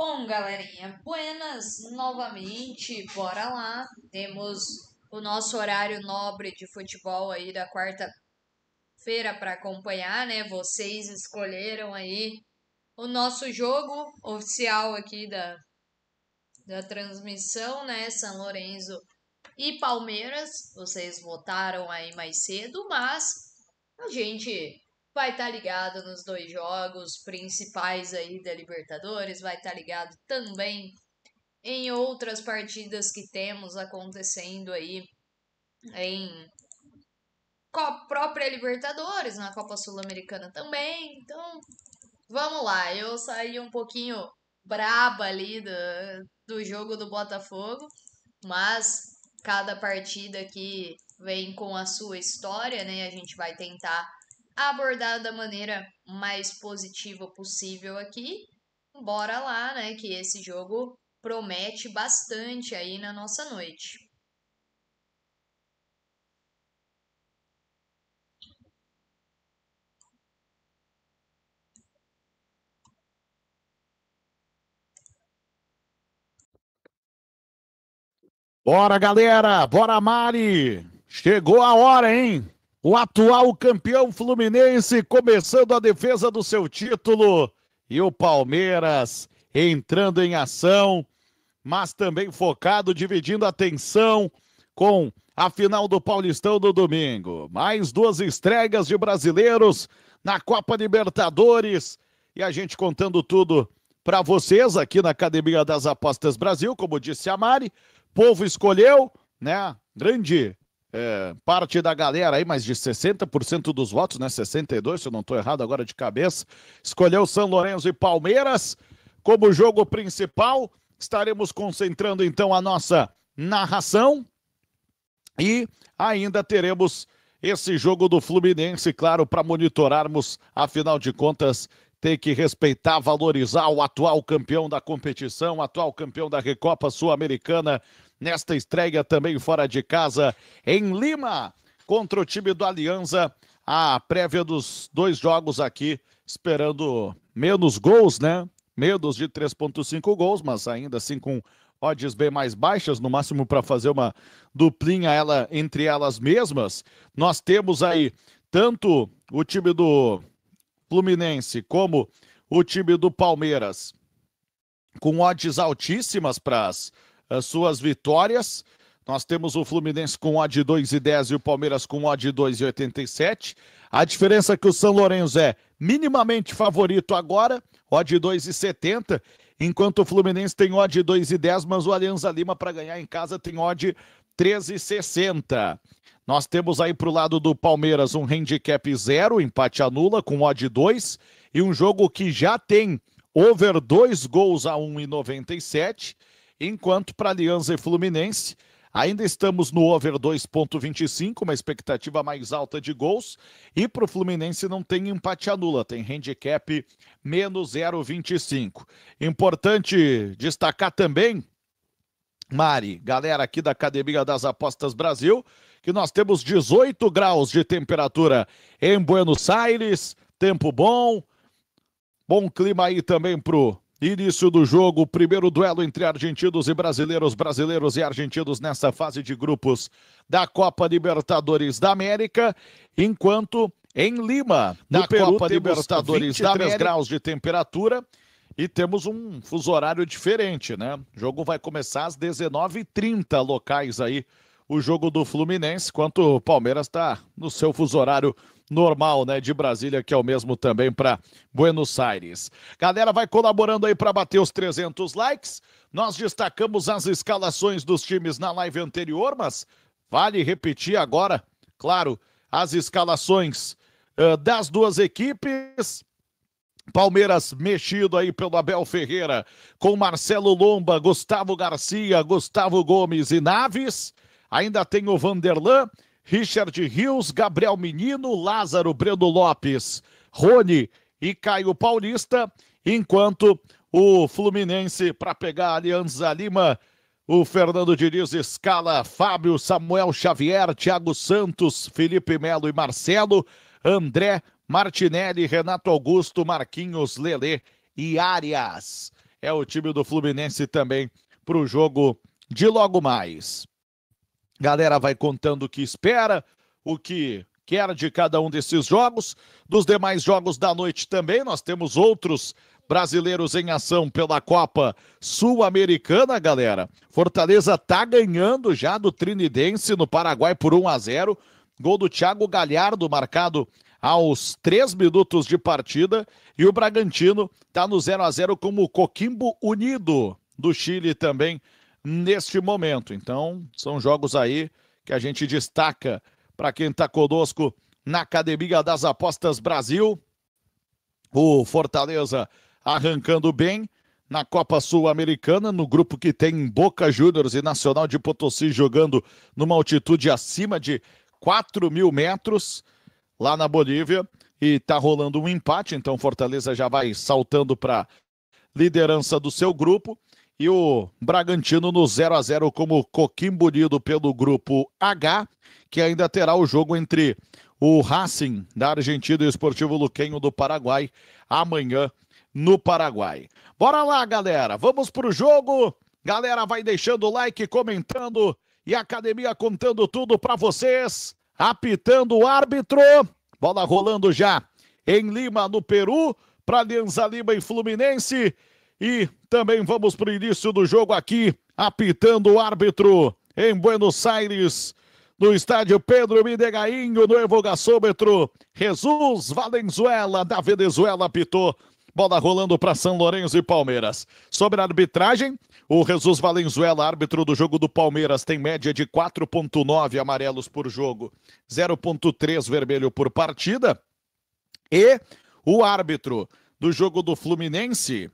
Bom, galerinha, buenas novamente, bora lá. Temos o nosso horário nobre de futebol aí da quarta-feira para acompanhar, né? Vocês escolheram aí o nosso jogo oficial aqui da, da transmissão, né? São Lourenço e Palmeiras. Vocês votaram aí mais cedo, mas a gente vai estar tá ligado nos dois jogos principais aí da Libertadores, vai estar tá ligado também em outras partidas que temos acontecendo aí em própria Libertadores, na Copa Sul-Americana também. Então, vamos lá. Eu saí um pouquinho braba ali do, do jogo do Botafogo, mas cada partida aqui vem com a sua história, né? A gente vai tentar abordado da maneira mais positiva possível aqui. Bora lá, né? Que esse jogo promete bastante aí na nossa noite. Bora, galera! Bora, Mari! Chegou a hora, hein? O atual campeão fluminense começando a defesa do seu título e o Palmeiras entrando em ação, mas também focado, dividindo a atenção com a final do Paulistão do domingo. Mais duas estregas de brasileiros na Copa Libertadores e a gente contando tudo para vocês aqui na Academia das Apostas Brasil, como disse a Mari, povo escolheu, né? Grande é, parte da galera aí, mais de 60% dos votos, né? 62%, se eu não estou errado agora de cabeça, escolheu São Lourenço e Palmeiras como jogo principal. Estaremos concentrando então a nossa narração e ainda teremos esse jogo do Fluminense, claro, para monitorarmos, afinal de contas, tem que respeitar, valorizar o atual campeão da competição, o atual campeão da Recopa Sul-Americana nesta estreia também fora de casa em Lima contra o time do Aliança. A prévia dos dois jogos aqui, esperando menos gols, né? Menos de 3,5 gols, mas ainda assim com odds bem mais baixas, no máximo para fazer uma duplinha ela entre elas mesmas. Nós temos aí tanto o time do Fluminense como o time do Palmeiras com odds altíssimas para as as suas vitórias. Nós temos o Fluminense com odd 2,10 e o Palmeiras com odd 2,87. A diferença é que o São Lourenço é minimamente favorito agora, odd 2,70, enquanto o Fluminense tem odd 2,10, mas o Alianza Lima para ganhar em casa tem odd 13,60. Nós temos aí para o lado do Palmeiras um handicap zero, empate anula com odd 2 e um jogo que já tem over 2 gols a 1,97 Enquanto para Aliança e Fluminense, ainda estamos no over 2,25, uma expectativa mais alta de gols. E para o Fluminense não tem empate a nula, tem handicap menos 0,25. Importante destacar também Mari, galera aqui da Academia das Apostas Brasil, que nós temos 18 graus de temperatura em Buenos Aires, tempo bom, bom clima aí também pro Início do jogo, primeiro duelo entre argentinos e brasileiros, brasileiros e argentinos nessa fase de grupos da Copa Libertadores da América, enquanto em Lima, na Copa Libertadores da América, graus de temperatura e temos um fuso horário diferente, né? O jogo vai começar às 19h30 locais aí, o jogo do Fluminense, enquanto o Palmeiras está no seu fuso horário diferente normal, né, de Brasília, que é o mesmo também para Buenos Aires. Galera, vai colaborando aí para bater os 300 likes. Nós destacamos as escalações dos times na live anterior, mas vale repetir agora, claro, as escalações uh, das duas equipes. Palmeiras mexido aí pelo Abel Ferreira, com Marcelo Lomba, Gustavo Garcia, Gustavo Gomes e Naves. Ainda tem o Vanderlan, Richard Rios, Gabriel Menino, Lázaro Breno Lopes, Rony e Caio Paulista, enquanto o Fluminense, para pegar a Alianza Lima, o Fernando Diniz escala Fábio, Samuel Xavier, Thiago Santos, Felipe Melo e Marcelo, André, Martinelli, Renato Augusto, Marquinhos, Lelê e Arias. É o time do Fluminense também para o jogo de logo mais. Galera vai contando o que espera, o que quer de cada um desses jogos. Dos demais jogos da noite também, nós temos outros brasileiros em ação pela Copa Sul-Americana, galera. Fortaleza tá ganhando já do Trinidense no Paraguai por 1 a 0. Gol do Thiago Galhardo marcado aos 3 minutos de partida e o Bragantino tá no 0 a 0 como o Coquimbo Unido do Chile também neste momento. Então, são jogos aí que a gente destaca para quem está conosco na Academia das Apostas Brasil. O Fortaleza arrancando bem na Copa Sul-Americana, no grupo que tem Boca Juniors e Nacional de Potosí jogando numa altitude acima de 4 mil metros lá na Bolívia. E está rolando um empate, então Fortaleza já vai saltando para liderança do seu grupo. E o Bragantino no 0 a 0 como coquimbunido pelo grupo H, que ainda terá o jogo entre o Racing da Argentina e o Esportivo Luquenho do Paraguai amanhã no Paraguai. Bora lá, galera. Vamos pro jogo. Galera, vai deixando o like, comentando e a academia contando tudo para vocês. Apitando o árbitro. Bola rolando já em Lima, no Peru, para Alianza Lima e Fluminense. E também vamos para o início do jogo aqui, apitando o árbitro em Buenos Aires, no estádio Pedro Midegainho, no Evogaçômetro. Jesus Valenzuela, da Venezuela, apitou. Bola rolando para São Lourenço e Palmeiras. Sobre a arbitragem, o Jesus Valenzuela, árbitro do jogo do Palmeiras, tem média de 4,9 amarelos por jogo, 0,3 vermelho por partida. E o árbitro do jogo do Fluminense,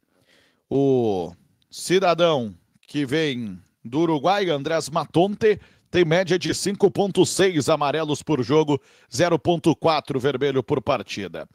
o cidadão que vem do Uruguai, Andrés Matonte, tem média de 5,6 amarelos por jogo, 0,4 vermelho por partida.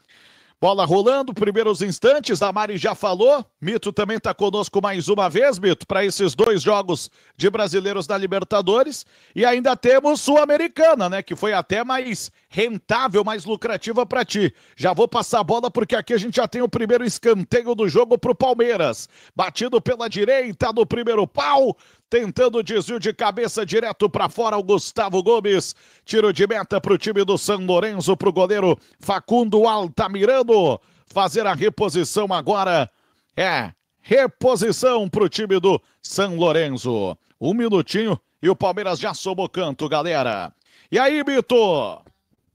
Bola rolando, primeiros instantes, a Mari já falou. Mito também está conosco mais uma vez, Mito, para esses dois jogos de brasileiros da Libertadores. E ainda temos Sul-Americana, né? Que foi até mais rentável, mais lucrativa para ti. Já vou passar a bola porque aqui a gente já tem o primeiro escanteio do jogo para o Palmeiras. Batido pela direita no primeiro pau tentando desvio de cabeça direto para fora o Gustavo Gomes. Tiro de meta para o time do São Lourenço, para o goleiro Facundo Altamirano. Fazer a reposição agora. É, reposição para o time do São Lourenço. Um minutinho e o Palmeiras já somou canto, galera. E aí, Bito?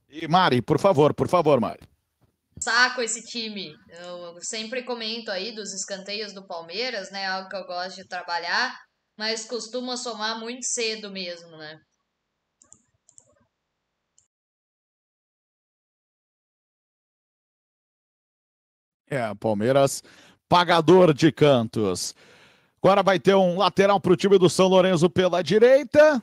E Mari, por favor, por favor, Mari saco esse time. Eu sempre comento aí dos escanteios do Palmeiras, né? É algo que eu gosto de trabalhar mas costuma somar muito cedo mesmo, né? É, Palmeiras pagador de cantos. Agora vai ter um lateral para o time do São Lourenço pela direita.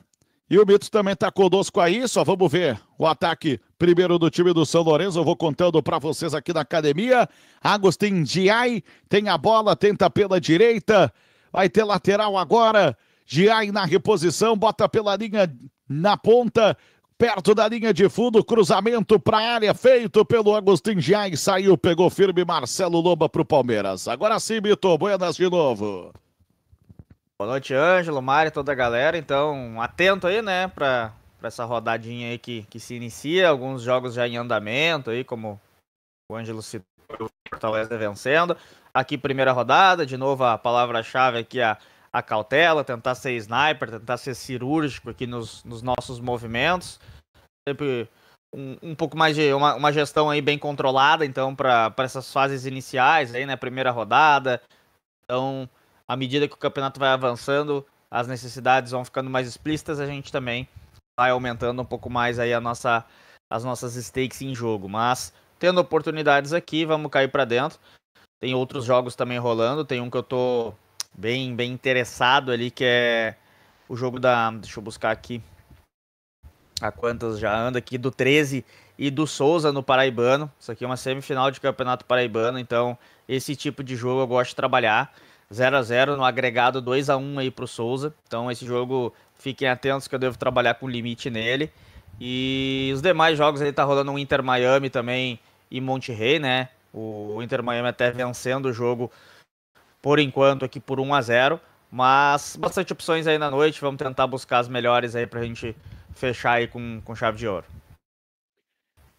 E o Mito também está conosco aí. Só vamos ver o ataque primeiro do time do São Lourenço. Eu vou contando para vocês aqui na academia. Agostinho Diay tem a bola, tenta pela direita. Vai ter lateral agora. Giai na reposição, bota pela linha na ponta, perto da linha de fundo, cruzamento para a área feito pelo Agostinho Giai, saiu, pegou firme Marcelo Loba para o Palmeiras. Agora sim, Bito, buenas de novo. Boa noite, Ângelo, Mário, toda a galera. Então, atento aí, né, para essa rodadinha aí que, que se inicia, alguns jogos já em andamento aí, como o Ângelo citou, o Fortaleza vencendo aqui primeira rodada. De novo, a palavra-chave aqui a, a cautela, tentar ser sniper, tentar ser cirúrgico aqui nos, nos nossos movimentos. Sempre um, um pouco mais de uma, uma gestão aí bem controlada, então, para essas fases iniciais aí, né? Primeira rodada. Então, à medida que o campeonato vai avançando, as necessidades vão ficando mais explícitas, a gente também vai aumentando um pouco mais aí a nossa, as nossas stakes em jogo. Mas, tendo oportunidades aqui, vamos cair para dentro. Tem outros jogos também rolando. Tem um que eu tô bem, bem interessado ali, que é o jogo da. Deixa eu buscar aqui. A quantas já anda aqui, do 13 e do Souza no Paraibano. Isso aqui é uma semifinal de Campeonato Paraibano, então esse tipo de jogo eu gosto de trabalhar. 0 a 0 no agregado 2 a 1 aí pro Souza. Então esse jogo fiquem atentos que eu devo trabalhar com limite nele. E os demais jogos aí tá rolando um Inter Miami também e Monterrey, né? O Inter Miami até vencendo o jogo por enquanto aqui por 1 a 0, mas bastante opções aí na noite, vamos tentar buscar as melhores aí pra gente fechar aí com, com chave de ouro.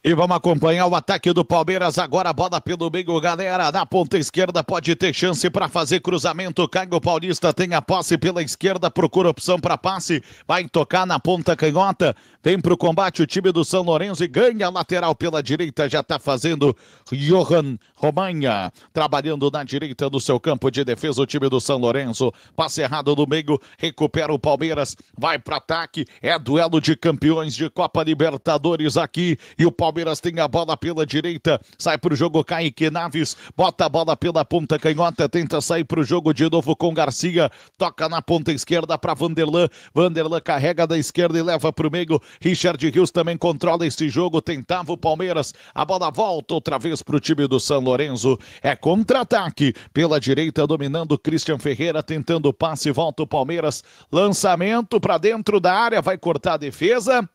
E vamos acompanhar o ataque do Palmeiras. Agora bola pelo meio, galera. Na ponta esquerda pode ter chance para fazer cruzamento. Caio Paulista tem a posse pela esquerda, procura opção para passe. Vai tocar na ponta canhota. Tem para o combate o time do São Lourenço e ganha a lateral pela direita. Já está fazendo Johan Romanha, trabalhando na direita do seu campo de defesa. O time do São Lourenço, passe errado no meio, recupera o Palmeiras, vai para ataque. É duelo de campeões de Copa Libertadores aqui. E o Palmeiras tem a bola pela direita, sai para o jogo Kaique Naves, bota a bola pela ponta canhota, tenta sair para o jogo de novo com Garcia, toca na ponta esquerda para Vanderlan. Vanderlan carrega da esquerda e leva para o meio. Richard Rios também controla esse jogo, tentava o Palmeiras, a bola volta outra vez para o time do São Lourenço, é contra-ataque, pela direita dominando Christian Ferreira, tentando o passe, volta o Palmeiras, lançamento para dentro da área, vai cortar a defesa,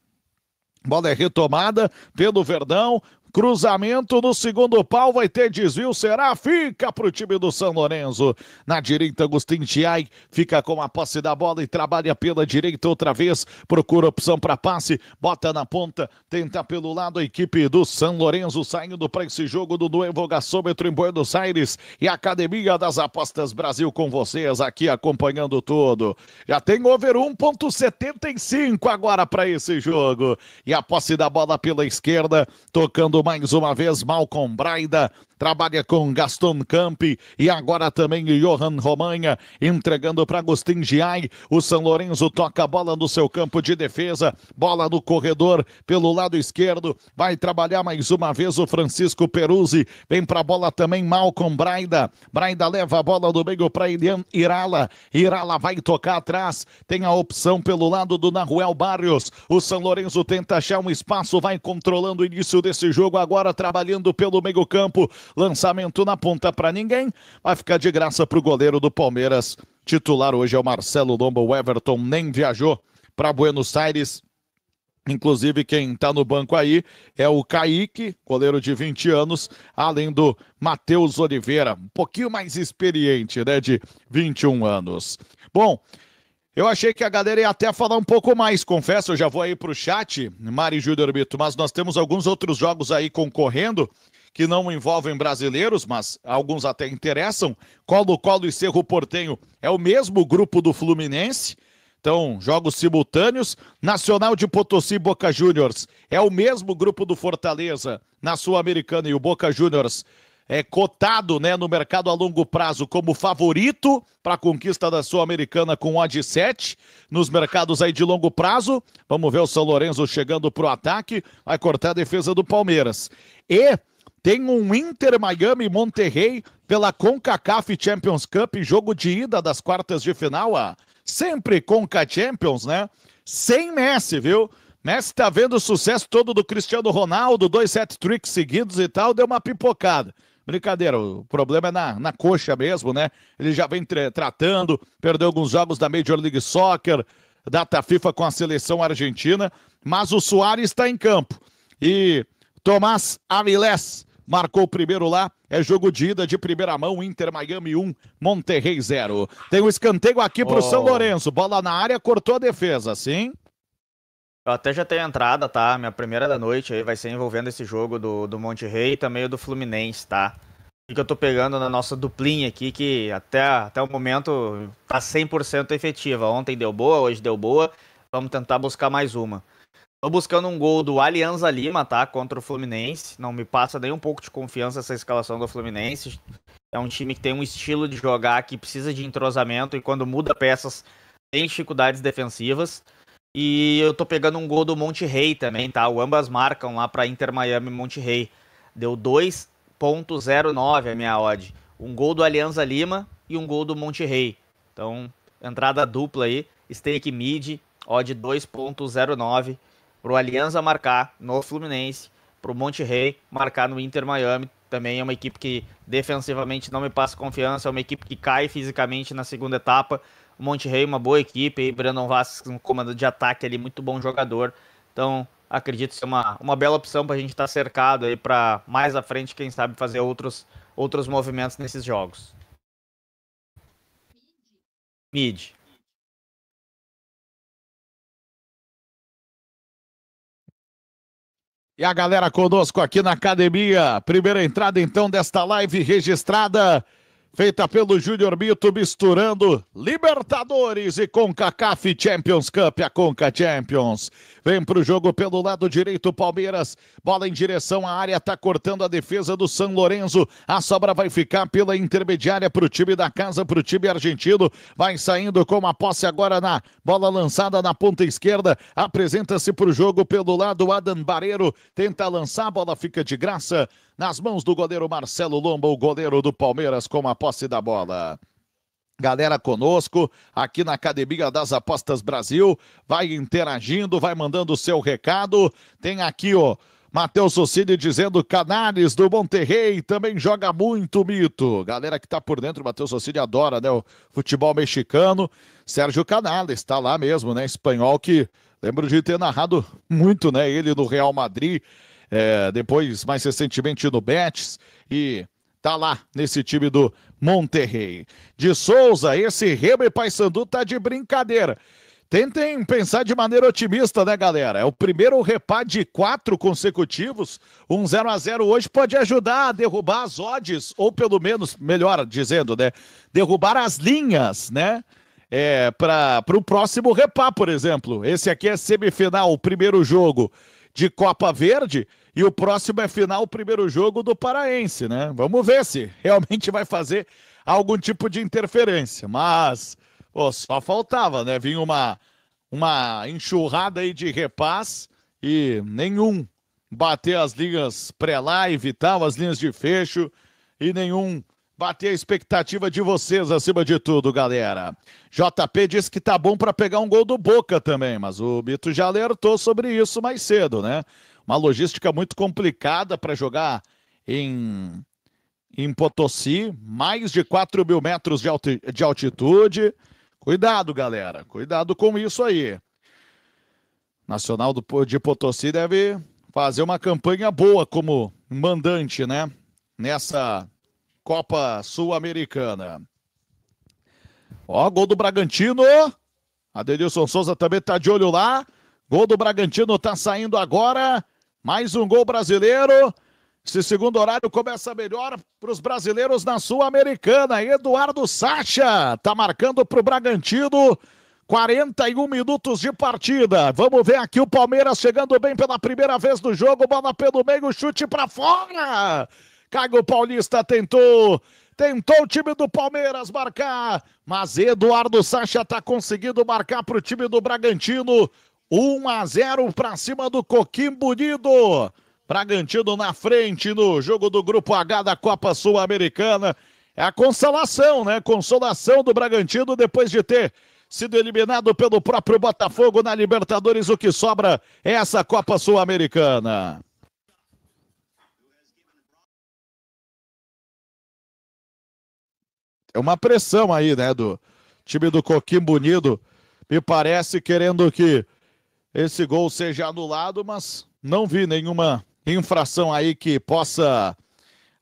Bola é retomada pelo Verdão, Cruzamento no segundo pau, vai ter desvio, será? Fica para o time do São Lourenço. Na direita, Agustin Tiai fica com a posse da bola e trabalha pela direita outra vez. Procura opção para passe, bota na ponta, tenta pelo lado a equipe do São Lourenço saindo para esse jogo do Nuevo Gassômetro em Buenos Aires e a Academia das Apostas Brasil com vocês aqui acompanhando tudo. Já tem over 1,75 agora para esse jogo. E a posse da bola pela esquerda, tocando mais uma vez, Malcolm Braida, trabalha com Gaston Campi e agora também Johan Romanha, entregando para Agostinho Giai. O São Lourenço toca a bola no seu campo de defesa, bola no corredor pelo lado esquerdo. Vai trabalhar mais uma vez o Francisco Peruzzi. Vem para a bola também Malcolm Braida. Braida leva a bola do meio para Ilian Irala. Irala vai tocar atrás. Tem a opção pelo lado do Naruel Barrios. O São Lourenço tenta achar um espaço, vai controlando o início desse jogo agora, trabalhando pelo meio campo. Lançamento na ponta para ninguém. Vai ficar de graça para o goleiro do Palmeiras. Titular hoje é o Marcelo Lomba. O Everton nem viajou para Buenos Aires. Inclusive, quem está no banco aí é o Kaique, goleiro de 20 anos, além do Matheus Oliveira, um pouquinho mais experiente, né, de 21 anos. Bom, eu achei que a galera ia até falar um pouco mais, confesso, eu já vou aí para o chat, Mari Júnior mas nós temos alguns outros jogos aí concorrendo que não envolvem brasileiros, mas alguns até interessam. Colo-Colo e Cerro Portenho é o mesmo grupo do Fluminense. Então, jogos simultâneos. Nacional de Potosí e Boca Juniors é o mesmo grupo do Fortaleza na Sul-Americana e o Boca Juniors é cotado, né, no mercado a longo prazo como favorito para a conquista da Sul-Americana com odd 7 nos mercados aí de longo prazo. Vamos ver o São Lourenço chegando para o ataque, vai cortar a defesa do Palmeiras. E tem um Inter Miami Monterrey pela CONCACAF Champions Cup, jogo de ida das quartas de final, a sempre Conca Champions, né? Sem Messi, viu? Messi tá vendo o sucesso todo do Cristiano Ronaldo, dois set tricks seguidos e tal, deu uma pipocada. Brincadeira, o problema é na, na coxa mesmo, né? Ele já vem tratando, perdeu alguns jogos da Major League Soccer, data FIFA com a seleção argentina, mas o Soares está em campo. E Tomás Avilés marcou o primeiro lá. É jogo de ida de primeira mão, Inter Miami 1, Monterrey 0. Tem um escanteio aqui para o oh. São Lourenço. Bola na área, cortou a defesa, sim? Eu até já tenho entrada, tá? Minha primeira da noite aí vai ser envolvendo esse jogo do, do Monterrey e também o do Fluminense, tá? O que eu tô pegando na nossa duplinha aqui, que até, até o momento tá 100% efetiva. Ontem deu boa, hoje deu boa. Vamos tentar buscar mais uma. Tô buscando um gol do Alianza Lima, tá? Contra o Fluminense. Não me passa nem um pouco de confiança essa escalação do Fluminense. É um time que tem um estilo de jogar que precisa de entrosamento e quando muda peças tem dificuldades defensivas. E eu tô pegando um gol do Monte Rei também, tá? O ambas marcam lá para Inter Miami e Monte Rei. Deu 2.09 a minha odd. Um gol do Alianza Lima e um gol do Monte Rei. Então, entrada dupla aí, stake mid, odd 2.09 pro Alianza marcar no Fluminense, pro Monte Rey marcar no Inter Miami. Também é uma equipe que defensivamente não me passa confiança, é uma equipe que cai fisicamente na segunda etapa. O Monte Rey, uma boa equipe, Brandon Vasquez, um comando de ataque ali, muito bom jogador. Então, acredito ser uma, uma bela opção para a gente estar tá cercado aí para mais à frente, quem sabe, fazer outros, outros movimentos nesses jogos. Mid. E a galera conosco aqui na academia. Primeira entrada, então, desta live registrada, feita pelo Júnior Mito, misturando Libertadores e CONCACAF Champions Cup, a Conca Champions. Vem para o jogo pelo lado direito, Palmeiras. Bola em direção à área, está cortando a defesa do São Lourenço. A sobra vai ficar pela intermediária para o time da casa, para o time argentino. Vai saindo com a posse agora na bola lançada na ponta esquerda. Apresenta-se para o jogo pelo lado, Adam Barreiro. Tenta lançar, a bola fica de graça nas mãos do goleiro Marcelo Lomba, o goleiro do Palmeiras, com a posse da bola. Galera conosco aqui na Academia das Apostas Brasil, vai interagindo, vai mandando o seu recado. Tem aqui, ó, Matheus Socini dizendo Canares do Monterrey também joga muito mito. Galera que tá por dentro, Matheus Socini adora, né? O futebol mexicano. Sérgio Canales está lá mesmo, né? Espanhol que lembro de ter narrado muito, né? Ele no Real Madrid, é, depois mais recentemente no Betis e tá lá nesse time do Monterrey. De Souza, esse Remo e Paysandu tá de brincadeira. Tentem pensar de maneira otimista, né, galera? É o primeiro repá de quatro consecutivos. Um 0 a 0 hoje pode ajudar a derrubar as odds, ou pelo menos, melhor dizendo, né? Derrubar as linhas, né? É, para o próximo repá, por exemplo. Esse aqui é semifinal, o primeiro jogo de Copa Verde. E o próximo é final, o primeiro jogo do Paraense, né? Vamos ver se realmente vai fazer algum tipo de interferência. Mas pô, só faltava, né? Vinha uma, uma enxurrada aí de repás e nenhum bater as linhas pré-live e tal, as linhas de fecho e nenhum bater a expectativa de vocês acima de tudo, galera. JP disse que tá bom para pegar um gol do Boca também, mas o Bito já alertou sobre isso mais cedo, né? uma logística muito complicada para jogar em, em Potosí, mais de 4 mil metros de, alti, de altitude. Cuidado, galera, cuidado com isso aí. Nacional do, de Potosí deve fazer uma campanha boa como mandante, né? Nessa Copa Sul-Americana. Ó, gol do Bragantino. Adenilson Souza também tá de olho lá. Gol do Bragantino tá saindo agora. Mais um gol brasileiro. Esse segundo horário começa melhor para os brasileiros na Sul-Americana. Eduardo Sacha está marcando para o Bragantino. 41 minutos de partida. Vamos ver aqui o Palmeiras chegando bem pela primeira vez no jogo. Bola pelo meio, chute para fora. Cago Paulista tentou. Tentou o time do Palmeiras marcar, mas Eduardo Sacha está conseguindo marcar para o time do Bragantino. 1 a 0 para cima do Coquimbo Unido. Bragantino na frente no jogo do Grupo H da Copa Sul-Americana. É a consolação, né? Consolação do Bragantino depois de ter sido eliminado pelo próprio Botafogo na Libertadores. O que sobra é essa Copa Sul-Americana. É uma pressão aí, né, do time do Coquimbo Unido. Me parece querendo que esse gol seja anulado, mas não vi nenhuma infração aí que possa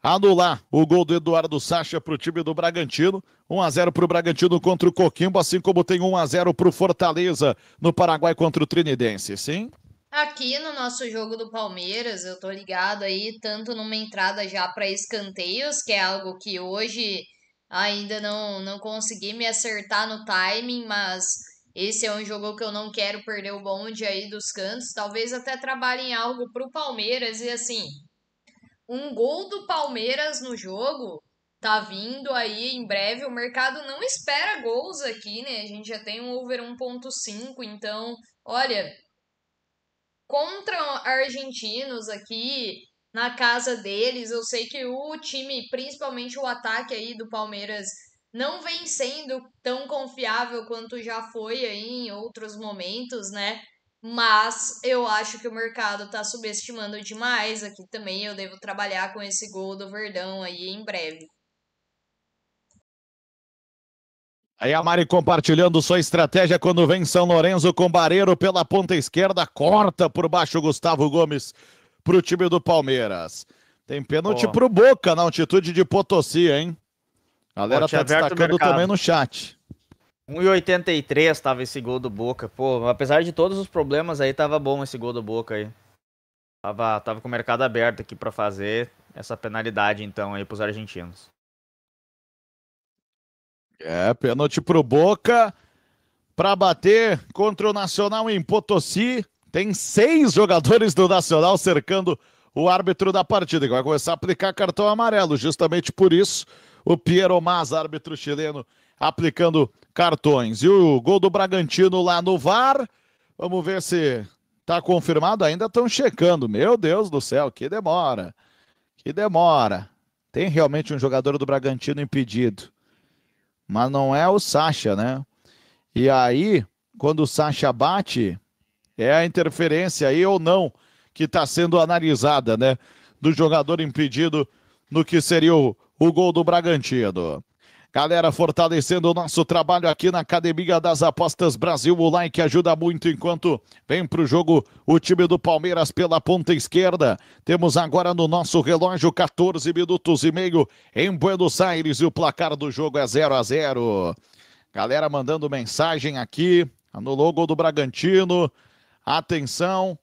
anular o gol do Eduardo Sacha para o time do Bragantino. 1 a 0 para o Bragantino contra o Coquimbo, assim como tem 1 a 0 para o Fortaleza no Paraguai contra o Trinidense, sim? Aqui no nosso jogo do Palmeiras, eu tô ligado aí tanto numa entrada já para escanteios, que é algo que hoje ainda não não consegui me acertar no timing, mas esse é um jogo que eu não quero perder o bonde aí dos cantos. Talvez até trabalhem algo pro Palmeiras e assim. Um gol do Palmeiras no jogo tá vindo aí em breve. O mercado não espera gols aqui, né? A gente já tem um over 1.5, então, olha, contra argentinos aqui na casa deles, eu sei que o time, principalmente o ataque aí do Palmeiras, não vem sendo tão confiável quanto já foi em outros momentos, né? Mas eu acho que o mercado tá subestimando demais aqui também. Eu devo trabalhar com esse gol do Verdão aí em breve. Aí a Mari compartilhando sua estratégia quando vem São Lourenço com Barreiro pela ponta esquerda, corta por baixo Gustavo Gomes para o time do Palmeiras. Tem pênalti para pro Boca na altitude de Potosí, hein? Galera Pô, tá destacando também no chat. 1,83 tava esse gol do Boca. Pô, apesar de todos os problemas aí, tava bom esse gol do Boca aí. Tava, tava com o mercado aberto aqui para fazer essa penalidade então aí pros argentinos. É, pênalti pro Boca para bater contra o Nacional em Potosí. Tem seis jogadores do Nacional cercando o árbitro da partida, que vai começar a aplicar cartão amarelo. Justamente por isso, o Piero Mas, árbitro chileno, aplicando cartões. E o gol do Bragantino lá no VAR. Vamos ver se tá confirmado. Ainda estão checando. Meu Deus do céu, que demora. Que demora. Tem realmente um jogador do Bragantino impedido. Mas não é o Sacha, né? E aí, quando o Sacha bate, é a interferência aí ou não que está sendo analisada, né? Do jogador impedido no que seria o, o gol do Bragantino. Galera, fortalecendo o nosso trabalho aqui na Academia das Apostas Brasil. O like ajuda muito enquanto vem para o jogo o time do Palmeiras pela ponta esquerda. Temos agora no nosso relógio 14 minutos e meio em Buenos Aires e o placar do jogo é 0 a 0 Galera mandando mensagem aqui. Anulou o gol do Bragantino. Atenção.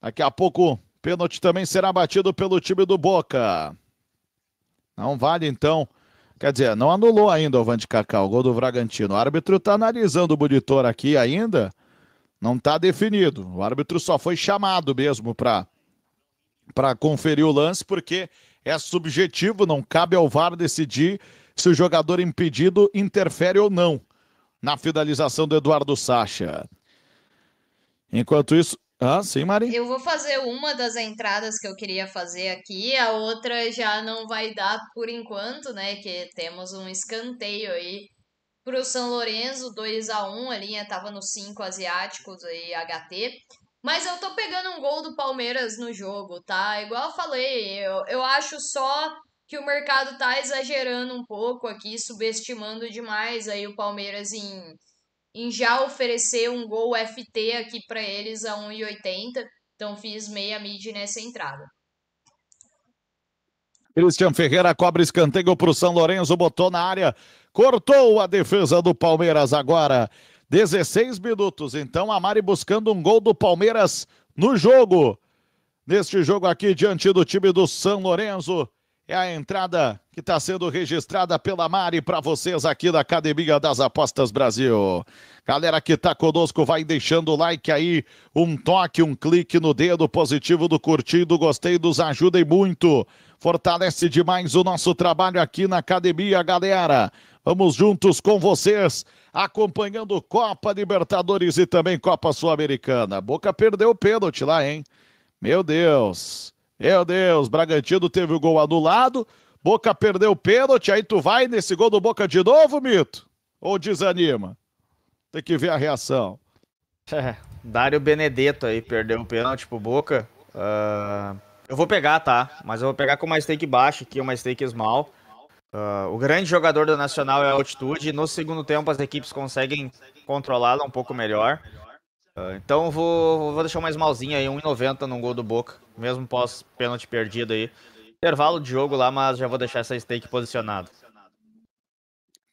Daqui a pouco, pênalti também será batido pelo time do Boca. Não vale, então. Quer dizer, não anulou ainda o Van de Cacau, o gol do Bragantino. O árbitro está analisando o monitor aqui ainda. Não está definido. O árbitro só foi chamado mesmo para para conferir o lance, porque é subjetivo, não cabe ao VAR decidir se o jogador impedido interfere ou não na finalização do Eduardo Sacha. Enquanto isso, ah, sim, Mari. Eu vou fazer uma das entradas que eu queria fazer aqui, a outra já não vai dar por enquanto, né? Que temos um escanteio aí para o São Lourenço, 2 a 1 a linha tava no 5 asiáticos e HT. Mas eu tô pegando um gol do Palmeiras no jogo, tá? Igual eu falei, eu, eu acho só que o mercado tá exagerando um pouco aqui, subestimando demais aí o Palmeiras em em já oferecer um gol FT aqui para eles a 1,80. Então fiz meia mid nessa entrada. Cristian Ferreira cobra escanteio para o São Lourenço, botou na área, cortou a defesa do Palmeiras agora. 16 minutos, então a Mari buscando um gol do Palmeiras no jogo. Neste jogo aqui, diante do time do São Lourenço, é a entrada que está sendo registrada pela Mari para vocês aqui da Academia das Apostas Brasil. Galera que está conosco, vai deixando o like aí, um toque, um clique no dedo positivo do curtido, gostei, nos ajudem muito. Fortalece demais o nosso trabalho aqui na Academia, galera. Vamos juntos com vocês, acompanhando Copa Libertadores e também Copa Sul-Americana. Boca perdeu o pênalti lá, hein? Meu Deus. Meu Deus, Bragantino teve o gol anulado, Boca perdeu o pênalti, aí tu vai nesse gol do Boca de novo, Mito? Ou desanima? Tem que ver a reação. É, Dário Benedetto aí perdeu o pênalti pro Boca. Uh, eu vou pegar, tá? Mas eu vou pegar com uma stake baixa aqui, uma stake small. Uh, o grande jogador do Nacional é a altitude. No segundo tempo, as equipes conseguem controlá-la um pouco melhor. Ah, então vou, vou deixar mais malzinho aí, 1,90 num gol do Boca, mesmo pós pênalti perdido aí. Intervalo de jogo lá, mas já vou deixar essa stake posicionada.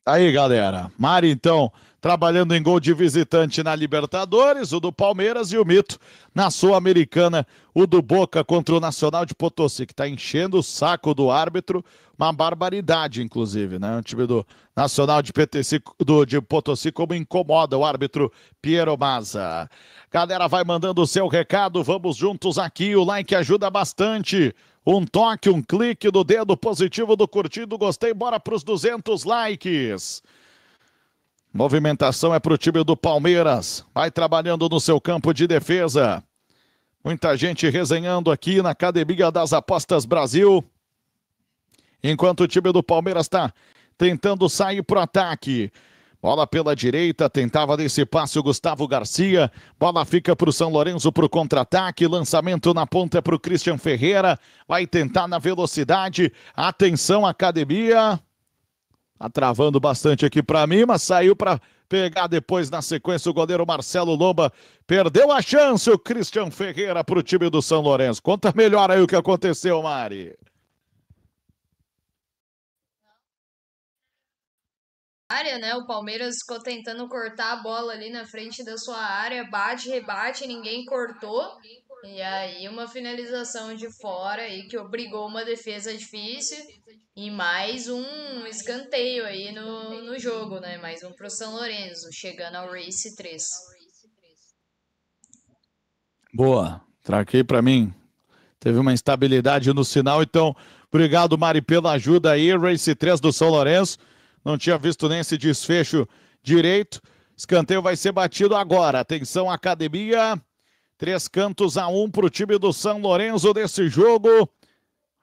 Aí, galera. Mari, então, trabalhando em gol de visitante na Libertadores, o do Palmeiras e o Mito na Sul-Americana, o do Boca contra o Nacional de Potosí, que está enchendo o saco do árbitro, uma barbaridade, inclusive, né? O time do Nacional de, PTC, do, de Potosí, como incomoda o árbitro Piero Maza. Galera, vai mandando o seu recado, vamos juntos aqui, o like ajuda bastante. Um toque, um clique do dedo positivo do curtido, gostei, bora para os 200 likes. Movimentação é para o time do Palmeiras. Vai trabalhando no seu campo de defesa. Muita gente resenhando aqui na Academia das Apostas Brasil. Enquanto o time do Palmeiras está tentando sair para o ataque. Bola pela direita, tentava desse passe o Gustavo Garcia. Bola fica para o São Lourenço para o contra-ataque. Lançamento na ponta é para o Christian Ferreira. Vai tentar na velocidade. Atenção, academia. Tá travando bastante aqui para mim, mas saiu para pegar depois na sequência o goleiro Marcelo Lomba. Perdeu a chance o Cristian Ferreira para o time do São Lourenço. Conta melhor aí o que aconteceu, Mari. área, né? O Palmeiras ficou tentando cortar a bola ali na frente da sua área, bate, rebate, ninguém cortou. E aí uma finalização de fora aí que obrigou uma defesa difícil e mais um escanteio aí no, no jogo, né? Mais um pro São Lourenço, chegando ao Race 3. Boa, traquei para mim. Teve uma instabilidade no sinal, então obrigado Mari pela ajuda aí, Race 3 do São Lourenço. Não tinha visto nem esse desfecho direito. Escanteio vai ser batido agora. Atenção, academia. Três cantos a um para o time do São Lourenço desse jogo.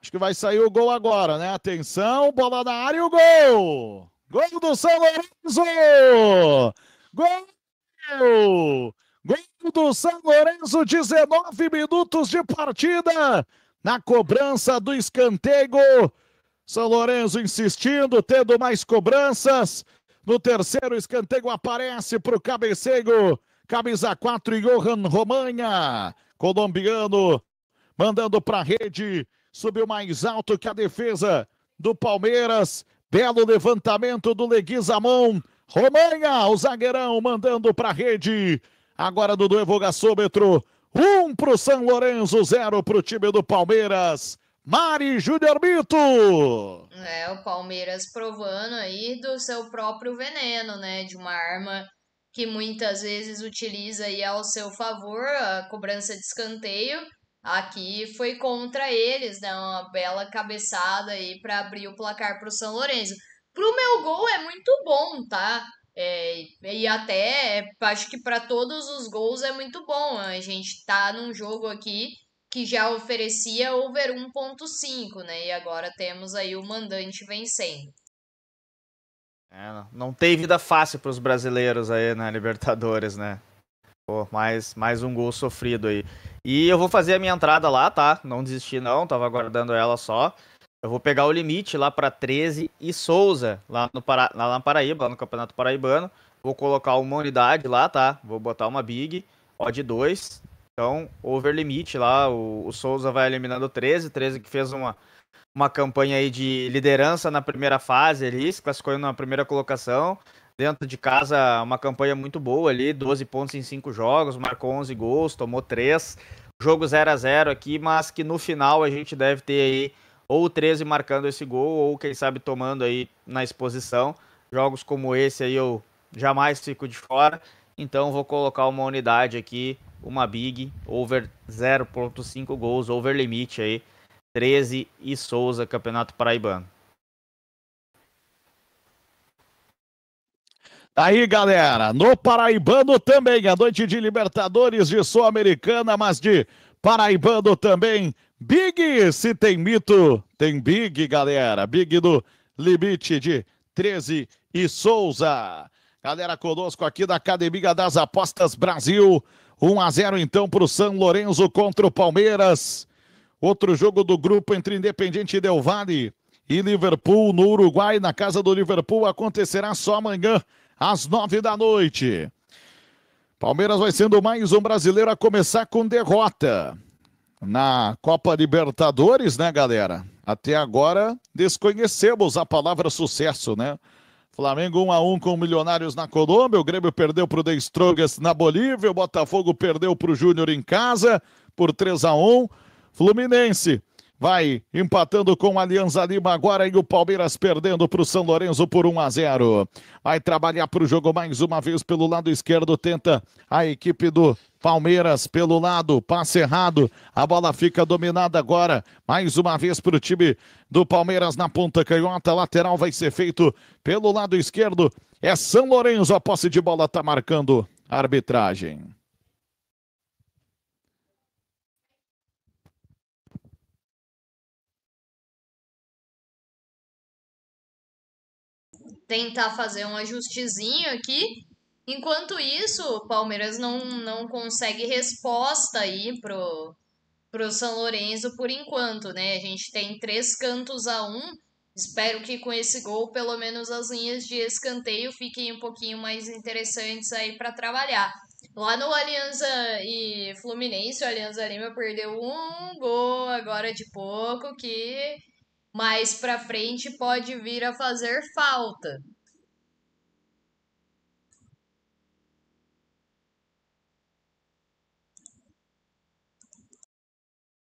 Acho que vai sair o gol agora, né? Atenção, bola na área e o gol! Gol do São Lourenço! Gol! Gol do São Lourenço, 19 minutos de partida. Na cobrança do escanteio, São Lourenço insistindo, tendo mais cobranças. No terceiro escanteio aparece para o cabeceio Camisa 4, Johan Romanha, colombiano, mandando para a rede, subiu mais alto que a defesa do Palmeiras. Belo levantamento do Leguizamon. Romanha, o zagueirão, mandando para a rede. Agora Dudu é Vogaçômetro. Um para o São Lourenço, zero para o time do Palmeiras. Mari Júnior Mito! É, o Palmeiras provando aí do seu próprio veneno, né? De uma arma que muitas vezes utiliza e ao seu favor a cobrança de escanteio. Aqui foi contra eles, né? Uma bela cabeçada aí para abrir o placar para o São Lourenço. Pro meu gol é muito bom, tá? É, e até é, acho que para todos os gols é muito bom. A gente tá num jogo aqui que já oferecia over 1.5, né? E agora temos aí o mandante vencendo. É, não tem vida fácil para os brasileiros aí na né, Libertadores, né? Pô, mais, mais um gol sofrido aí. E eu vou fazer a minha entrada lá, tá? Não desisti não, tava aguardando ela só. Eu vou pegar o limite lá para 13 e Souza, lá no, Para... lá no Paraíba, lá no Campeonato Paraibano. Vou colocar uma unidade lá, tá? Vou botar uma big, ó de 2. Então, over limite lá, o, o Souza vai eliminando 13, 13 que fez uma, uma campanha aí de liderança na primeira fase ali, se classificou na primeira colocação. Dentro de casa, uma campanha muito boa ali, 12 pontos em 5 jogos, marcou 11 gols, tomou 3. Jogo 0 a 0 aqui, mas que no final a gente deve ter aí ou o 13 marcando esse gol, ou quem sabe tomando aí na exposição. Jogos como esse aí eu jamais fico de fora, então vou colocar uma unidade aqui, uma big, over 0.5 gols, over limite aí 13 e Souza, Campeonato Paraibano. Aí, galera, no Paraibano também, a noite de Libertadores de Sul-Americana, mas de Paraibano também. Big, se tem mito, tem Big, galera. Big do limite de 13 e Souza. Galera conosco aqui da Academia das Apostas Brasil. 1 a 0 então para o São Lourenço contra o Palmeiras. Outro jogo do grupo entre Independiente Del Valle e Liverpool no Uruguai, na casa do Liverpool, acontecerá só amanhã, às nove da noite. Palmeiras vai sendo mais um brasileiro a começar com derrota. Na Copa Libertadores, né, galera? Até agora desconhecemos a palavra sucesso, né? Flamengo 1 a 1 com Milionários na Colômbia, o Grêmio perdeu para o The Strongest na Bolívia, o Botafogo perdeu para o Júnior em casa por 3 a 1. Fluminense vai empatando com a Alianza Lima agora e o Palmeiras perdendo para o São Lourenço por 1 a 0. Vai trabalhar para o jogo mais uma vez pelo lado esquerdo, tenta a equipe do Palmeiras pelo lado, passe errado, a bola fica dominada agora, mais uma vez para o time do Palmeiras na ponta canhota, lateral vai ser feito pelo lado esquerdo, é São Lourenço, a posse de bola está marcando arbitragem. tentar fazer um ajustezinho aqui. Enquanto isso, o Palmeiras não, não consegue resposta aí pro, pro São Lourenço por enquanto, né? A gente tem três cantos a um. Espero que com esse gol, pelo menos as linhas de escanteio fiquem um pouquinho mais interessantes aí para trabalhar. Lá no Aliança e Fluminense, o Aliança Lima perdeu um gol agora de pouco que mais para frente pode vir a fazer falta.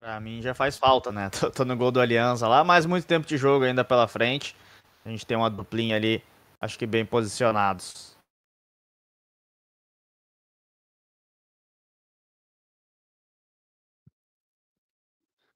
Pra mim já faz falta, né? Tô, tô no gol do Aliança lá, mas muito tempo de jogo ainda pela frente. A gente tem uma duplinha ali, acho que bem posicionados.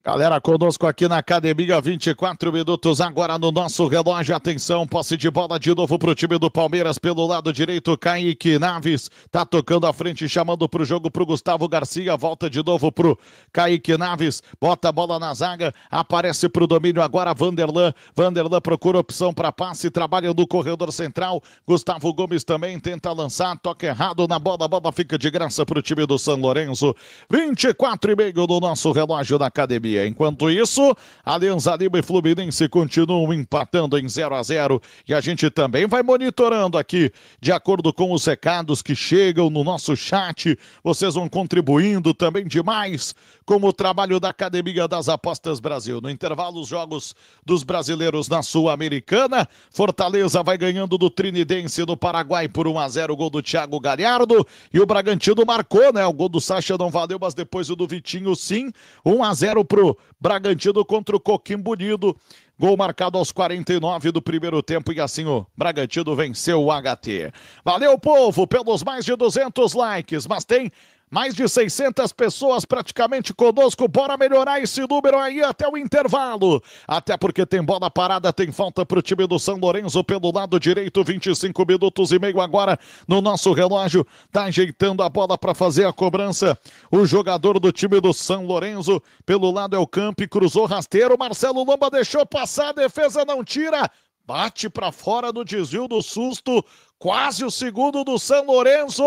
Galera, conosco aqui na Academia, 24 minutos agora no nosso relógio. Atenção, posse de bola de novo para o time do Palmeiras pelo lado direito. Kaique Naves tá tocando à frente, chamando para o jogo para o Gustavo Garcia. Volta de novo para o Kaique Naves, bota a bola na zaga, aparece para o domínio agora. Vanderlan, Vanderlan procura opção para passe, trabalha no corredor central. Gustavo Gomes também tenta lançar, toca errado na bola, a bola fica de graça para o time do São Lourenço. 24 e meio nosso relógio da Academia. Bahia. Enquanto isso, Alianza Lima e Fluminense continuam empatando em 0 a 0 e a gente também vai monitorando aqui, de acordo com os recados que chegam no nosso chat. Vocês vão contribuindo também demais com o trabalho da Academia das Apostas Brasil. No intervalo, os jogos dos brasileiros na Sul-Americana. Fortaleza vai ganhando do Trinidense do Paraguai por 1 a 0 gol do Thiago Galhardo e o Bragantino marcou, né? O gol do Sacha não valeu, mas depois o do Vitinho sim. 1 a 0 pro 0. Bragantino contra o Coquimbo Unido. Gol marcado aos 49 do primeiro tempo e assim o Bragantino venceu o HT. Valeu, povo, pelos mais de 200 likes, mas tem mais de 600 pessoas praticamente conosco. Bora melhorar esse número aí até o intervalo. Até porque tem bola parada, tem falta para o time do São Lourenço pelo lado direito. 25 minutos e meio agora no nosso relógio. Tá ajeitando a bola para fazer a cobrança. O jogador do time do São Lourenço pelo lado é o Camp, cruzou rasteiro. Marcelo Lomba deixou passar, a defesa não tira. Bate para fora do desvio do susto. Quase o segundo do São Lourenço.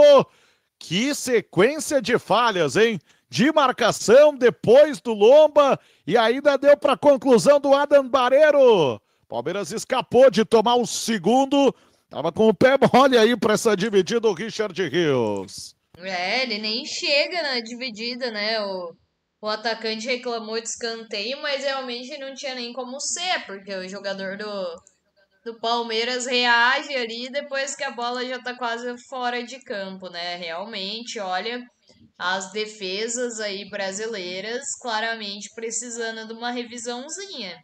Que sequência de falhas, hein? De marcação, depois do Lomba e ainda deu para a conclusão do Adam Barreiro. Palmeiras escapou de tomar o segundo. Tava com o pé mole aí para essa dividida do Richard Rios. É, ele nem chega na dividida, né? O, o atacante reclamou de escanteio, mas realmente não tinha nem como ser, porque o jogador do, do Palmeiras reage ali depois que a bola já tá quase fora de campo, né? Realmente, olha, as defesas aí brasileiras claramente precisando de uma revisãozinha.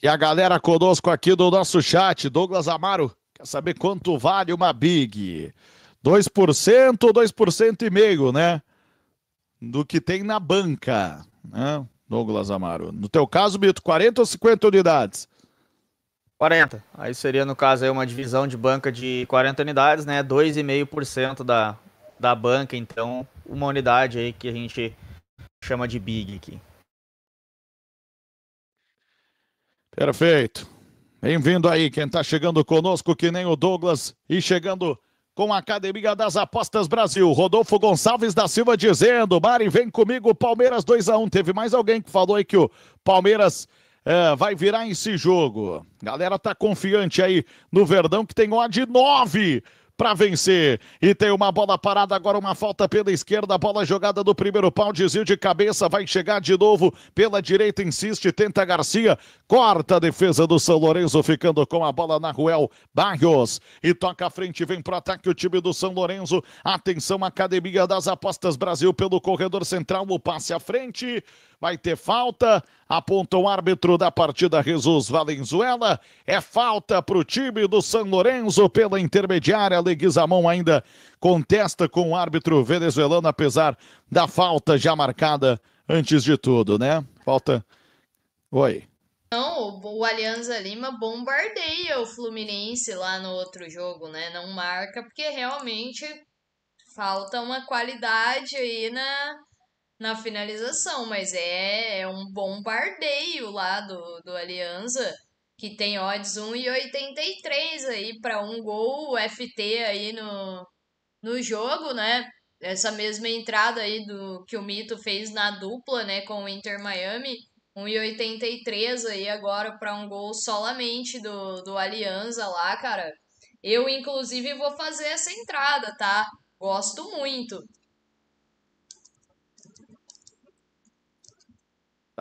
E a galera conosco aqui do nosso chat, Douglas Amaro, quer saber quanto vale uma Big? 2%, ou e meio, né? Do que tem na banca, né? Douglas Amaro. No teu caso, Bito, 40 ou 50 unidades? 40. Aí seria, no caso, aí uma divisão de banca de 40 unidades, né? 2,5% da, da banca, então, uma unidade aí que a gente chama de big aqui. Perfeito. Bem-vindo aí, quem está chegando conosco, que nem o Douglas, e chegando com a Academia das Apostas Brasil. Rodolfo Gonçalves da Silva dizendo: Mari, vem comigo, Palmeiras 2 a 1 Teve mais alguém que falou aí que o Palmeiras. É, vai virar esse jogo. Galera tá confiante aí no Verdão que tem odd 9 para vencer. E tem uma bola parada, agora uma falta pela esquerda, bola jogada do primeiro pau, desvio de cabeça, vai chegar de novo pela direita, insiste, tenta Garcia, corta a defesa do São Lourenço, ficando com a bola na Ruel Barrios. E toca à frente, vem pro ataque o time do São Lourenço. Atenção, Academia das Apostas Brasil pelo corredor central, o passe à frente. Vai ter falta, aponta o árbitro da partida Jesus Valenzuela. É falta para o time do São Lourenço pela intermediária. Leguizamão ainda contesta com o árbitro venezuelano, apesar da falta já marcada antes de tudo, né? Falta. Oi. Não, o Alianza Lima bombardeia o Fluminense lá no outro jogo, né? Não marca, porque realmente falta uma qualidade aí na, na finalização, mas é, é um bombardeio lá do, do Alianza, que tem odds 1,83 aí para um gol FT aí no, no jogo, né? Essa mesma entrada aí do que o Mito fez na dupla, né, com o Inter Miami, 1,83 aí agora para um gol solamente do, do Alianza lá, cara. Eu, inclusive, vou fazer essa entrada, tá? Gosto muito.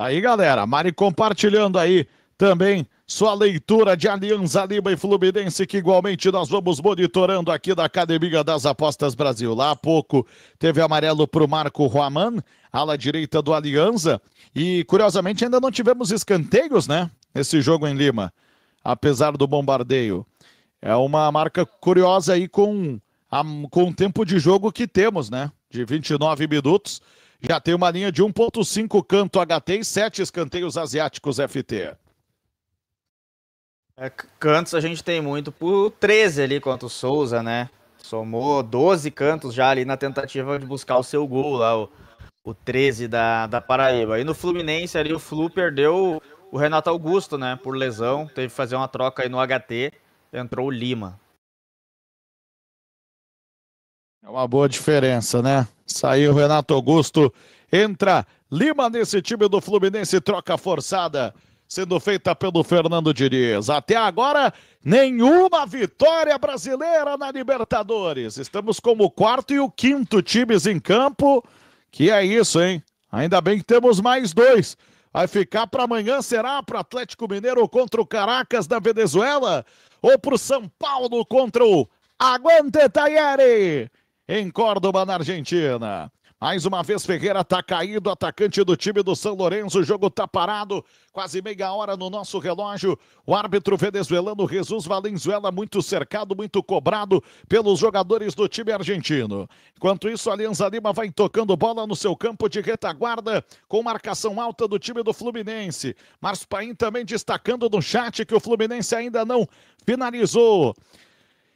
Aí, galera, Mari compartilhando aí também sua leitura de Alianza Lima e Fluminense, que igualmente nós vamos monitorando aqui da Academia das Apostas Brasil. Lá há pouco teve amarelo para o Marco Ruaman, ala direita do Aliança, e curiosamente ainda não tivemos escanteios, né? Nesse jogo em Lima, apesar do bombardeio. É uma marca curiosa aí com, a, com o tempo de jogo que temos, né? De 29 minutos. Já tem uma linha de 1.5 canto HT e 7 escanteios asiáticos FT. É, cantos a gente tem muito por 13 ali contra o Souza, né? Somou 12 cantos já ali na tentativa de buscar o seu gol lá, o, o 13 da, da Paraíba. E no Fluminense ali o Flu perdeu o Renato Augusto, né? Por lesão, teve que fazer uma troca aí no HT, entrou o Lima. É uma boa diferença, né? Saiu Renato Augusto, entra Lima nesse time do Fluminense, troca forçada sendo feita pelo Fernando Diniz. Até agora, nenhuma vitória brasileira na Libertadores. Estamos como o quarto e o quinto times em campo. Que é isso, hein? Ainda bem que temos mais dois. Vai ficar para amanhã, será para Atlético Mineiro contra o Caracas da Venezuela ou para o São Paulo contra o Aguante Tayhari? em Córdoba, na Argentina. Mais uma vez, Ferreira está caído, atacante do time do São Lourenço. O jogo está parado, quase meia hora no nosso relógio. O árbitro venezuelano Jesus Valenzuela, muito cercado, muito cobrado pelos jogadores do time argentino. Enquanto isso, Alianza Lima vai tocando bola no seu campo de retaguarda, com marcação alta do time do Fluminense. Márcio Paim também destacando no chat que o Fluminense ainda não finalizou.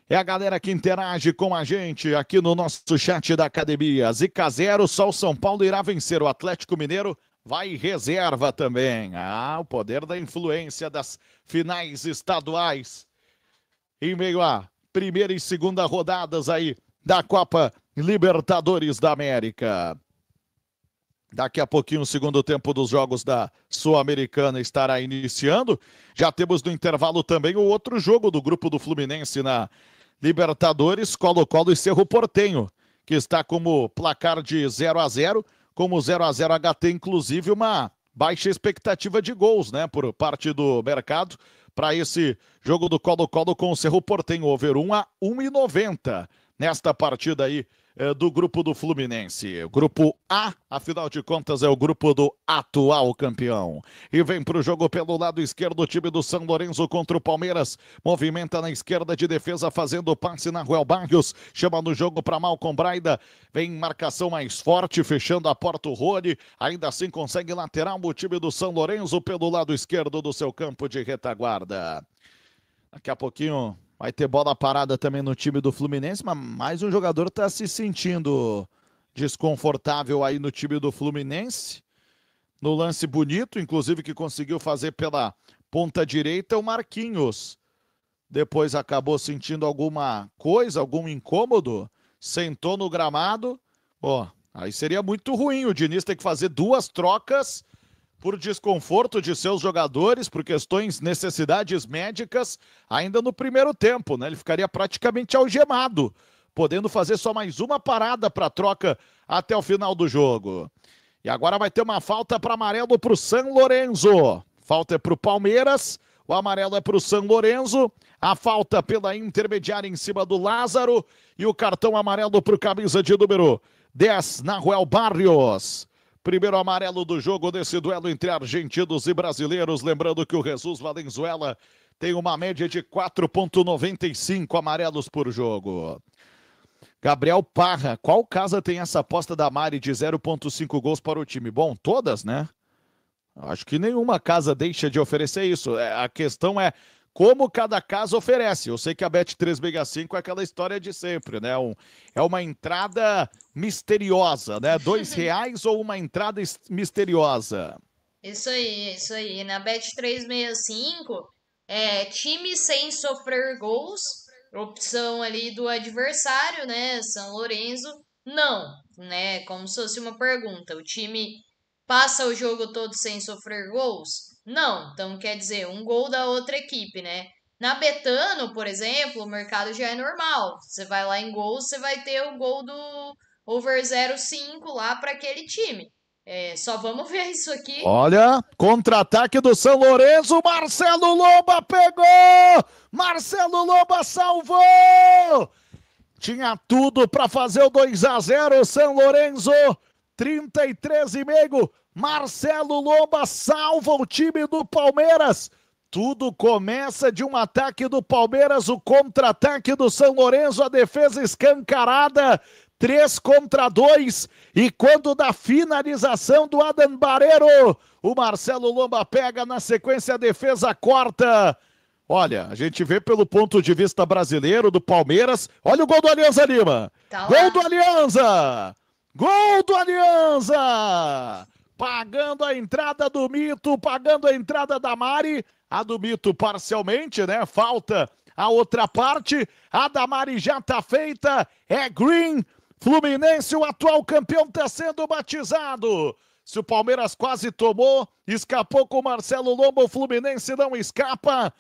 É a galera que interage com a gente aqui no nosso chat da academia. Zica zero, só o São Paulo irá vencer. O Atlético Mineiro vai reserva também. Ah, o poder da influência das finais estaduais. Em meio à primeira e segunda rodadas aí da Copa Libertadores da América. Daqui a pouquinho, o segundo tempo dos jogos da Sul-Americana estará iniciando. Já temos no intervalo também o outro jogo do grupo do Fluminense na Libertadores, Colo-Colo e Cerro Portenho, que está como placar de 0 a 0 como 0 a 0 HT, inclusive uma baixa expectativa de gols, né, por parte do mercado para esse jogo do Colo-Colo com o Cerro Portenho, over 1 a 1,90 nesta partida aí eh, do grupo do Fluminense. Grupo A, afinal de contas, é o grupo do atual campeão. E vem para o jogo pelo lado esquerdo o time do São Lourenço contra o Palmeiras. Movimenta na esquerda de defesa, fazendo passe na Ruel Barrios. Chama no jogo para Malcom Braida. Vem marcação mais forte, fechando a porta o Rony. Ainda assim consegue lateral o time do São Lourenço pelo lado esquerdo do seu campo de retaguarda. Daqui a pouquinho Vai ter bola parada também no time do Fluminense, mas mais um jogador está se sentindo desconfortável aí no time do Fluminense. No lance bonito, inclusive que conseguiu fazer pela ponta direita, o Marquinhos. Depois acabou sentindo alguma coisa, algum incômodo, sentou no gramado. Ó, oh, aí seria muito ruim. O Diniz tem que fazer duas trocas por desconforto de seus jogadores, por questões, necessidades médicas, ainda no primeiro tempo, né? Ele ficaria praticamente algemado, podendo fazer só mais uma parada para troca até o final do jogo. E agora vai ter uma falta para amarelo para o San Lorenzo. Falta é para o Palmeiras. O amarelo é para o San Lorenzo. A falta pela intermediária em cima do Lázaro. E o cartão amarelo para o camisa de número 10, Nahuel Barrios. Primeiro amarelo do jogo desse duelo entre argentinos e brasileiros. Lembrando que o Jesus Valenzuela tem uma média de 4,95 amarelos por jogo. Gabriel Parra, qual casa tem essa aposta da Mari de 0,5 gols para o time? Bom, todas, né? Acho que nenhuma casa deixa de oferecer isso. É, a questão é como cada caso oferece. Eu sei que a Bet365 é aquela história de sempre, né? Um, é uma entrada misteriosa, né? Dois reais ou uma entrada misteriosa. Isso aí, isso aí. Na Bet365, é, time sem sofrer gols, opção ali do adversário, né? São Lourenço, não, né? Como se fosse uma pergunta. O time passa o jogo todo sem sofrer gols? Não, então quer dizer, um gol da outra equipe, né? Na Betano, por exemplo, o mercado já é normal. Você vai lá em gol, você vai ter o gol do over 0,5 lá para aquele time. É, só vamos ver isso aqui. Olha, contra-ataque do São Lourenço, Marcelo Loba pegou! Marcelo Loba salvou! Tinha tudo para fazer o 2 a 0 São Lourenço, 33 e meio, Marcelo Lomba salva o time do Palmeiras. Tudo começa de um ataque do Palmeiras, o contra-ataque do São Lourenço, a defesa escancarada, 3 contra 2. E quando da finalização do Adam Barreiro, o Marcelo Lomba pega na sequência a defesa corta. Olha, a gente vê pelo ponto de vista brasileiro do Palmeiras. Olha o gol do Alianza Lima. Tá gol do Alianza! Gol do Alianza! pagando a entrada do Mito, pagando a entrada da Mari, a do Mito parcialmente, né? Falta a outra parte, a da Mari já tá feita, é Green, Fluminense, o atual campeão tá sendo batizado. Se o Palmeiras quase tomou, escapou com o Marcelo Lobo, o Fluminense não escapa.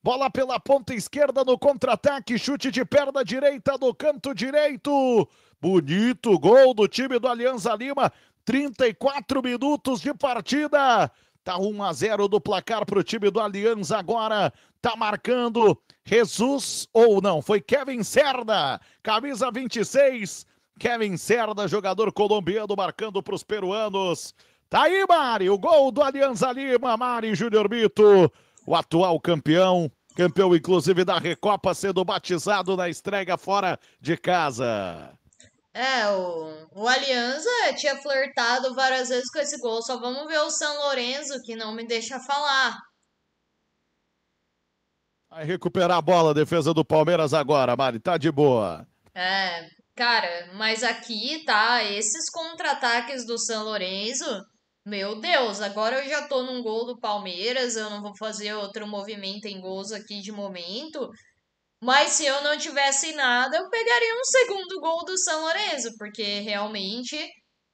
Bola pela ponta esquerda no contra-ataque, chute de perna direita do canto direito. Bonito gol do time do Alianza Lima. 34 minutos de partida. Tá 1 a 0 do placar para o time do Alianza agora. Tá marcando Jesus ou não? Foi Kevin Cerda, camisa 26. Kevin Cerda, jogador colombiano, marcando para os peruanos. Tá aí, Mari, o gol do Alianza Lima, Mari Júnior Bito, o atual campeão, campeão inclusive da Recopa, sendo batizado na estreia fora de casa. É, o, o Alianza é, tinha flertado várias vezes com esse gol. Só vamos ver o São Lorenzo que não me deixa falar. Vai recuperar a bola, a defesa do Palmeiras agora, Mari. Tá de boa. É, cara, mas aqui, tá? Esses contra-ataques do São Lorenzo, meu Deus, agora eu já tô num gol do Palmeiras, eu não vou fazer outro movimento em gols aqui de momento, mas se eu não tivesse nada, eu pegaria um segundo gol do São Lourenço, porque realmente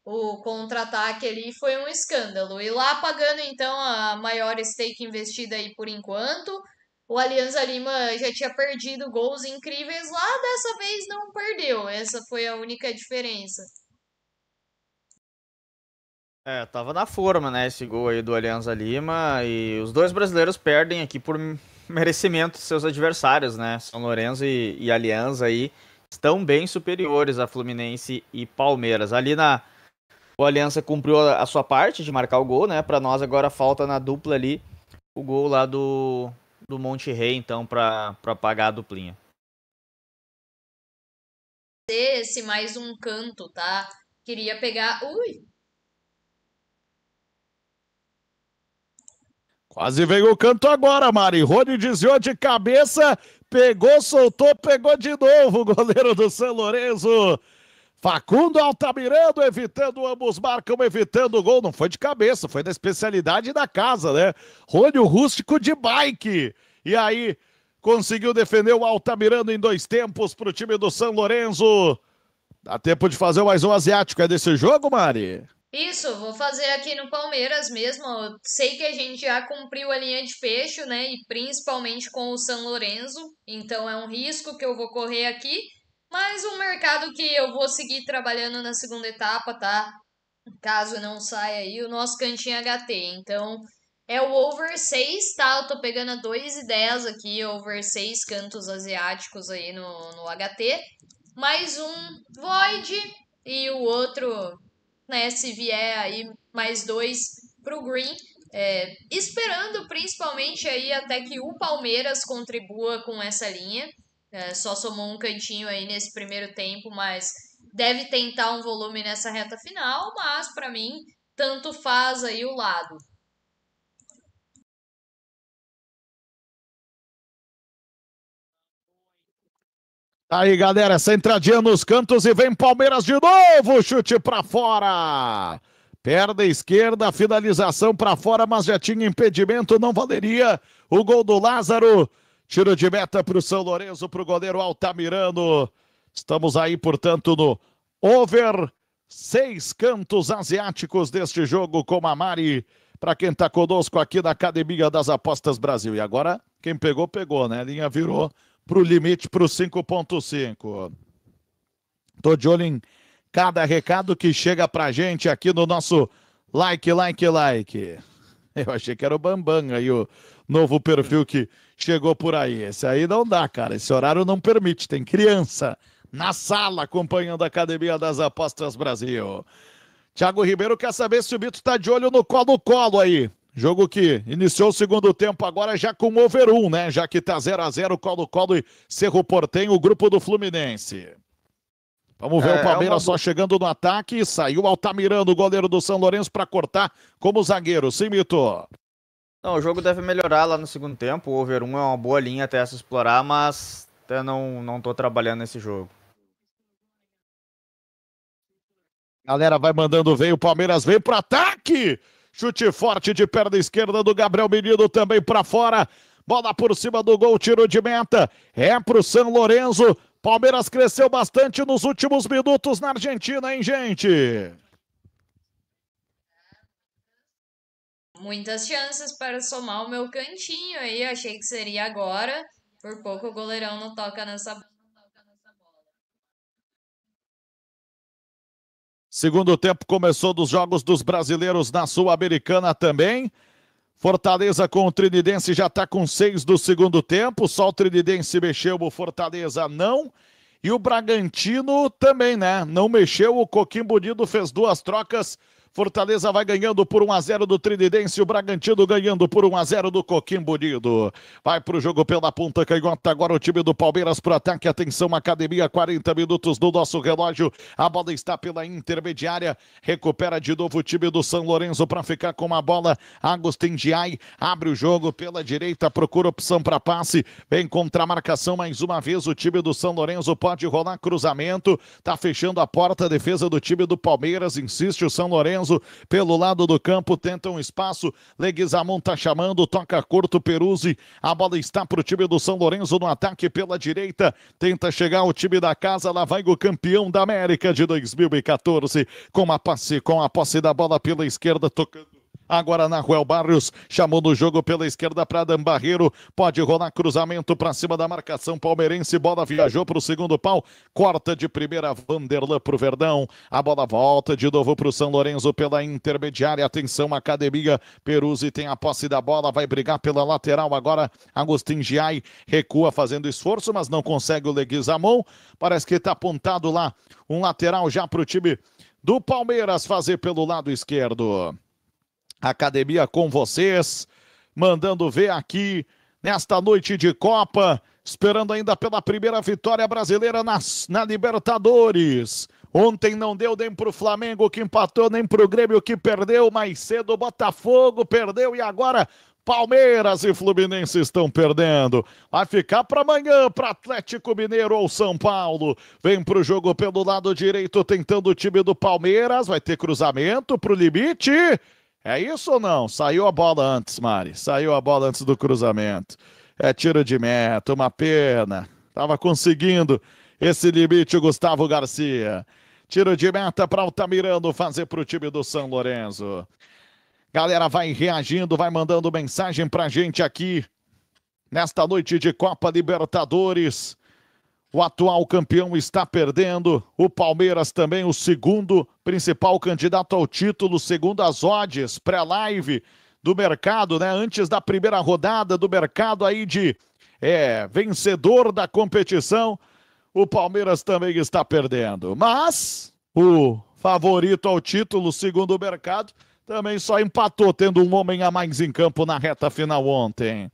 o contra-ataque ali foi um escândalo. E lá pagando então a maior stake investida aí por enquanto, o Alianza Lima já tinha perdido gols incríveis lá, dessa vez não perdeu. Essa foi a única diferença. É, tava na forma, né, esse gol aí do Alianza Lima e os dois brasileiros perdem aqui por merecimento dos seus adversários, né? São Lourenço e, e Aliança aí estão bem superiores a Fluminense e Palmeiras. Ali na o Aliança cumpriu a sua parte de marcar o gol, né? Para nós agora falta na dupla ali o gol lá do, do Monte Rei, então, para pagar a duplinha. Esse mais um canto, tá? Queria pegar. Ui, Quase veio o canto agora, Mari. Rony desviou de cabeça, pegou, soltou, pegou de novo o goleiro do São Lourenço. Facundo Altamirano evitando, ambos marcam, evitando o gol. Não foi de cabeça, foi da especialidade da casa, né? Rony o rústico de bike. E aí, conseguiu defender o Altamirano em dois tempos para o time do São Lourenço. Dá tempo de fazer mais um asiático. É desse jogo, Mari? Isso, vou fazer aqui no Palmeiras mesmo. Eu sei que a gente já cumpriu a linha de fecho, né? E principalmente com o São Lourenço. Então é um risco que eu vou correr aqui. Mas um mercado que eu vou seguir trabalhando na segunda etapa, tá? Caso não saia aí, o nosso cantinho HT. Então é o over 6, tá? Eu tô pegando a 2,10 aqui, over 6 cantos asiáticos aí no, no HT. Mais um Void e o outro né? Se vier aí mais dois para o Green, é, esperando principalmente aí até que o Palmeiras contribua com essa linha. É, só somou um cantinho aí nesse primeiro tempo, mas deve tentar um volume nessa reta final. Mas para mim, tanto faz aí o lado. Tá aí, galera, essa entradinha nos cantos e vem Palmeiras de novo, chute para fora. Perna esquerda, finalização para fora, mas já tinha impedimento, não valeria o gol do Lázaro. Tiro de meta para o São Lourenço, para o goleiro Altamirano. Estamos aí, portanto, no over. Seis cantos asiáticos deste jogo com a Mari. Para quem está conosco aqui da Academia das Apostas Brasil. E agora, quem pegou, pegou, né? A linha virou para o limite para o 5.5. Estou de olho em cada recado que chega para gente aqui no nosso like, like, like. Eu achei que era o Bambam aí, o novo perfil que chegou por aí. Esse aí não dá, cara. Esse horário não permite. Tem criança na sala acompanhando a Academia das Apostas Brasil. Tiago Ribeiro quer saber se o Bito está de olho no colo-colo aí. Jogo que iniciou o segundo tempo agora já com over 1, né? Já que tá 0 a 0 Colo-Colo e Cerro Portem, o grupo do Fluminense. Vamos ver é, o Palmeiras é só chegando no ataque. Saiu Altamirano, o goleiro do São Lourenço, para cortar como zagueiro. Sim, Mito. Não, o jogo deve melhorar lá no segundo tempo. O over 1 é uma boa linha até se explorar, mas até não, não tô trabalhando nesse jogo. Galera, vai mandando, vem, o Palmeiras, veio para ataque! Chute forte de perna esquerda do Gabriel Menino também para fora. Bola por cima do gol, tiro de meta. É pro São Lourenço. Palmeiras cresceu bastante nos últimos minutos na Argentina, hein, gente? Muitas chances para somar o meu cantinho aí. Achei que seria agora. Por pouco o goleirão não toca nessa Segundo tempo começou dos jogos dos brasileiros na Sul-Americana também. Fortaleza com o Trinidense já está com seis do segundo tempo. Só o Trinidense mexeu, o Fortaleza não. E o Bragantino também, né? Não mexeu. O Coquim Bonito fez duas trocas Fortaleza vai ganhando por 1 a 0 do Trinidense, o Bragantino ganhando por 1 a 0 do Coquimbo Unido. Vai para o jogo pela ponta canhota agora o time do Palmeiras pro ataque. Atenção, academia, 40 minutos do nosso relógio. A bola está pela intermediária. Recupera de novo o time do São Lourenço para ficar com a bola. Agustin Diai abre o jogo pela direita, procura opção para passe. Vem contra a marcação mais uma vez. O time do São Lourenço pode rolar cruzamento. Tá fechando a porta. A defesa do time do Palmeiras. Insiste o São Lourenço pelo lado do campo, tenta um espaço. Leguizamon tá chamando, toca curto, Peruzzi. A bola está para o time do São Lourenço no ataque pela direita. Tenta chegar o time da casa, lá vai o campeão da América de 2014 com a passe, com a posse da bola pela esquerda, tocando Agora Ruel Barrios chamou no jogo pela esquerda para Dan Barreiro. Pode rolar cruzamento para cima da marcação palmeirense. Bola viajou para o segundo pau. Corta de primeira Vanderlan para o Verdão. A bola volta de novo para o São Lourenço pela intermediária. Atenção, academia. Peruzzi tem a posse da bola. Vai brigar pela lateral agora. Agostinho Giai recua fazendo esforço, mas não consegue o Leguizamon. Parece que está apontado lá um lateral já para o time do Palmeiras fazer pelo lado esquerdo. Academia com vocês, mandando ver aqui nesta noite de Copa, esperando ainda pela primeira vitória brasileira nas, na Libertadores. Ontem não deu nem para o Flamengo que empatou, nem para o Grêmio que perdeu. Mais cedo Botafogo perdeu e agora Palmeiras e Fluminense estão perdendo. Vai ficar para amanhã para Atlético Mineiro ou São Paulo. Vem para o jogo pelo lado direito tentando o time do Palmeiras. Vai ter cruzamento para o limite é isso ou não? Saiu a bola antes, Mari. Saiu a bola antes do cruzamento. É tiro de meta, uma pena. Tava conseguindo esse limite, o Gustavo Garcia. Tiro de meta para Altamirano fazer para o time do São Lourenço. Galera, vai reagindo, vai mandando mensagem para gente aqui nesta noite de Copa Libertadores. O atual campeão está perdendo. O Palmeiras também, o segundo principal candidato ao título, segundo as odds, pré-live do mercado, né? Antes da primeira rodada do mercado aí de é, vencedor da competição, o Palmeiras também está perdendo. Mas o favorito ao título, segundo o mercado, também só empatou, tendo um homem a mais em campo na reta final ontem.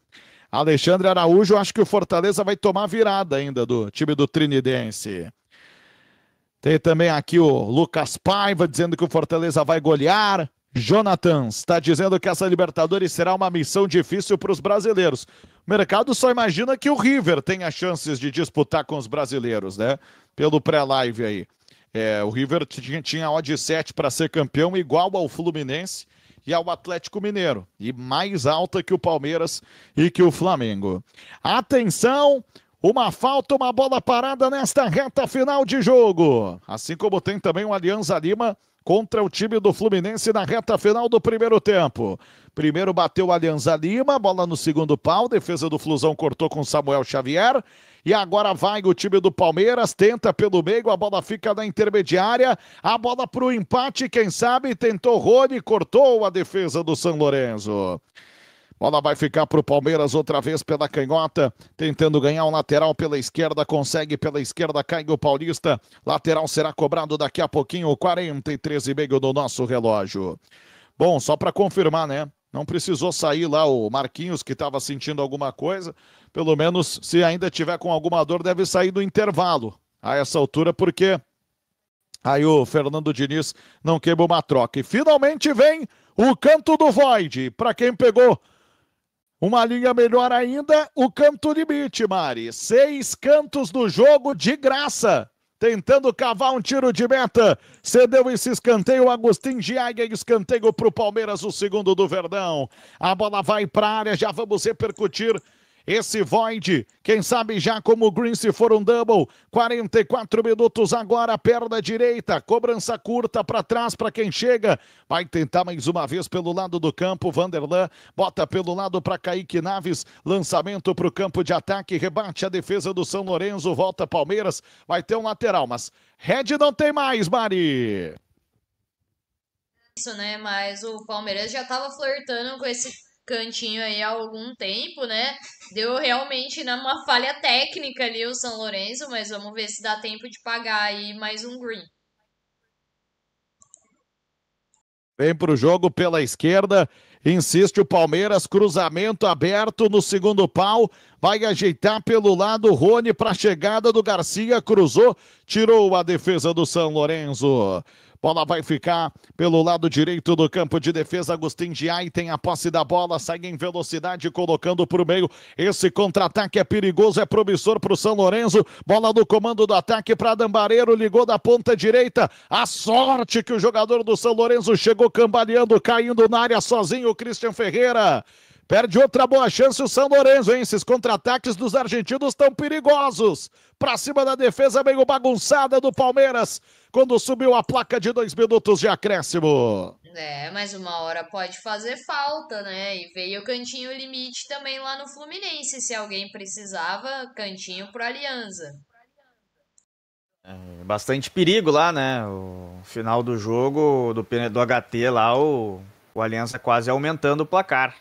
Alexandre Araújo, acho que o Fortaleza vai tomar virada ainda do time do Trinidense. Tem também aqui o Lucas Paiva dizendo que o Fortaleza vai golear. Jonathan está dizendo que essa Libertadores será uma missão difícil para os brasileiros. O mercado só imagina que o River tenha chances de disputar com os brasileiros, né? Pelo pré-live aí. É, o River tinha odd 7 para ser campeão, igual ao Fluminense e ao Atlético Mineiro, e mais alta que o Palmeiras e que o Flamengo. Atenção! Uma falta, uma bola parada nesta reta final de jogo. Assim como tem também o Alianza Lima contra o time do Fluminense na reta final do primeiro tempo. Primeiro bateu o Alianza Lima, bola no segundo pau, defesa do Flusão cortou com Samuel Xavier. E agora vai o time do Palmeiras, tenta pelo meio, a bola fica na intermediária, a bola para o empate, quem sabe tentou Rony, cortou a defesa do São Lourenço. Bola vai ficar para o Palmeiras outra vez pela canhota, tentando ganhar um lateral pela esquerda, consegue pela esquerda, cai o Paulista. Lateral será cobrado daqui a pouquinho, 43 e meio do nosso relógio. Bom, só para confirmar, né? Não precisou sair lá o Marquinhos, que estava sentindo alguma coisa. Pelo menos, se ainda tiver com alguma dor, deve sair do intervalo a essa altura, porque aí o Fernando Diniz não queima uma troca. E finalmente vem o canto do Void. Para quem pegou uma linha melhor ainda, o canto limite, Mari. Seis cantos do jogo de graça tentando cavar um tiro de meta, cedeu esse escanteio, Agostinho Giaga, escanteio para o Palmeiras, o segundo do Verdão. A bola vai para a área, já vamos repercutir esse Void, quem sabe já como o Green se for um double, 44 minutos agora, perna direita, cobrança curta para trás para quem chega, vai tentar mais uma vez pelo lado do campo, Vanderlan bota pelo lado para Kaique Naves, lançamento para o campo de ataque, rebate a defesa do São Lourenço, volta Palmeiras, vai ter um lateral, mas Red não tem mais, Mari! Isso, né? Mas o Palmeiras já estava flertando com esse cantinho aí há algum tempo, né? Deu realmente numa né, falha técnica ali o São Lourenço, mas vamos ver se dá tempo de pagar aí mais um green. Vem para o jogo pela esquerda. Insiste o Palmeiras, cruzamento aberto no segundo pau. Vai ajeitar pelo lado Rony para a chegada do Garcia. Cruzou, tirou a defesa do São Lourenço. Bola vai ficar pelo lado direito do campo de defesa. Agostinho Giai tem a posse da bola, segue em velocidade, colocando para o meio. Esse contra-ataque é perigoso, é promissor para o São Lourenço. Bola no comando do ataque para Dambareiro, ligou da ponta direita. A sorte que o jogador do São Lourenço chegou cambaleando, caindo na área sozinho, o Christian Ferreira. Perde outra boa chance o São Lourenço, hein? Esses contra-ataques dos argentinos estão perigosos. Para cima da defesa meio bagunçada do Palmeiras quando subiu a placa de dois minutos de acréscimo. É, mas uma hora pode fazer falta, né? E veio o cantinho limite também lá no Fluminense, se alguém precisava, cantinho pro Alianza. É, bastante perigo lá, né? O final do jogo do, do HT lá, o, o Aliança quase aumentando o placar.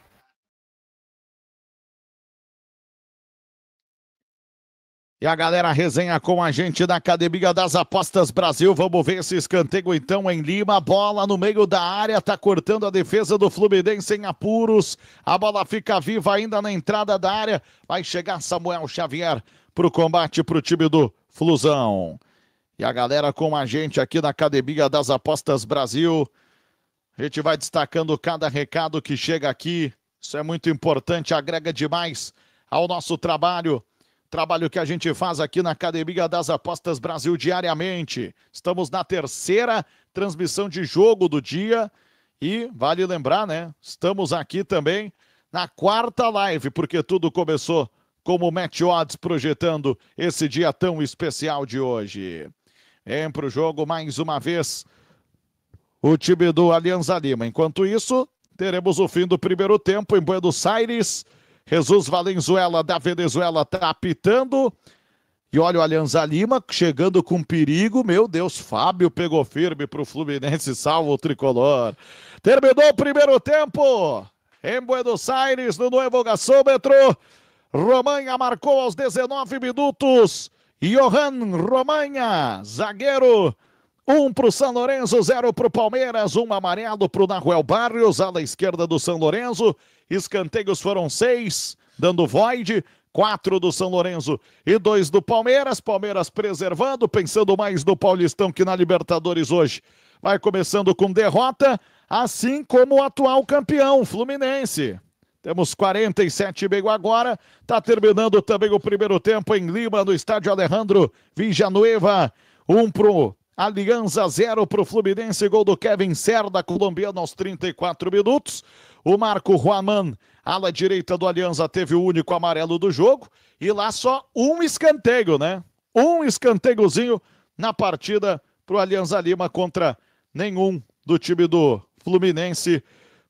E a galera resenha com a gente da Academia das Apostas Brasil. Vamos ver esse escanteio então em Lima. Bola no meio da área, tá cortando a defesa do Fluminense em apuros. A bola fica viva ainda na entrada da área. Vai chegar Samuel Xavier pro combate pro time do Flusão. E a galera com a gente aqui da Academia das Apostas Brasil. A gente vai destacando cada recado que chega aqui. Isso é muito importante, agrega demais ao nosso trabalho Trabalho que a gente faz aqui na Academia das Apostas Brasil diariamente. Estamos na terceira transmissão de jogo do dia. E vale lembrar, né? Estamos aqui também na quarta live, porque tudo começou como Match Odds projetando esse dia tão especial de hoje. Vem para o jogo mais uma vez o time do Alianza Lima. Enquanto isso, teremos o fim do primeiro tempo em Buenos Aires. Jesus Valenzuela da Venezuela tá apitando. E olha o Alianza Lima chegando com perigo. Meu Deus, Fábio pegou firme para o Fluminense, salvo o tricolor. Terminou o primeiro tempo em Buenos Aires, no novo gasômetro. Romanha marcou aos 19 minutos. Johan Romanha, zagueiro. Um para o São Lourenço, zero para o Palmeiras. Um amarelo para o Nahuel Barrios, ala esquerda do São Lourenço. Escanteios foram seis, dando void. Quatro do São Lourenço e dois do Palmeiras. Palmeiras preservando, pensando mais no Paulistão que na Libertadores hoje. Vai começando com derrota, assim como o atual campeão, Fluminense. Temos 47 e meio agora. Tá terminando também o primeiro tempo em Lima, no estádio Alejandro Villanueva. Um pro Alianza, zero pro Fluminense. Gol do Kevin Cerda, colombiano, aos 34 minutos. O Marco Juaman, ala direita do Aliança, teve o único amarelo do jogo. E lá só um escanteio, né? Um escanteiozinho na partida para o Alianza Lima contra nenhum do time do Fluminense.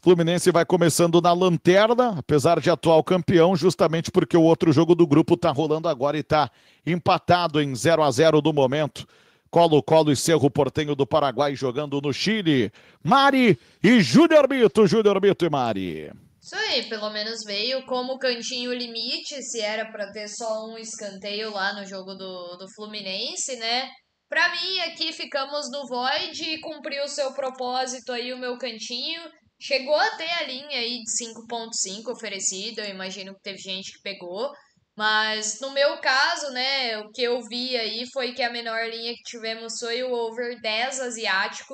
Fluminense vai começando na lanterna, apesar de atual campeão, justamente porque o outro jogo do grupo está rolando agora e está empatado em 0 a 0 do momento. Colo-Colo e Cerro Portenho do Paraguai jogando no Chile. Mari e Júnior Mito, Júnior Mito e Mari. Isso aí, pelo menos veio como cantinho limite, se era para ter só um escanteio lá no jogo do, do Fluminense, né? Para mim, aqui ficamos no void e cumpriu o seu propósito aí, o meu cantinho. Chegou até a linha aí de 5.5 oferecida, eu imagino que teve gente que pegou. Mas no meu caso, né, o que eu vi aí foi que a menor linha que tivemos foi o over 10 asiático.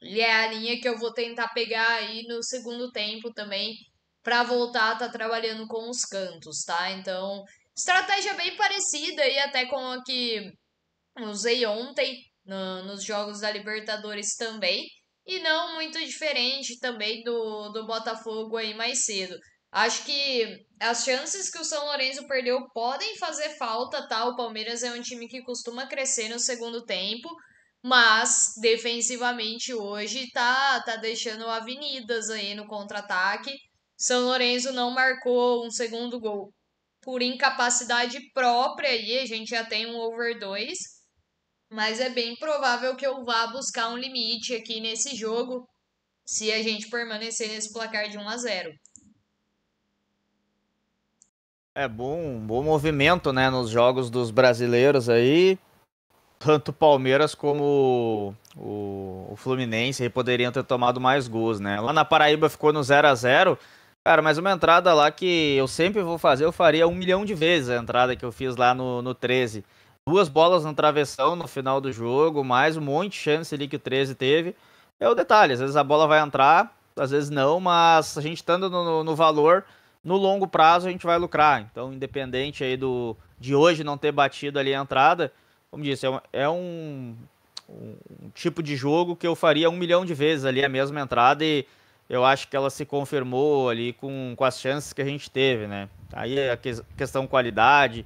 E é a linha que eu vou tentar pegar aí no segundo tempo também para voltar a tá trabalhando com os cantos, tá? Então, estratégia bem parecida aí até com a que usei ontem no, nos jogos da Libertadores também. E não muito diferente também do, do Botafogo aí mais cedo. Acho que as chances que o São Lourenço perdeu podem fazer falta, tá? O Palmeiras é um time que costuma crescer no segundo tempo, mas defensivamente hoje tá, tá deixando avenidas aí no contra-ataque. São Lourenço não marcou um segundo gol por incapacidade própria aí, a gente já tem um over 2, mas é bem provável que eu vá buscar um limite aqui nesse jogo se a gente permanecer nesse placar de 1 a 0. É bom, bom movimento, né, nos jogos dos brasileiros aí. Tanto o Palmeiras como o, o Fluminense aí poderiam ter tomado mais gols, né? Lá na Paraíba ficou no 0 a 0 Cara, mas uma entrada lá que eu sempre vou fazer, eu faria um milhão de vezes a entrada que eu fiz lá no, no 13. Duas bolas no travessão no final do jogo, mais um monte de chance ali que o 13 teve. É o detalhe, às vezes a bola vai entrar, às vezes não, mas a gente estando no, no valor, no longo prazo a gente vai lucrar. Então, independente aí do de hoje não ter batido ali a entrada, como disse, é um, é um, um tipo de jogo que eu faria um milhão de vezes ali a mesma entrada e eu acho que ela se confirmou ali com, com as chances que a gente teve, né? Aí é a que, questão qualidade,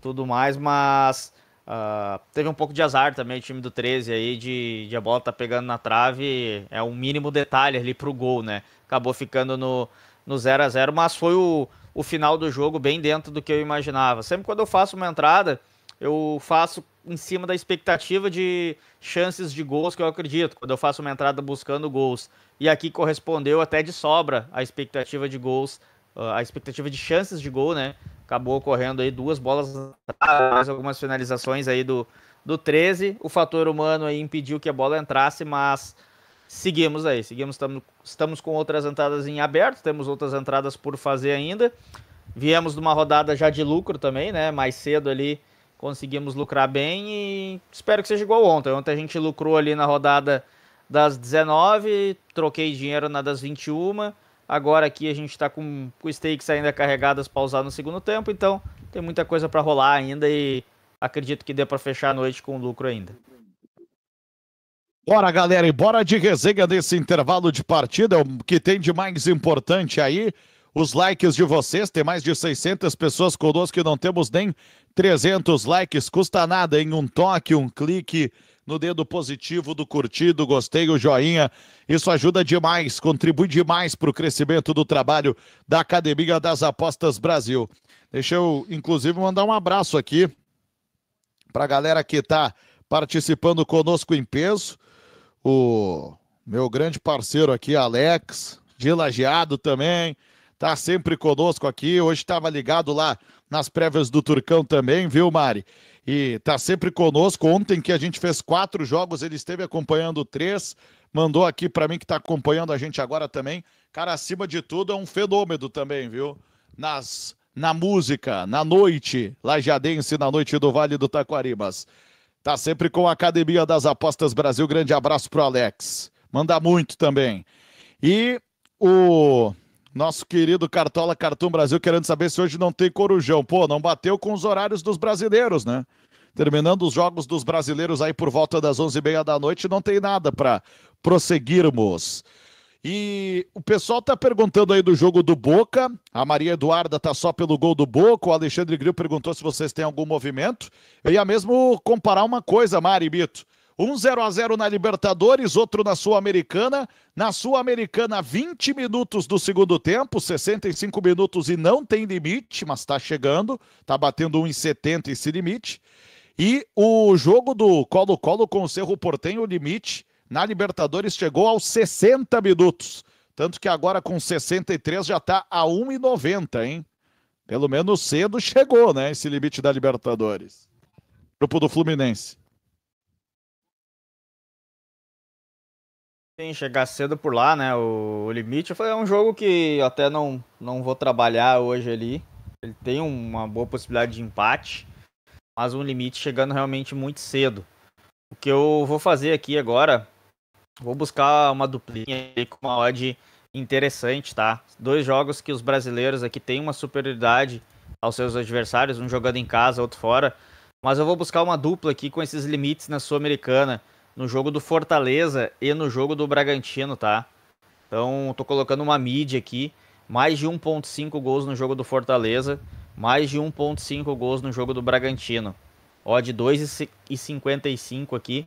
tudo mais, mas uh, teve um pouco de azar também o time do 13 aí, de, de a bola tá pegando na trave, é um mínimo detalhe ali pro gol, né? Acabou ficando no, no 0 a 0 mas foi o, o final do jogo bem dentro do que eu imaginava. Sempre quando eu faço uma entrada, eu faço em cima da expectativa de chances de gols que eu acredito, quando eu faço uma entrada buscando gols. E aqui correspondeu até de sobra a expectativa de gols, ah, a expectativa de chances de gol, né? Acabou ocorrendo aí duas bolas, mais algumas finalizações aí do, do 13. O fator humano aí impediu que a bola entrasse, mas seguimos aí, seguimos, tamo, estamos com outras entradas em aberto, temos outras entradas por fazer ainda. Viemos de uma rodada já de lucro também, né? Mais cedo ali conseguimos lucrar bem e espero que seja igual ontem. Ontem a gente lucrou ali na rodada das 19, troquei dinheiro na das 21. Agora aqui a gente está com os stakes ainda carregadas para usar no segundo tempo, então tem muita coisa para rolar ainda e acredito que dê para fechar a noite com lucro ainda. Bora, galera, e bora de resenha desse intervalo de partida. É o que tem de mais importante aí? Os likes de vocês. Tem mais de 600 pessoas conosco e não temos nem 300 likes. Custa nada, em Um toque, um clique no dedo positivo do curtido, gostei, o joinha. Isso ajuda demais, contribui demais para o crescimento do trabalho da Academia das Apostas Brasil. Deixa eu, inclusive, mandar um abraço aqui para a galera que está participando conosco em peso o meu grande parceiro aqui, Alex, de Lajeado também, tá sempre conosco aqui. Hoje estava ligado lá nas prévias do Turcão também, viu, Mari? E tá sempre conosco. Ontem que a gente fez quatro jogos, ele esteve acompanhando três. Mandou aqui para mim que tá acompanhando a gente agora também. Cara, acima de tudo, é um fenômeno também, viu? Nas na música, na noite lajadense, na noite do Vale do Taquaribas. Tá sempre com a Academia das Apostas Brasil. Grande abraço pro Alex. Manda muito também. E o nosso querido Cartola Cartoon Brasil querendo saber se hoje não tem corujão. Pô, não bateu com os horários dos brasileiros, né? Terminando os jogos dos brasileiros aí por volta das 11h30 da noite, não tem nada para prosseguirmos. E o pessoal tá perguntando aí do jogo do Boca. A Maria Eduarda tá só pelo gol do Boca. O Alexandre Gril perguntou se vocês têm algum movimento. Eu ia mesmo comparar uma coisa, Mari Bito. Um 0 a 0 na Libertadores, outro na Sul-Americana. Na Sul-Americana, 20 minutos do segundo tempo, 65 minutos e não tem limite, mas tá chegando, tá batendo 1,70 esse limite. E o jogo do Colo-Colo com o Cerro Portenho, o limite na Libertadores chegou aos 60 minutos. Tanto que agora com 63 já está a 1,90, hein? Pelo menos cedo chegou, né? Esse limite da Libertadores. Grupo do Fluminense. Sim, chegar cedo por lá, né? O, limite foi um jogo que até não, não vou trabalhar hoje ali. Ele tem uma boa possibilidade de empate, mas um limite chegando realmente muito cedo. O que eu vou fazer aqui agora Vou buscar uma duplinha aí com uma odd interessante, tá? Dois jogos que os brasileiros aqui têm uma superioridade aos seus adversários, um jogando em casa, outro fora. Mas eu vou buscar uma dupla aqui com esses limites na Sul-Americana, no jogo do Fortaleza e no jogo do Bragantino, tá? Então, tô colocando uma mid aqui, mais de 1.5 gols no jogo do Fortaleza, mais de 1.5 gols no jogo do Bragantino. Odd 2,55 aqui,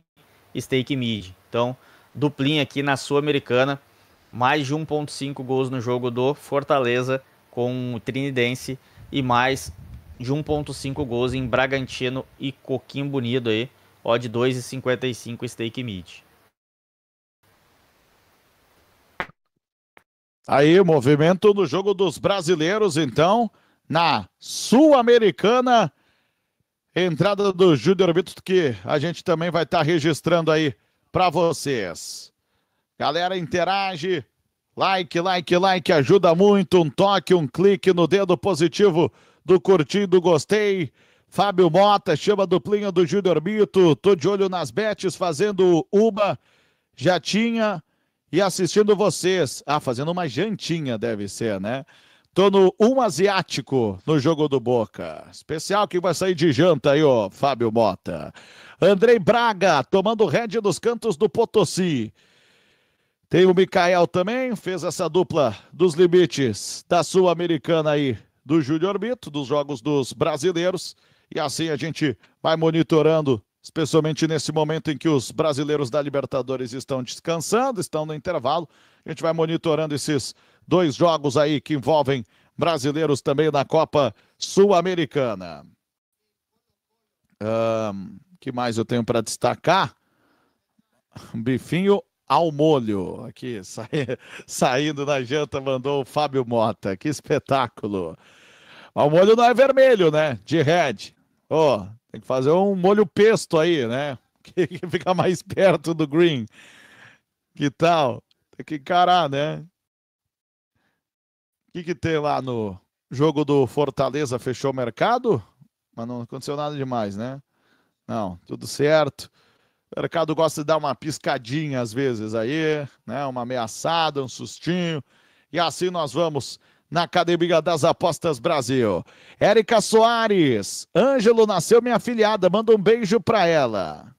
stake mid. Então, duplinha aqui na Sul-Americana. Mais de 1,5 gols no jogo do Fortaleza com o Trinidense e mais de 1,5 gols em Bragantino e Coquimbo Unido aí. Ó, de 2,55 stake mid. Aí o movimento do jogo dos brasileiros, então, na Sul-Americana. Entrada do Júlio Vitor, que a gente também vai estar tá registrando aí para vocês. Galera, interage. Like, like, like, ajuda muito. Um toque, um clique no dedo positivo do curtindo gostei. Fábio Mota, chama duplinha do Júnior Mito. Tô de olho nas betes, fazendo uma jatinha e assistindo vocês. Ah, fazendo uma jantinha, deve ser, né? Tô no Um Asiático no jogo do Boca. Especial que vai sair de janta aí, ó, Fábio Mota. Andrei Braga, tomando head dos cantos do Potosí. Tem o Mikael também, fez essa dupla dos limites da Sul-Americana aí, do Júnior Mito, dos Jogos dos Brasileiros. E assim a gente vai monitorando, especialmente nesse momento em que os brasileiros da Libertadores estão descansando, estão no intervalo. A gente vai monitorando esses dois jogos aí que envolvem brasileiros também na Copa Sul-Americana. Um, que mais eu tenho para destacar? Bifinho ao molho, aqui, sa... saindo na janta, mandou o Fábio Mota. Que espetáculo! Mas o molho não é vermelho, né? De red. oh, tem que fazer um molho pesto aí, né? Que, que fica mais perto do green. Que tal? Tem que encarar, né? O que, que tem lá no jogo do Fortaleza? Fechou o mercado? Mas não aconteceu nada demais, né? Não, tudo certo. O mercado gosta de dar uma piscadinha às vezes aí, né? Uma ameaçada, um sustinho. E assim nós vamos na Academia das Apostas Brasil. Érica Soares, Ângelo nasceu minha filhada, manda um beijo para ela.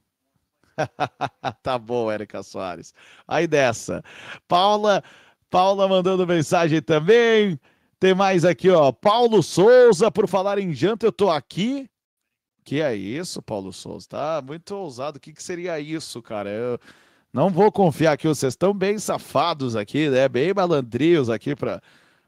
tá bom, Érica Soares. Aí dessa. Paula, Paula mandando mensagem também. Tem mais aqui, ó. Paulo Souza, por falar em janta, eu tô aqui que é isso, Paulo Souza? Tá muito ousado. O que, que seria isso, cara? Eu não vou confiar que Vocês estão bem safados aqui, né? Bem malandrios aqui para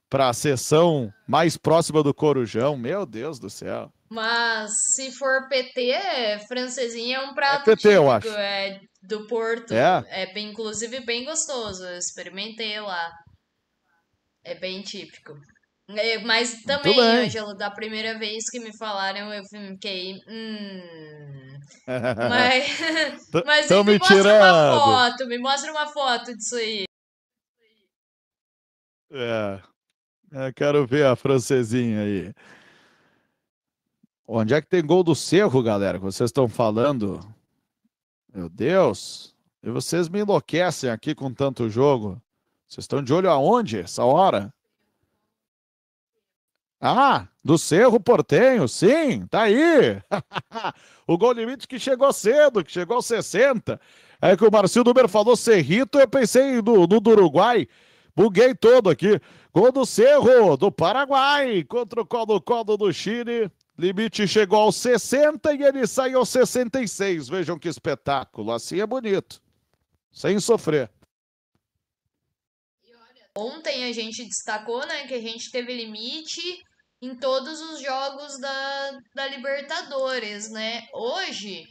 para a sessão mais próxima do Corujão. Meu Deus do céu. Mas se for PT, é, francesinha é um é prato é PT, típico, eu acho. É, do Porto. É? é bem, inclusive bem gostoso. Eu experimentei lá. É bem típico. É, mas também, Ângelo, da primeira vez que me falaram, eu fiquei. Hum. mas mas me, me mostra uma foto, me mostra uma foto disso aí. É, é. quero ver a francesinha aí. Onde é que tem gol do Cerro, galera? que Vocês estão falando? Meu Deus! E vocês me enlouquecem aqui com tanto jogo. Vocês estão de olho aonde essa hora? Ah, do Cerro Portenho, sim, tá aí. o gol limite que chegou cedo, que chegou aos 60. É que o Marcio Duber falou Cerrito, eu pensei no, no do Uruguai. Buguei todo aqui. Gol do Cerro, do Paraguai, contra o Colo-Colo do Chile. Limite chegou aos 60 e ele saiu aos 66. Vejam que espetáculo. Assim é bonito. Sem sofrer. Ontem a gente destacou, né, que a gente teve limite em todos os jogos da, da Libertadores, né? Hoje,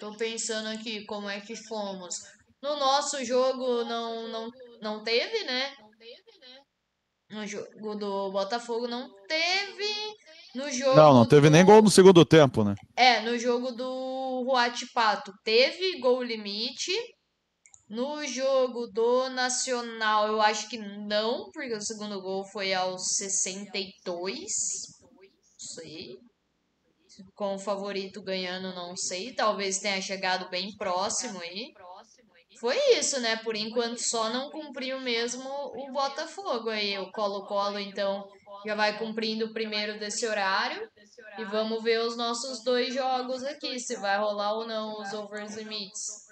tô pensando aqui como é que fomos. No nosso jogo não, não, não teve, né? No jogo do Botafogo não teve. No jogo não, não teve do... nem gol no segundo tempo, né? É, no jogo do Ruati teve gol limite. No jogo do Nacional, eu acho que não, porque o segundo gol foi aos 62. Sei. Com o favorito ganhando, não sei. Talvez tenha chegado bem próximo aí. Foi isso, né? Por enquanto só não cumpriu mesmo o Botafogo aí. O Colo-Colo, então, já vai cumprindo o primeiro desse horário. E vamos ver os nossos dois jogos aqui, se vai rolar ou não os overs Limits.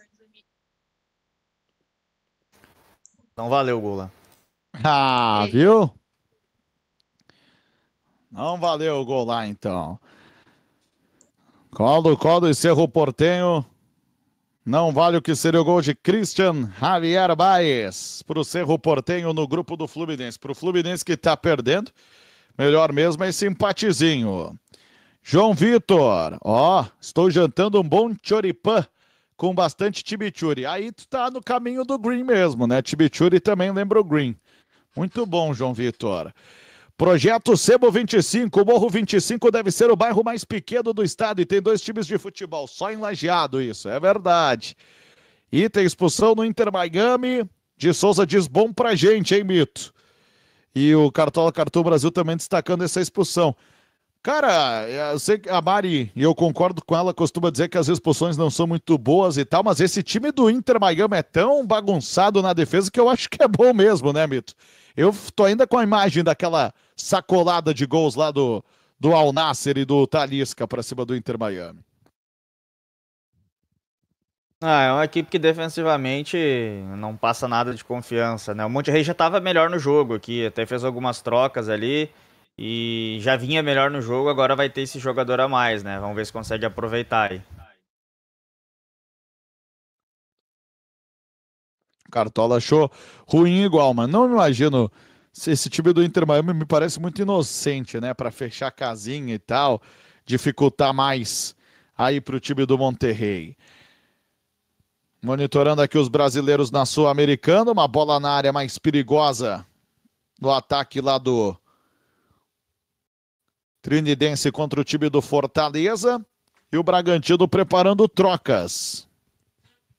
Não valeu, Gula. Ah, viu? Não valeu o gol lá, então. Colo, colo e Cerro Portenho. Não vale o que seria o gol de Christian Javier Baez para o Cerro Portenho no grupo do Fluminense. Para o Fluminense que está perdendo, melhor mesmo é esse empatezinho. João Vitor, ó, estou jantando um bom choripã com bastante Tibichuri. Aí tu tá no caminho do Green mesmo, né? Tibichuri também lembra o Green. Muito bom, João Vitor. Projeto Sebo 25. O Morro 25 deve ser o bairro mais pequeno do estado e tem dois times de futebol. Só em Lajeado, isso. É verdade. E tem expulsão no Inter Miami. De Souza diz bom pra gente, hein, Mito? E o Cartola Cartão Brasil também destacando essa expulsão. Cara, é, eu sei que a Mari, e eu concordo com ela, costuma dizer que as expulsões não são muito boas e tal, mas esse time do Inter Miami é tão bagunçado na defesa que eu acho que é bom mesmo, né, Mito? Eu tô ainda com a imagem daquela sacolada de gols lá do, do Al Nasser e do Talisca para cima do Inter Miami. Ah, é uma equipe que defensivamente não passa nada de confiança, né? O Monterrey já estava melhor no jogo aqui, até fez algumas trocas ali. E já vinha melhor no jogo, agora vai ter esse jogador a mais, né? Vamos ver se consegue aproveitar aí. Cartola achou ruim igual, mas não imagino. Esse time do Inter Miami me parece muito inocente, né? Para fechar casinha e tal, dificultar mais aí para o time do Monterrey. Monitorando aqui os brasileiros na Sul-Americana, uma bola na área mais perigosa no ataque lá do Trinidense contra o time do Fortaleza e o Bragantino preparando trocas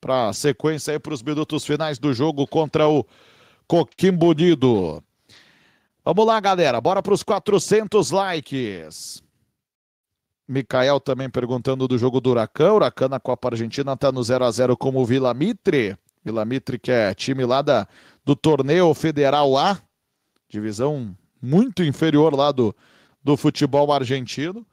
para sequência aí para os minutos finais do jogo contra o Coquimbo Unido. Vamos lá, galera, bora para os 400 likes. Mikael também perguntando do jogo do Huracan. Huracan na Copa Argentina está no 0 a 0 como o Vila Mitre. Vila Mitre que é time lá da, do torneio federal A, divisão muito inferior lá do, do futebol argentino.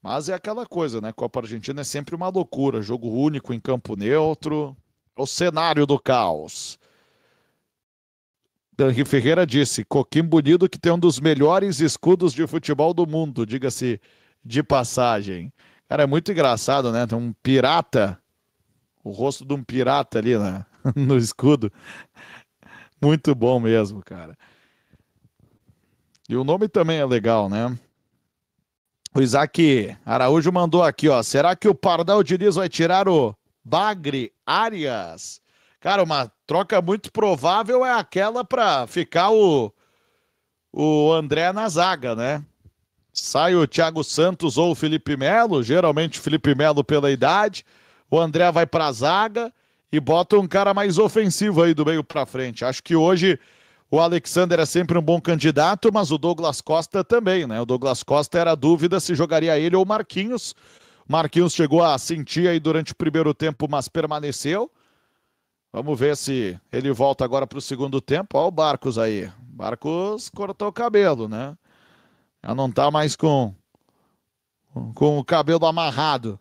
Mas é aquela coisa, né? Copa Argentina é sempre uma loucura, jogo único em campo neutro, o cenário do caos. Danri Ferreira disse: Coquim bonito que tem um dos melhores escudos de futebol do mundo, diga-se de passagem. Cara, é muito engraçado, né? Tem um pirata, o rosto de um pirata ali né? no escudo. Muito bom mesmo, cara. E o nome também é legal, né? O Isaac Araújo mandou aqui, ó. Será que o Pardal Diniz vai tirar o Bagre Arias? Cara, uma troca muito provável é aquela para ficar o, o André na zaga, né? Sai o Thiago Santos ou o Felipe Melo, geralmente Felipe Melo pela idade. O André vai para a zaga e bota um cara mais ofensivo aí do meio para frente. Acho que hoje o Alexander é sempre um bom candidato, mas o Douglas Costa também, né? O Douglas Costa era dúvida se jogaria ele ou Marquinhos. Marquinhos chegou a sentir aí durante o primeiro tempo, mas permaneceu. Vamos ver se ele volta agora para o segundo tempo. Olha o Barcos aí. Barcos cortou o cabelo, né? Já não está mais com, com o cabelo amarrado,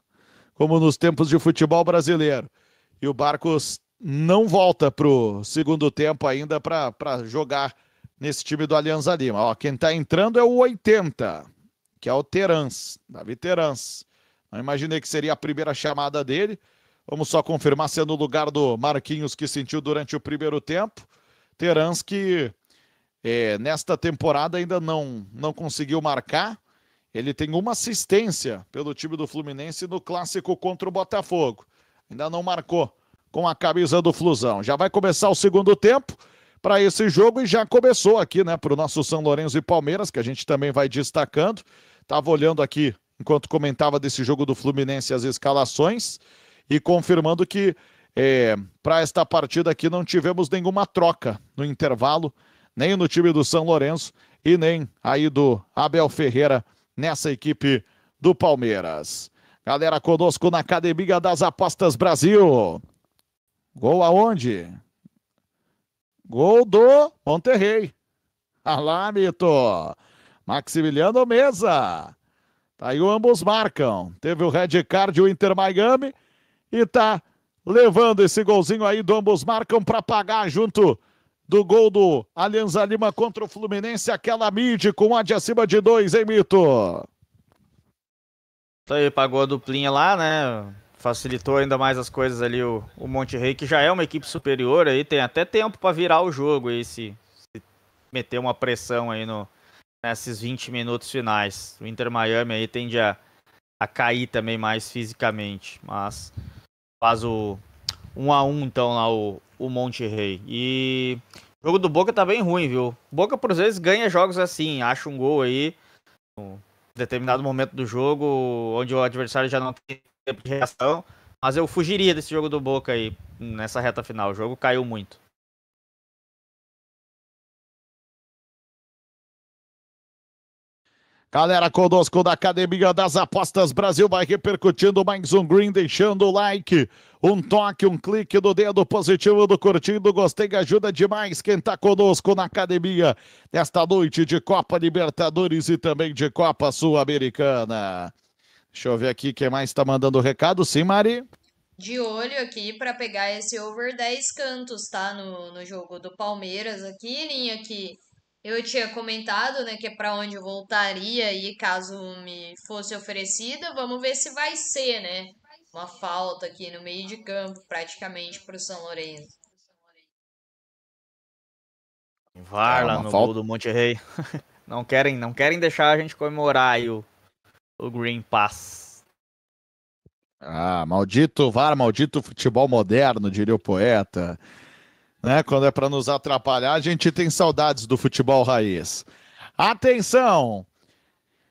como nos tempos de futebol brasileiro. E o Barcos não volta para o segundo tempo ainda para jogar nesse time do Alianza Lima. Ó, quem está entrando é o 80, que é o Terans, Davi Terans. Não imaginei que seria a primeira chamada dele. Vamos só confirmar se é no lugar do Marquinhos que sentiu durante o primeiro tempo. Terans que é, nesta temporada ainda não, não conseguiu marcar. Ele tem uma assistência pelo time do Fluminense no clássico contra o Botafogo. Ainda não marcou com a camisa do Flusão. Já vai começar o segundo tempo para esse jogo e já começou aqui, né, para o nosso São Lourenço e Palmeiras, que a gente também vai destacando. Estava olhando aqui, enquanto comentava desse jogo do Fluminense, as escalações e confirmando que é, para esta partida aqui não tivemos nenhuma troca no intervalo, nem no time do São Lourenço e nem aí do Abel Ferreira nessa equipe do Palmeiras. Galera conosco na Academia das Apostas Brasil. Gol aonde? Gol do Monterrey. lá, Mito. Maximiliano Mesa. Tá aí, ambos marcam. Teve o red card o Inter Miami e tá levando esse golzinho aí do ambos marcam para pagar junto do gol do Alianza Lima contra o Fluminense, aquela mid com um de acima de dois, hein, Mito? Tá aí, pagou a duplinha lá, né? facilitou ainda mais as coisas ali o, o Monte Rei, que já é uma equipe superior aí, tem até tempo para virar o jogo aí, se, se, meter uma pressão aí no, nesses 20 minutos finais. O Inter Miami aí tende a, a cair também mais fisicamente, mas faz o 1 um a 1 um, então lá o, o Monte Rei. E o jogo do Boca tá bem ruim, viu? Boca por vezes ganha jogos assim, acha um gol aí, um determinado momento do jogo, onde o adversário já não tem tempo de reação. Mas eu fugiria desse jogo do Boca aí, nessa reta final. O jogo caiu muito. Galera conosco da Academia das Apostas Brasil vai repercutindo mais um green, deixando o like, um toque, um clique do dedo positivo do curtindo, gostei, ajuda demais quem tá conosco na Academia nesta noite de Copa Libertadores e também de Copa Sul-Americana. Deixa eu ver aqui quem mais está mandando o recado. Sim, Mari? De olho aqui para pegar esse over 10 cantos, tá? No, no jogo do Palmeiras aqui, linha que eu tinha comentado, né? Que é para onde eu voltaria aí caso me fosse oferecida. Vamos ver se vai ser, né? Uma falta aqui no meio de campo, praticamente, para o São Lourenço. Varla ah, no falta. gol do Monterrey. não querem, não querem deixar a gente comemorar aí o, o Green Pass. Ah, maldito VAR, maldito futebol moderno, diria o poeta. Né? Quando é para nos atrapalhar, a gente tem saudades do futebol raiz. Atenção!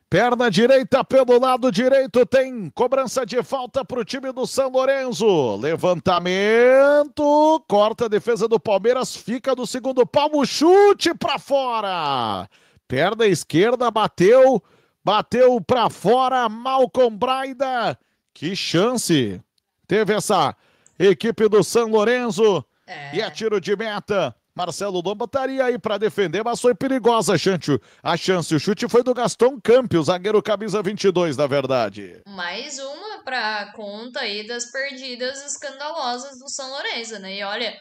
Perna direita pelo lado direito, tem cobrança de falta para o time do São Lourenço. Levantamento, corta a defesa do Palmeiras, fica do segundo palmo, chute para fora. Perna esquerda bateu Bateu para fora Malcolm Braida. Que chance! Teve essa equipe do São Lourenço. É. E é tiro de meta. Marcelo Lomba estaria aí para defender, mas foi perigosa a chance. A chance, o chute foi do Gaston Campi, o zagueiro camisa 22, na verdade. Mais uma para conta aí das perdidas escandalosas do São Lourenço, né? E olha,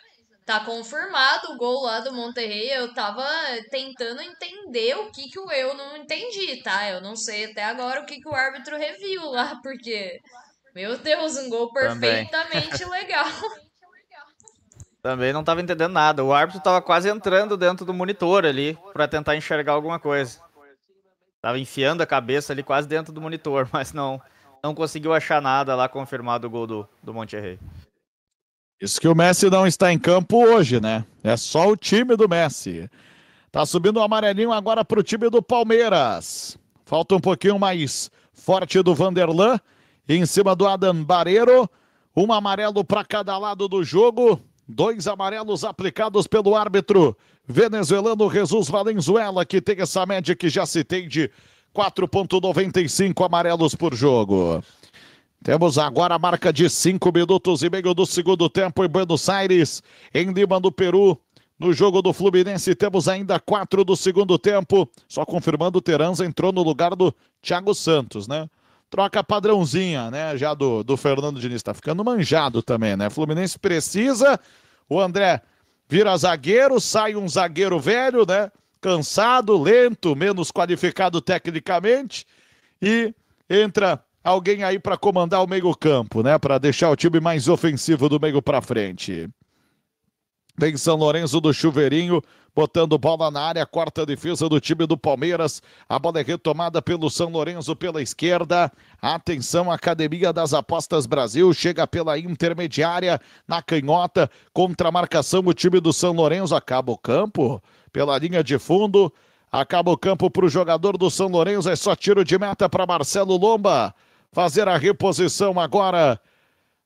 tá confirmado o gol lá do Monterrey. Eu tava tentando entender o que que eu não entendi, tá? Eu não sei até agora o que que o árbitro reviu lá, porque meu Deus, um gol perfeitamente legal. Também não tava entendendo nada. O árbitro tava quase entrando dentro do monitor ali para tentar enxergar alguma coisa. Tava enfiando a cabeça ali quase dentro do monitor, mas não não conseguiu achar nada lá confirmado o gol do, do Monterrey. Isso que o Messi não está em campo hoje, né? É só o time do Messi. Tá subindo o um amarelinho agora para o time do Palmeiras. Falta um pouquinho mais forte do Vanderlan. Em cima do Adam Barreiro. Um amarelo para cada lado do jogo. Dois amarelos aplicados pelo árbitro venezuelano Jesus Valenzuela, que tem essa média que já se tem de 4,95 amarelos por jogo. Temos agora a marca de 5 minutos e meio do segundo tempo em Buenos Aires, em Lima, do Peru. No jogo do Fluminense, temos ainda quatro do segundo tempo. Só confirmando, o Teranza entrou no lugar do Thiago Santos, né? Troca padrãozinha, né? Já do, do Fernando Diniz. Tá ficando manjado também, né? Fluminense precisa. O André vira zagueiro, sai um zagueiro velho, né? Cansado, lento, menos qualificado tecnicamente. E entra alguém aí para comandar o meio-campo, né? Para deixar o time mais ofensivo do meio para frente. Tem São Lourenço do Chuveirinho, botando bola na área, quarta defesa do time do Palmeiras. A bola é retomada pelo São Lourenço pela esquerda. Atenção, Academia das Apostas Brasil chega pela intermediária, na canhota, contra a marcação. O time do São Lourenço acaba o campo pela linha de fundo. Acaba o campo para o jogador do São Lourenço. É só tiro de meta para Marcelo Lomba fazer a reposição agora.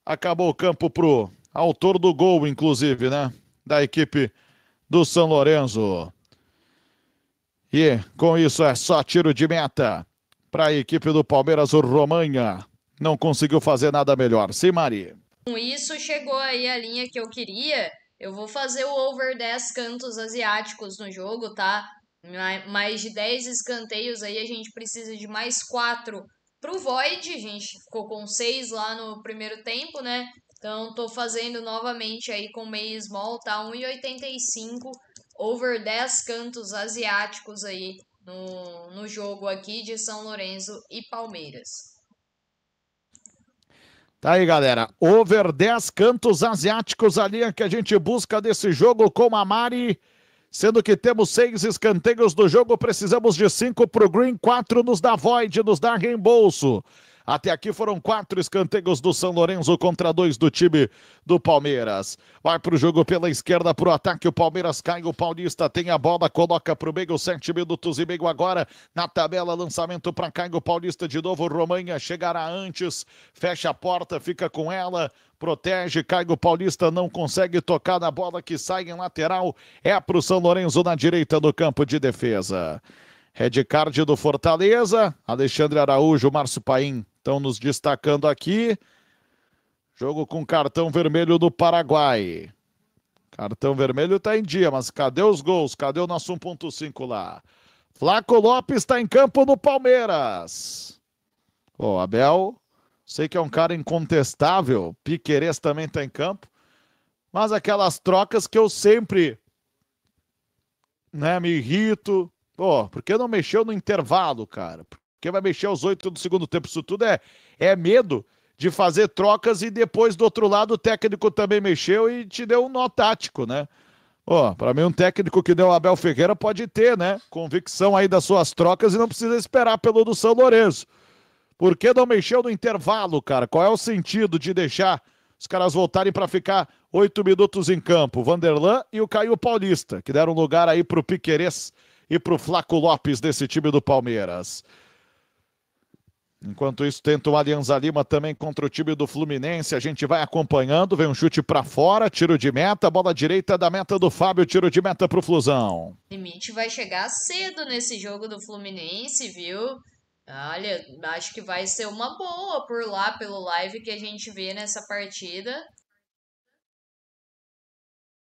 Acabou o campo pro autor do gol, inclusive, né? Da equipe do São Lourenço. E com isso é só tiro de meta para a equipe do Palmeiras, o Romanha. Não conseguiu fazer nada melhor. Sim, Mari. Com isso, chegou aí a linha que eu queria. Eu vou fazer o over 10 cantos asiáticos no jogo, tá? Mais de 10 escanteios aí, a gente precisa de mais 4 Pro Void, a gente ficou com 6 lá no primeiro tempo, né? Então tô fazendo novamente aí com meio small, tá? 1,85 over 10 cantos asiáticos aí no, no jogo aqui de São Lourenço e Palmeiras. Tá aí, galera. Over 10 cantos asiáticos ali é que a gente busca desse jogo com a Mari. Sendo que temos seis escanteios do jogo, precisamos de cinco para o Green, quatro nos dá void, nos dá reembolso. Até aqui foram quatro escanteios do São Lourenço contra dois do time do Palmeiras. Vai para o jogo pela esquerda, para o ataque. O Palmeiras cai. O Paulista tem a bola, coloca para o meio. Sete minutos e meio agora na tabela. Lançamento para Caio Paulista de novo. Romanha chegará antes, fecha a porta, fica com ela protege, Caio Paulista não consegue tocar na bola que sai em lateral, é para o São Lourenço na direita do campo de defesa. Red card do Fortaleza, Alexandre Araújo, Márcio Paim estão nos destacando aqui. Jogo com cartão vermelho do Paraguai. Cartão vermelho está em dia, mas cadê os gols? Cadê o nosso 1.5 lá? Flaco Lopes está em campo no Palmeiras. O oh, Abel, sei que é um cara incontestável. Piqueires também está em campo. Mas aquelas trocas que eu sempre né, me irrito. Pô, oh, por que não mexeu no intervalo, cara? Por quem vai mexer aos oito do segundo tempo? Isso tudo é, é medo de fazer trocas e depois do outro lado o técnico também mexeu e te deu um nó tático, né? Ó, oh, para mim um técnico que deu o Abel Ferreira pode ter, né? Convicção aí das suas trocas e não precisa esperar pelo do São Lourenço. Por que não mexeu no intervalo, cara? Qual é o sentido de deixar os caras voltarem para ficar oito minutos em campo? Vanderlan e o Caio Paulista, que deram lugar aí pro Piquerez e pro Flaco Lopes desse time do Palmeiras. Enquanto isso, tenta o Alianza Lima também contra o time do Fluminense. A gente vai acompanhando. Vem um chute para fora, tiro de meta, bola direita da meta do Fábio, tiro de meta para o Flusão. O limite vai chegar cedo nesse jogo do Fluminense, viu? Olha, acho que vai ser uma boa por lá, pelo live que a gente vê nessa partida.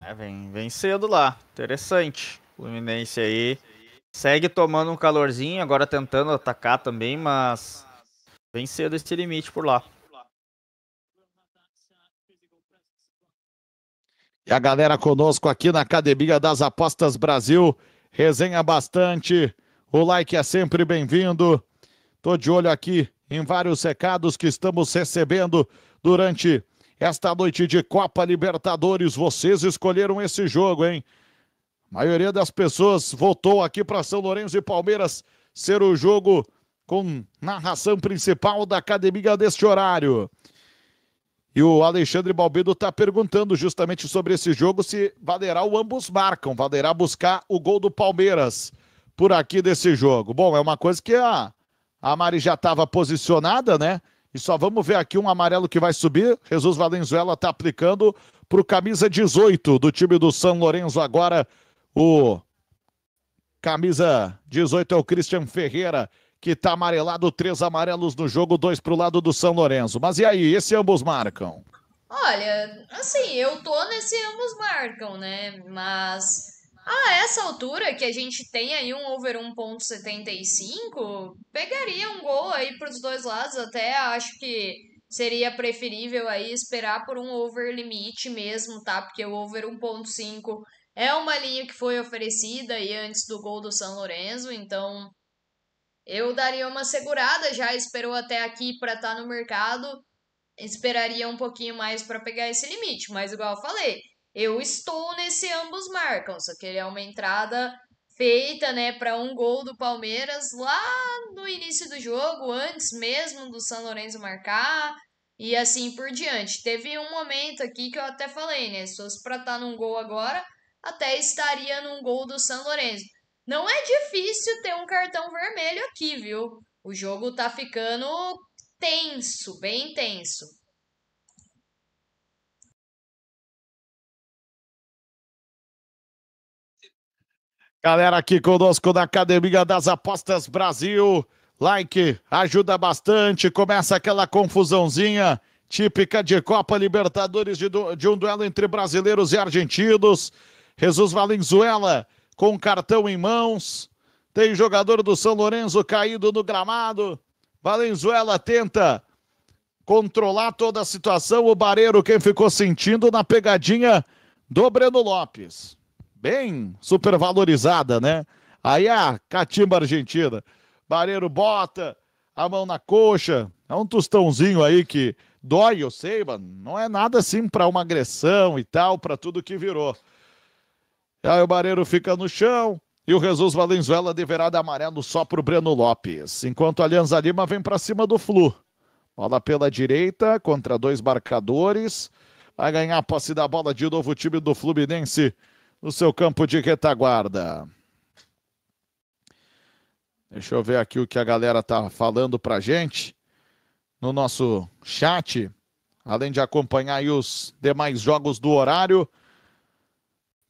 É, vem, vem cedo lá. Interessante. Fluminense aí segue tomando um calorzinho, agora tentando atacar também, mas Vem cedo esse limite por lá. E a galera conosco aqui na Academia das Apostas Brasil. Resenha bastante. O like é sempre bem-vindo. Tô de olho aqui em vários recados que estamos recebendo durante esta noite de Copa Libertadores. Vocês escolheram esse jogo, hein? A maioria das pessoas votou aqui para São Lourenço e Palmeiras ser o jogo com narração principal da academia deste horário. E o Alexandre Balbedo está perguntando justamente sobre esse jogo se valerá o ambos marcam, valerá buscar o gol do Palmeiras por aqui desse jogo. Bom, é uma coisa que a, a Mari já estava posicionada, né? E só vamos ver aqui um amarelo que vai subir. Jesus Valenzuela está aplicando para o camisa 18 do time do São Lourenço agora. O camisa 18 é o Christian Ferreira que tá amarelado, três amarelos no jogo, dois pro lado do São Lourenço. Mas e aí, esse ambos marcam? Olha, assim, eu tô nesse ambos marcam, né? Mas a essa altura, que a gente tem aí um over 1.75, pegaria um gol aí pros dois lados, até acho que seria preferível aí esperar por um over limite mesmo, tá? Porque o over 1.5 é uma linha que foi oferecida aí antes do gol do São Lourenço, então eu daria uma segurada, já esperou até aqui para estar tá no mercado, esperaria um pouquinho mais para pegar esse limite, mas igual eu falei, eu estou nesse ambos marcam, só que ele é uma entrada feita, né, para um gol do Palmeiras lá no início do jogo, antes mesmo do São Lorenzo marcar e assim por diante. Teve um momento aqui que eu até falei, né, se fosse para estar tá num gol agora, até estaria num gol do São Lorenzo. Não é difícil ter um cartão vermelho aqui, viu? O jogo tá ficando tenso, bem tenso. Galera aqui conosco na Academia das Apostas Brasil. Like ajuda bastante, começa aquela confusãozinha típica de Copa Libertadores de, de um duelo entre brasileiros e argentinos. Jesus Valenzuela com cartão em mãos. Tem jogador do São Lourenço caído no gramado. Valenzuela tenta controlar toda a situação. O Barreiro, quem ficou sentindo na pegadinha do Breno Lopes. Bem supervalorizada, né? Aí a catimba argentina. Barreiro bota a mão na coxa. É um tostãozinho aí que dói, eu sei, mano. Não é nada assim para uma agressão e tal, para tudo que virou. Aí o Barreiro fica no chão. E o Jesus Valenzuela deverá dar amarelo só para o Breno Lopes. Enquanto a Alianza Lima vem para cima do Flu. Bola pela direita contra dois marcadores. Vai ganhar a posse da bola de novo o time do Fluminense no seu campo de retaguarda. Deixa eu ver aqui o que a galera tá falando pra gente no nosso chat, além de acompanhar os demais jogos do horário.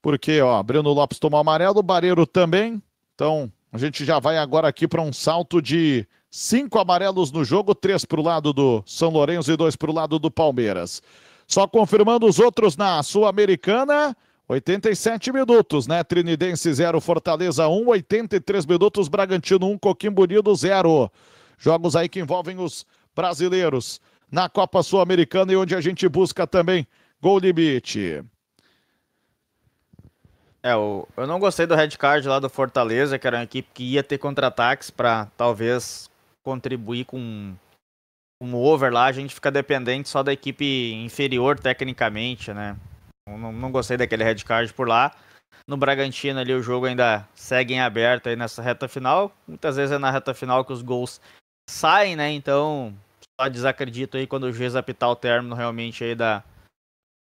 Porque, ó, Breno Lopes tomou amarelo, Barreiro também. Então, a gente já vai agora aqui para um salto de cinco amarelos no jogo, três para o lado do São Lourenço e dois para o lado do Palmeiras. Só confirmando os outros na Sul-Americana, 87 minutos, né? Trinidense 0, Fortaleza 1, 83 minutos, Bragantino 1, Coquimbo Unido 0. Jogos aí que envolvem os brasileiros na Copa Sul-Americana e onde a gente busca também gol limite. É, eu, eu não gostei do red card lá do Fortaleza, que era uma equipe que ia ter contra-ataques para talvez contribuir com um over lá. A gente fica dependente só da equipe inferior tecnicamente, né? Eu não, não gostei daquele red card por lá. No Bragantino ali o jogo ainda segue em aberto aí nessa reta final. Muitas vezes é na reta final que os gols saem, né? Então, só desacredito aí quando o juiz apitar o término realmente aí da,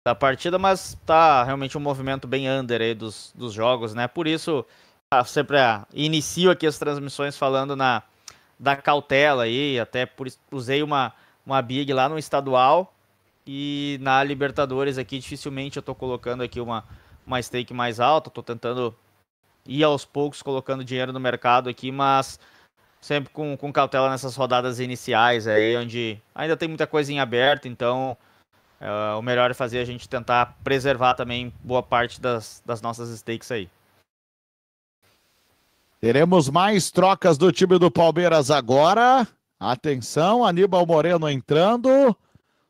da partida, mas tá realmente um movimento bem under aí dos, dos jogos, né? Por isso, ah, sempre ah, inicio aqui as transmissões falando na, da cautela aí, até por, usei uma, uma big lá no estadual e na Libertadores aqui dificilmente eu tô colocando aqui uma, uma stake mais alta, tô tentando ir aos poucos colocando dinheiro no mercado aqui, mas sempre com, com cautela nessas rodadas iniciais aí, onde ainda tem muita coisa em aberto, então Uh, o melhor é fazer a gente tentar preservar também boa parte das, das nossas stakes aí. Teremos mais trocas do time do Palmeiras agora. Atenção, Aníbal Moreno entrando.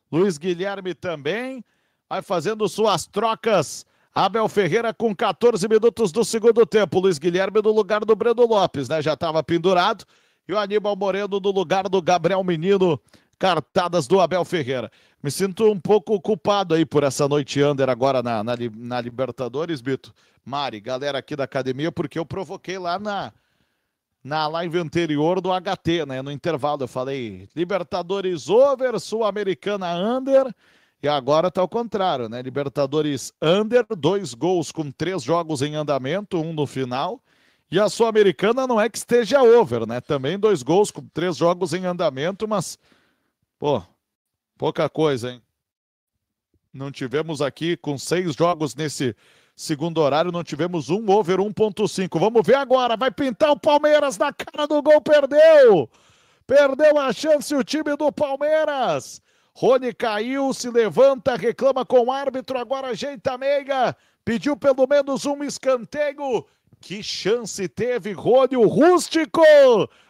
Luiz Guilherme também. Vai fazendo suas trocas. Abel Ferreira com 14 minutos do segundo tempo. Luiz Guilherme no lugar do Breno Lopes, né? Já estava pendurado. E o Aníbal Moreno no lugar do Gabriel Menino cartadas do Abel Ferreira. Me sinto um pouco culpado aí por essa noite under agora na, na, na Libertadores, Bito. Mari, galera aqui da academia, porque eu provoquei lá na, na live anterior do HT, né? No intervalo eu falei Libertadores over, Sul-Americana under. E agora tá ao contrário, né? Libertadores under, dois gols com três jogos em andamento, um no final. E a Sul-Americana não é que esteja over, né? Também dois gols com três jogos em andamento, mas Pô, pouca coisa, hein? Não tivemos aqui com seis jogos nesse segundo horário, não tivemos um over 1.5. Vamos ver agora, vai pintar o Palmeiras na cara do gol, perdeu! Perdeu a chance o time do Palmeiras. Rony caiu, se levanta, reclama com o árbitro, agora ajeita a meiga, pediu pelo menos um escanteio. Que chance teve Rony, o rústico!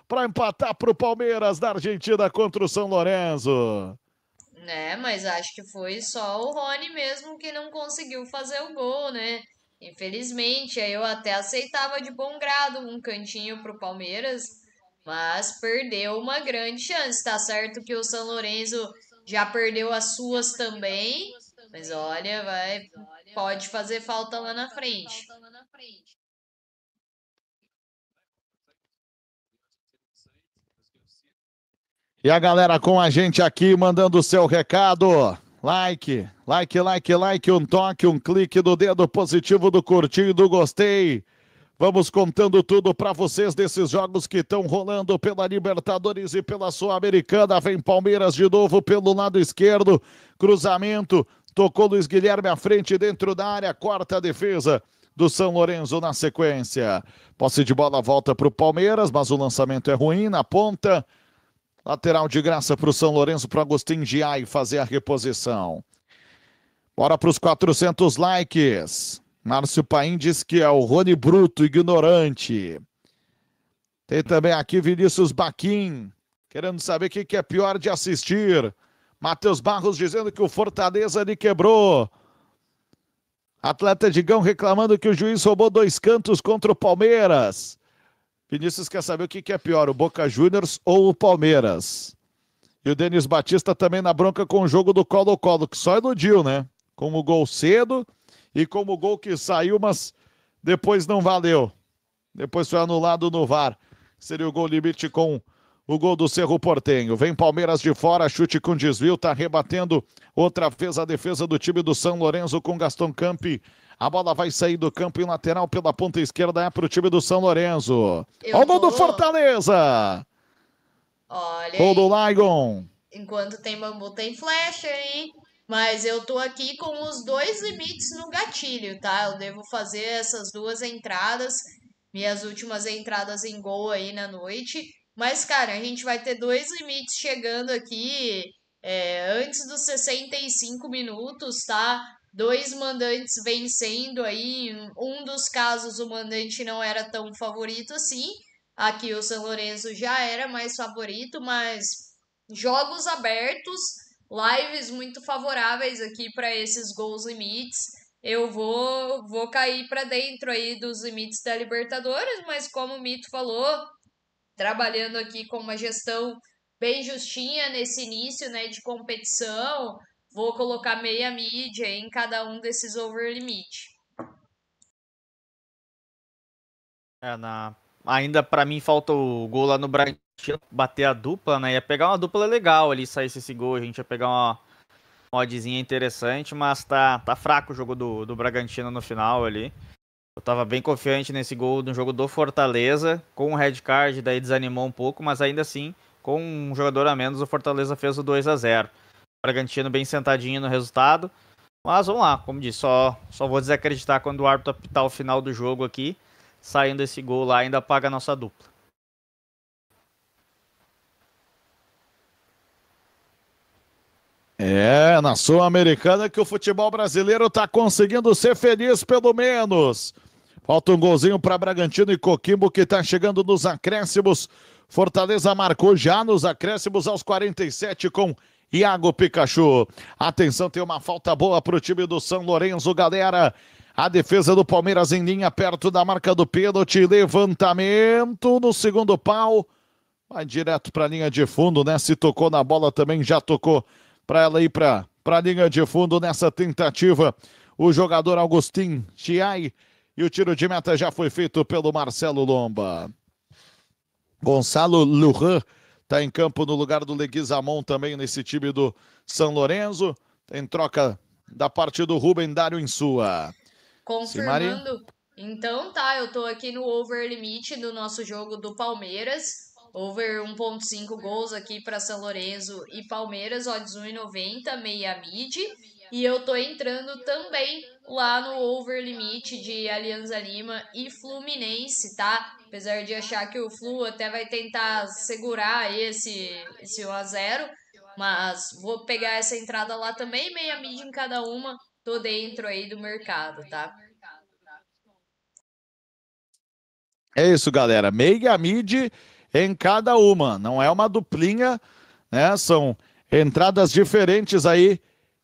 para empatar para o Palmeiras da Argentina contra o São Lourenço. Né, mas acho que foi só o Rony mesmo que não conseguiu fazer o gol, né? Infelizmente, eu até aceitava de bom grado um cantinho para o Palmeiras, mas perdeu uma grande chance. Tá certo que o São Lourenço já perdeu as suas também, mas olha, vai pode fazer falta lá na frente. E a galera com a gente aqui mandando o seu recado. Like, like, like, like, um toque, um clique do dedo positivo do curtir do gostei. Vamos contando tudo para vocês desses jogos que estão rolando pela Libertadores e pela Sul-Americana. Vem Palmeiras de novo pelo lado esquerdo. Cruzamento, tocou Luiz Guilherme à frente dentro da área, corta a defesa do São Lourenço na sequência. Posse de bola volta para o Palmeiras, mas o lançamento é ruim na ponta. Lateral de graça para o São Lourenço, para Agostinho Giai fazer a reposição. Bora para os 400 likes. Márcio Paim diz que é o Rony Bruto, ignorante. Tem também aqui Vinícius Baquim, querendo saber o que, que é pior de assistir. Matheus Barros dizendo que o Fortaleza lhe quebrou. Atleta Digão reclamando que o juiz roubou dois cantos contra o Palmeiras. Vinícius quer saber o que, é pior, o Boca Juniors ou o Palmeiras? E o Denis Batista também na bronca com o jogo do Colo-Colo, que só iludiu, né? Como gol cedo e como gol que saiu, mas depois não valeu. Depois foi anulado no VAR. Seria o gol limite com o gol do Cerro Portenho. Vem Palmeiras de fora, chute com desvio, tá rebatendo outra vez a defesa do time do São Lourenço com Gaston Campi a bola vai sair do campo e lateral pela ponta esquerda é para o time do São Lourenço. Olha o gol do Fortaleza! Olha. Gol do Ligon. Enquanto tem bambu, tem flecha, hein? Mas eu tô aqui com os dois limites no gatilho, tá? Eu devo fazer essas duas entradas, minhas últimas entradas em gol aí na noite. Mas, cara, a gente vai ter dois limites chegando aqui é, antes dos 65 minutos, tá? dois mandantes vencendo aí. Um dos casos o mandante não era tão favorito assim. Aqui o São Lourenço já era mais favorito, mas jogos abertos, lives muito favoráveis aqui para esses gols limites. Eu vou vou cair para dentro aí dos limites da Libertadores, mas como o Mito falou, trabalhando aqui com uma gestão bem justinha nesse início, né, de competição, vou colocar meia mídia em cada um desses over limit. É, na... Ainda para mim falta o gol lá no Bragantino bater a dupla, né? Ia pegar uma dupla legal ali, saísse esse gol, a gente ia pegar uma modzinha interessante, mas tá, tá fraco o jogo do, do Bragantino no final ali. Eu tava bem confiante nesse gol no jogo do Fortaleza, com o um red card, daí desanimou um pouco, mas ainda assim, com um jogador a menos, o Fortaleza fez o 2 a 0 Bragantino bem sentadinho no resultado. Mas vamos lá, como disse, só, só vou desacreditar quando o árbitro apitar o final do jogo aqui. Saindo esse gol lá, ainda paga a nossa dupla. É, na Sul-Americana que o futebol brasileiro está conseguindo ser feliz, pelo menos. Falta um golzinho para Bragantino e Coquimbo que está chegando nos acréscimos. Fortaleza marcou já nos acréscimos aos 47 com Iago Pikachu. Atenção, tem uma falta boa para o time do São Lourenço, galera. A defesa do Palmeiras em linha perto da marca do pênalti. Levantamento no segundo pau. Vai direto para a linha de fundo, né? Se tocou na bola também, já tocou para ela ir para a linha de fundo nessa tentativa. O jogador Agostinho Chiai. E o tiro de meta já foi feito pelo Marcelo Lomba. Gonçalo Lujan está em campo no lugar do Leguizamon também nesse time do São Lourenço. Tem troca da parte do Rubem Dário em sua. Confirmando. Então tá, eu tô aqui no over limite do nosso jogo do Palmeiras. Over 1.5 gols aqui para São Lourenço e Palmeiras, odds 1,90, meia mid. E eu tô entrando também lá no over limite de Alianza Lima e Fluminense, tá? Apesar de achar que o Flu até vai tentar segurar esse, esse 1x0, mas vou pegar essa entrada lá também, meia mid em cada uma, tô dentro aí do mercado, tá? É isso, galera. Meia mid em cada uma. Não é uma duplinha, né? São entradas diferentes aí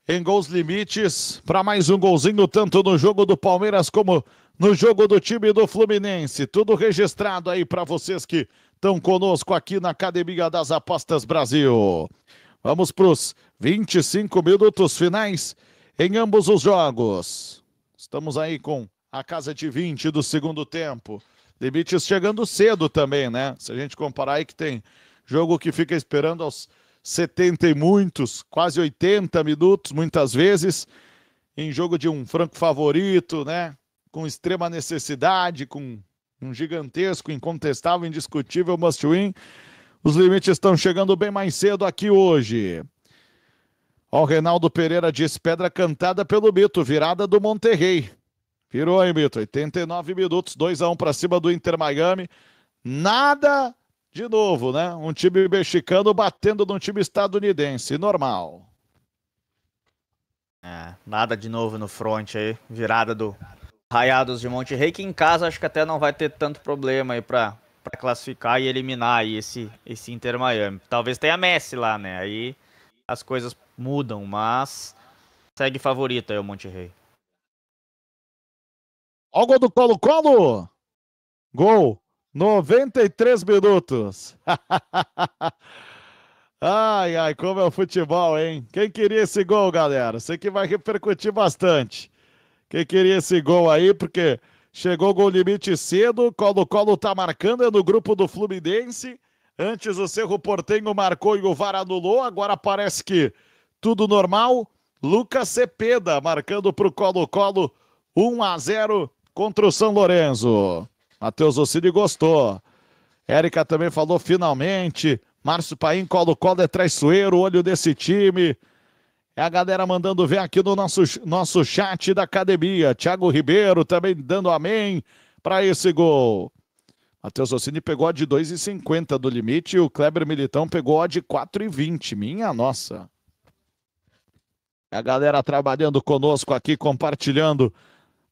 em gols limites para mais um golzinho, tanto no jogo do Palmeiras como no jogo do time do Fluminense. Tudo registrado aí para vocês que estão conosco aqui na Academia das Apostas Brasil. Vamos para os 25 minutos finais em ambos os jogos. Estamos aí com a casa de 20 do segundo tempo. Limites chegando cedo também, né? Se a gente comparar aí que tem jogo que fica esperando aos 70 e muitos, quase 80 minutos, muitas vezes, em jogo de um franco favorito, né? Com extrema necessidade, com um gigantesco, incontestável, indiscutível must win. Os limites estão chegando bem mais cedo aqui hoje. Ó, o Reinaldo Pereira diz pedra cantada pelo Mito, virada do Monterrey. Virou, hein, Mito? 89 minutos, 2 a 1 para cima do Inter Miami. Nada de novo, né? Um time mexicano batendo num time estadunidense, normal. É, nada de novo no front aí, virada do Raiados de Monte Rei, que em casa acho que até não vai ter tanto problema aí pra, pra classificar e eliminar aí esse, esse Inter Miami. Talvez tenha Messi lá, né? Aí as coisas mudam, mas segue favorito aí o Monte Rei. Olha o gol do Colo-Colo! Gol 93 minutos. ai, ai, como é o futebol, hein? Quem queria esse gol, galera? Sei que vai repercutir bastante. Quem queria esse gol aí, porque chegou o gol limite cedo, Colo-Colo tá marcando, é no grupo do Fluminense. Antes o Cerro Portenho marcou e o VAR anulou, agora parece que tudo normal. Lucas Cepeda marcando para o Colo-Colo 1 a 0 contra o São Lourenço. Matheus Ossini gostou. Érica também falou finalmente. Márcio Paim, colo-colo é traiçoeiro, olho desse time. É a galera mandando ver aqui no nosso, nosso chat da academia. Thiago Ribeiro também dando amém para esse gol. Matheus Rossini pegou a de 2,50 do limite e o Kleber Militão pegou a de 4,20. Minha nossa. É a galera trabalhando conosco aqui, compartilhando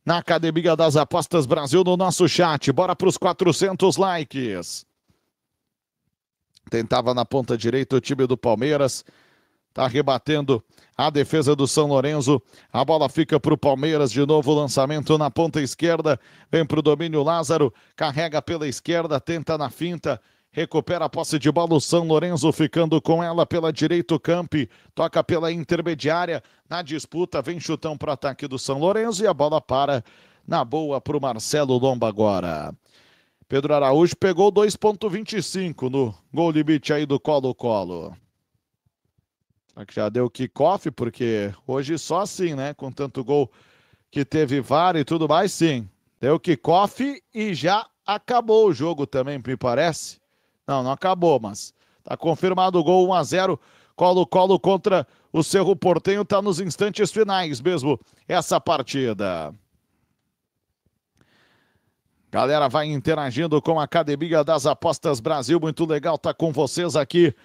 na Academia das Apostas Brasil no nosso chat. Bora para os 400 likes. Tentava na ponta direita o time do Palmeiras. está rebatendo a defesa do São Lourenço. A bola fica para o Palmeiras de novo. Lançamento na ponta esquerda. Vem para o domínio Lázaro. Carrega pela esquerda. Tenta na finta. Recupera a posse de bola o São Lourenço, ficando com ela pela direita o Camp. Toca pela intermediária. Na disputa, vem chutão para o ataque do São Lourenço e a bola para na boa para o Marcelo Lomba agora. Pedro Araújo pegou 2,25 no gol limite aí do Colo-Colo. já deu kickoff? Porque hoje só assim, né? Com tanto gol que teve VAR e tudo mais, sim. Deu kickoff e já acabou o jogo também, me parece. Não, não acabou, mas tá confirmado o gol 1 a 0 Colo-Colo contra o Cerro Portenho tá nos instantes finais mesmo essa partida. Galera, vai interagindo com a Academia das Apostas Brasil. Muito legal estar tá com vocês aqui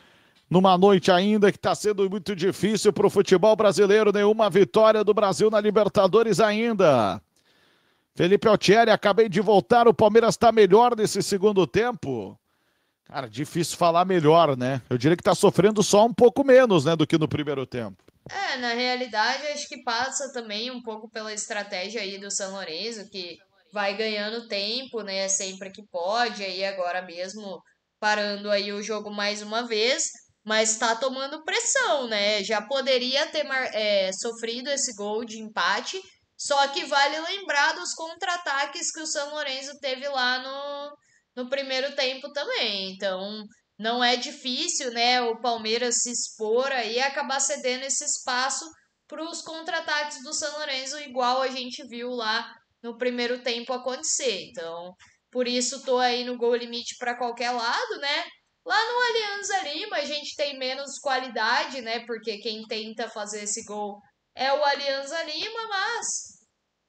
numa noite ainda que está sendo muito difícil para o futebol brasileiro. Nenhuma vitória do Brasil na Libertadores ainda. Felipe Altieri, acabei de voltar. O Palmeiras está melhor nesse segundo tempo. Cara, difícil falar melhor, né? Eu diria que tá sofrendo só um pouco menos, né, do que no primeiro tempo. É, na realidade, acho que passa também um pouco pela estratégia aí do São Lorenzo, que vai ganhando tempo, né, sempre que pode, aí agora mesmo parando aí o jogo mais uma vez, mas está tomando pressão, né? Já poderia ter é, sofrido esse gol de empate, só que vale lembrar dos contra-ataques que o São Lorenzo teve lá no, no primeiro tempo também. Então, não é difícil, né, o Palmeiras se expor e acabar cedendo esse espaço para os contra-ataques do San Lorenzo, igual a gente viu lá no primeiro tempo acontecer. Então, por isso tô aí no gol limite para qualquer lado, né? Lá no Alianza Lima a gente tem menos qualidade, né? Porque quem tenta fazer esse gol é o Alianza Lima, mas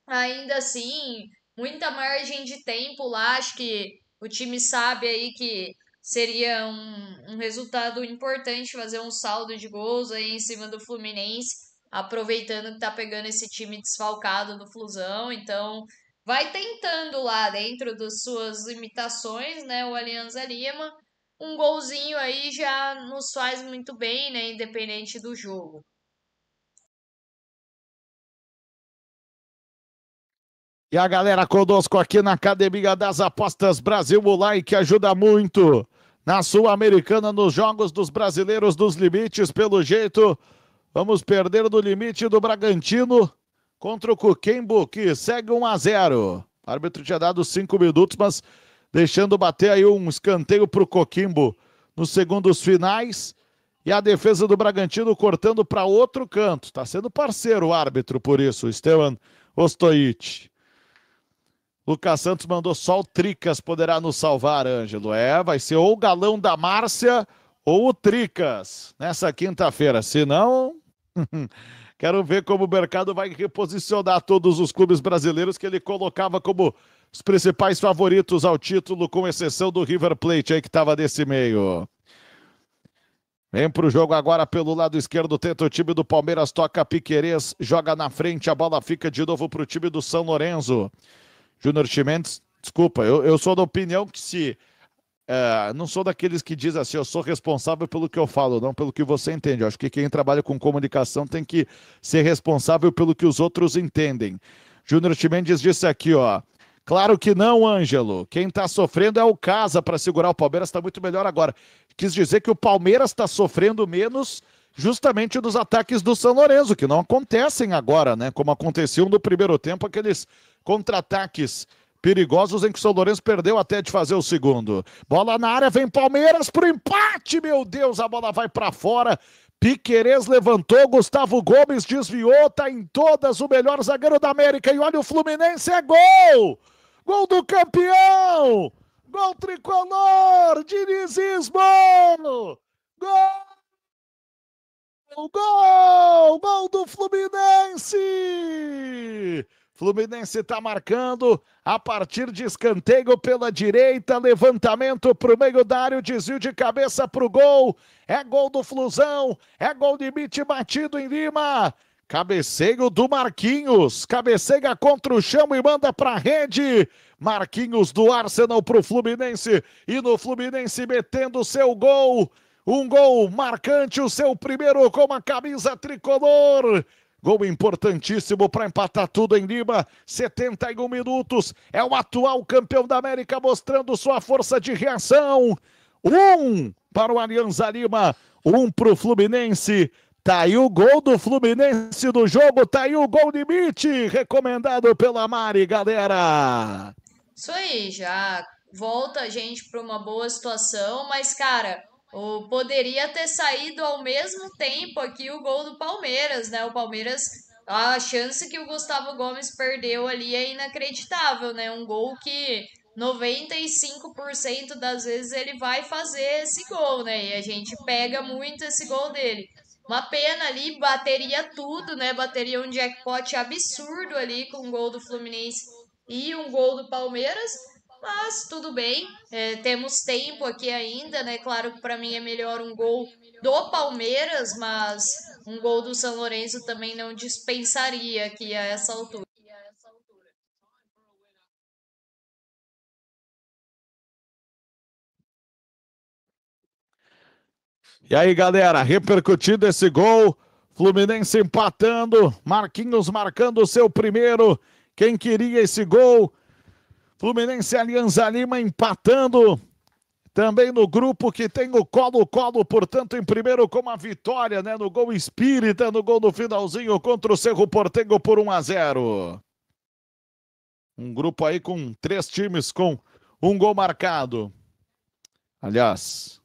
ainda assim, muita margem de tempo lá, acho que o time sabe aí que seria um, um resultado importante fazer um saldo de gols aí em cima do Fluminense, aproveitando que tá pegando esse time desfalcado do Flusão, então vai tentando lá dentro das suas limitações, né, o Alianza Lima, um golzinho aí já nos faz muito bem, né, independente do jogo. E a galera conosco aqui na Academia das Apostas Brasil, o like ajuda muito. Na Sul-Americana, nos Jogos dos Brasileiros dos Limites, pelo jeito, vamos perder no limite do Bragantino contra o Coquembo, que segue 1 a 0. O árbitro tinha dado cinco minutos, mas deixando bater aí um escanteio para o Coquimbo nos segundos finais. E a defesa do Bragantino cortando para outro canto. Está sendo parceiro o árbitro por isso, Esteban Ostoic. Lucas Santos mandou só o Tricas poderá nos salvar, Ângelo. É, vai ser ou o galão da Márcia ou o Tricas nessa quinta-feira. Se não, quero ver como o mercado vai reposicionar todos os clubes brasileiros que ele colocava como os principais favoritos ao título, com exceção do River Plate aí que estava desse meio. Vem para o jogo agora pelo lado esquerdo, tenta o time do Palmeiras, toca Piquerez, joga na frente, a bola fica de novo para o time do São Lourenço. Júnior Chimendes, desculpa, eu, eu sou da opinião que se. É, não sou daqueles que diz assim, eu sou responsável pelo que eu falo, não pelo que você entende. Eu acho que quem trabalha com comunicação tem que ser responsável pelo que os outros entendem. Júnior Chimendes disse aqui, ó. Claro que não, Ângelo. Quem está sofrendo é o Casa para segurar o Palmeiras, está muito melhor agora. Quis dizer que o Palmeiras está sofrendo menos justamente dos ataques do São Lourenço, que não acontecem agora, né? Como aconteciam no primeiro tempo, aqueles contra-ataques perigosos em que o São Lourenço perdeu até de fazer o segundo. Bola na área, vem Palmeiras pro empate, meu Deus, a bola vai para fora. Piquerez levantou, Gustavo Gomes desviou, tá em todas o melhor zagueiro da América. E olha o Fluminense, é gol! Gol do campeão! Gol tricolor! Dinizismo! Gol! Gol! Gol do Fluminense! Fluminense está marcando a partir de escanteio pela direita, levantamento para o meio da área, desvio de cabeça para o gol. É gol do Flusão, é gol limite batido em Lima. Cabeceio do Marquinhos, cabeceia contra o chão e manda para a rede. Marquinhos do Arsenal para o Fluminense e no Fluminense metendo seu gol. Um gol marcante, o seu primeiro com a camisa tricolor. Gol importantíssimo para empatar tudo em Lima. 71 minutos. É o atual campeão da América mostrando sua força de reação. Um para o Alianza Lima, um para o Fluminense. Tá aí o gol do Fluminense do jogo, tá aí o gol limite, recomendado pela Mari, galera. Isso aí, já volta a gente para uma boa situação, mas cara, ou poderia ter saído ao mesmo tempo aqui o gol do Palmeiras, né? O Palmeiras, a chance que o Gustavo Gomes perdeu ali é inacreditável, né? Um gol que 95% das vezes ele vai fazer esse gol, né? E a gente pega muito esse gol dele. Uma pena ali, bateria tudo, né? Bateria um jackpot absurdo ali com o um gol do Fluminense e um gol do Palmeiras. Mas tudo bem, é, temos tempo aqui ainda, né? Claro que para mim é melhor um gol do Palmeiras, mas um gol do São Lourenço também não dispensaria aqui a essa altura. E aí, galera, repercutindo esse gol, Fluminense empatando, Marquinhos marcando o seu primeiro. Quem queria esse gol Fluminense e Alianza Lima empatando. Também no grupo que tem o Colo-Colo, portanto, em primeiro com a vitória, né? No gol espírita, no gol no finalzinho contra o Cerro Portengo por 1 a 0. Um grupo aí com três times com um gol marcado. Aliás,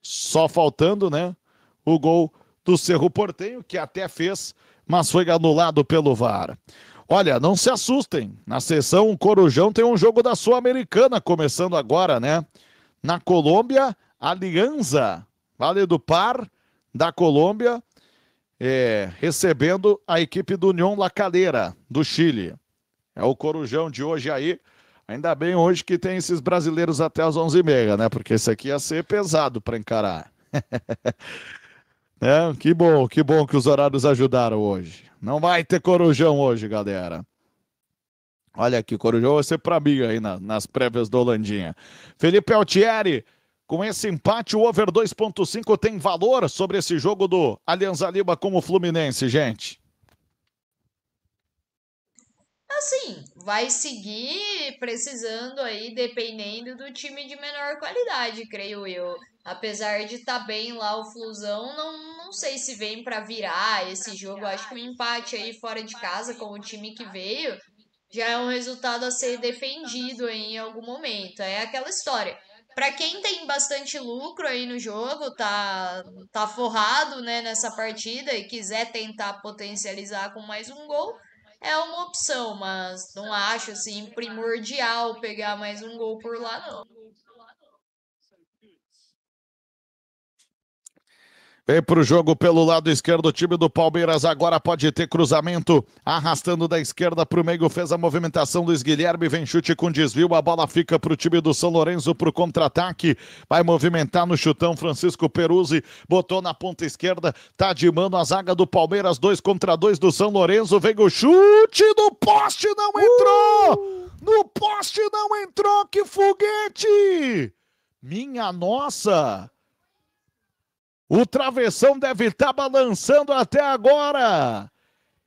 só faltando, né? O gol do Cerro Portenho, que até fez, mas foi anulado pelo VAR. Olha, não se assustem. Na sessão Corujão tem um jogo da Sul-Americana começando agora, né? Na Colômbia, Alianza, Vale do Par da Colômbia, é, recebendo a equipe do União La Calera, do Chile. É o Corujão de hoje aí. Ainda bem hoje que tem esses brasileiros até as 11h30, né? Porque isso aqui ia ser pesado para encarar. É, que bom, que bom que os horários ajudaram hoje. Não vai ter corujão hoje, galera. Olha aqui, corujão vai ser pra mim aí na, nas prévias do Holandinha. Felipe Altieri, com esse empate, o over 2.5 tem valor sobre esse jogo do Alianza Lima com o Fluminense, gente? Assim, vai seguir precisando aí, dependendo do time de menor qualidade, creio eu. Apesar de estar tá bem lá o Flusão, não, não sei se vem para virar esse jogo. Acho que um empate aí fora de casa com o time que veio já é um resultado a ser defendido em algum momento. É aquela história. Para quem tem bastante lucro aí no jogo, tá tá forrado, né, nessa partida e quiser tentar potencializar com mais um gol, é uma opção, mas não acho assim primordial pegar mais um gol por lá não. Vem para o jogo pelo lado esquerdo, o time do Palmeiras agora pode ter cruzamento, arrastando da esquerda para o meio, fez a movimentação Luiz Guilherme, vem chute com desvio, a bola fica para o time do São Lourenço para o contra-ataque, vai movimentar no chutão Francisco Peruzzi, botou na ponta esquerda, tá de mano a zaga do Palmeiras, dois contra dois do São Lourenço, vem o chute do poste, não entrou! Uh! No poste não entrou, que foguete! Minha nossa! O travessão deve estar tá balançando até agora.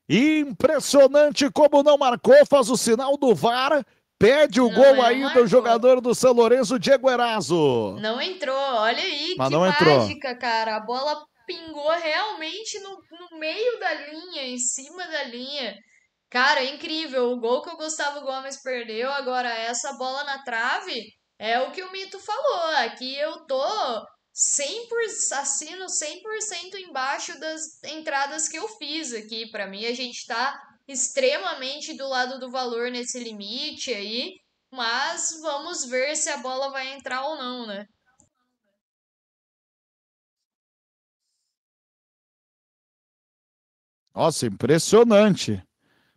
Impressionante como não marcou, faz o sinal do VAR, pede o não, gol aí do marcou. jogador do São Lourenço, Diego Eraso. Não entrou, olha aí, Mas que não entrou. mágica, cara. A bola pingou realmente no, no meio da linha, em cima da linha. Cara, é incrível. O gol que o Gustavo Gomes perdeu, agora essa bola na trave, é o que o Mito falou. Aqui eu tô 100 por, assino 100% embaixo das entradas que eu fiz aqui. Para mim, a gente está extremamente do lado do valor nesse limite aí, mas vamos ver se a bola vai entrar ou não, né? Nossa, impressionante.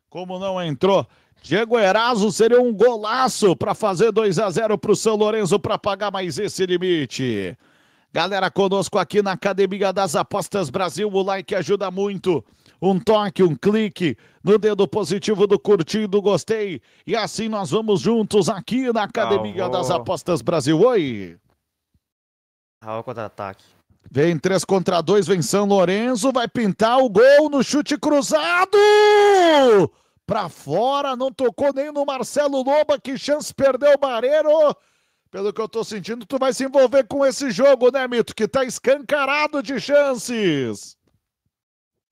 Como não entrou? Diego Eraso seria um golaço para fazer 2 a 0 para o São Lourenço para pagar mais esse limite. Galera, conosco aqui na Academia das Apostas Brasil, o like ajuda muito. Um toque, um clique no dedo positivo do curtir, do gostei. E assim nós vamos juntos aqui na Academia das Apostas Brasil. Oi! Raul contra-ataque. Vem 3 contra 2, vem São Lourenço, vai pintar o gol no chute cruzado! Pra fora, não tocou nem no Marcelo Loba, que chance perdeu o Barreiro. Pelo que eu tô sentindo, tu vai se envolver com esse jogo, né, Mito? Que tá escancarado de chances.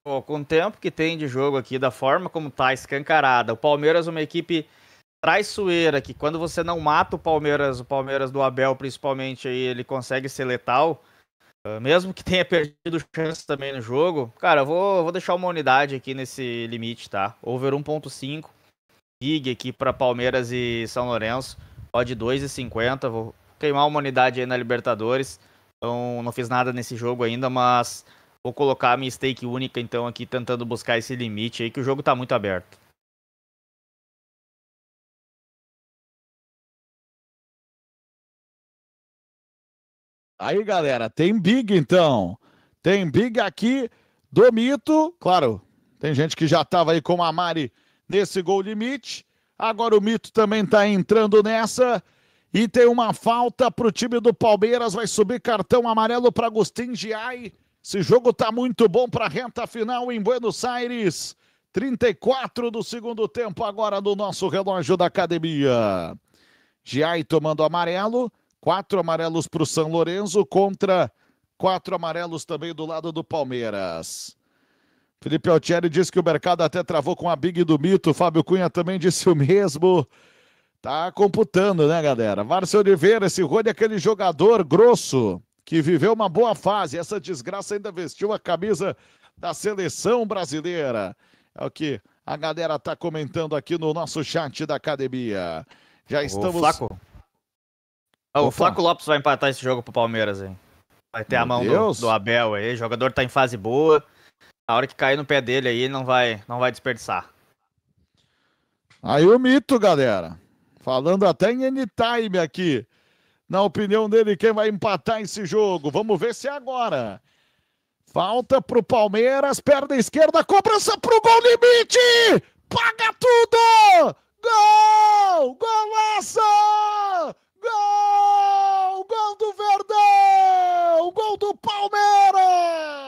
Pô, com o tempo que tem de jogo aqui, da forma como tá escancarada, o Palmeiras é uma equipe traiçoeira, que quando você não mata o Palmeiras, o Palmeiras do Abel principalmente, aí, ele consegue ser letal, ah, mesmo que tenha perdido chance também no jogo. Cara, eu vou, vou deixar uma unidade aqui nesse limite, tá? Over 1.5, big aqui para Palmeiras e São Lourenço. Ó 2,50. Vou queimar uma unidade aí na Libertadores. Então não fiz nada nesse jogo ainda, mas vou colocar a minha stake única então aqui tentando buscar esse limite aí que o jogo tá muito aberto. Aí, galera, tem big então. Tem big aqui do Mito, claro. Tem gente que já estava aí com a Mari nesse gol limite. Agora o Mito também está entrando nessa. E tem uma falta para o time do Palmeiras. Vai subir cartão amarelo para Agostinho Giai. Esse jogo está muito bom para a reta final em Buenos Aires. 34 do segundo tempo agora do nosso relógio da academia. Giai tomando amarelo. Quatro amarelos para o São Lourenço contra quatro amarelos também do lado do Palmeiras. Felipe Altieri disse que o mercado até travou com a Big do Mito. Fábio Cunha também disse o mesmo. Tá computando, né, galera? Márcio Oliveira, esse Rony é aquele jogador grosso que viveu uma boa fase. Essa desgraça ainda vestiu a camisa da seleção brasileira. É o que a galera tá comentando aqui no nosso chat da academia. Já estamos. O Flaco, o Flaco Lopes vai empatar esse jogo pro Palmeiras, hein? Vai ter Meu a mão do, do, Abel aí. O jogador tá em fase boa. A hora que cair no pé dele aí, não vai, não vai desperdiçar. Aí o mito, galera. Falando até em anytime aqui. Na opinião dele, quem vai empatar esse jogo? Vamos ver se é agora. Falta pro Palmeiras, perna esquerda, cobrança pro gol limite! Paga tudo! Gol! Golaço! Gol! Gol do Verdão! Gol do Palmeiras!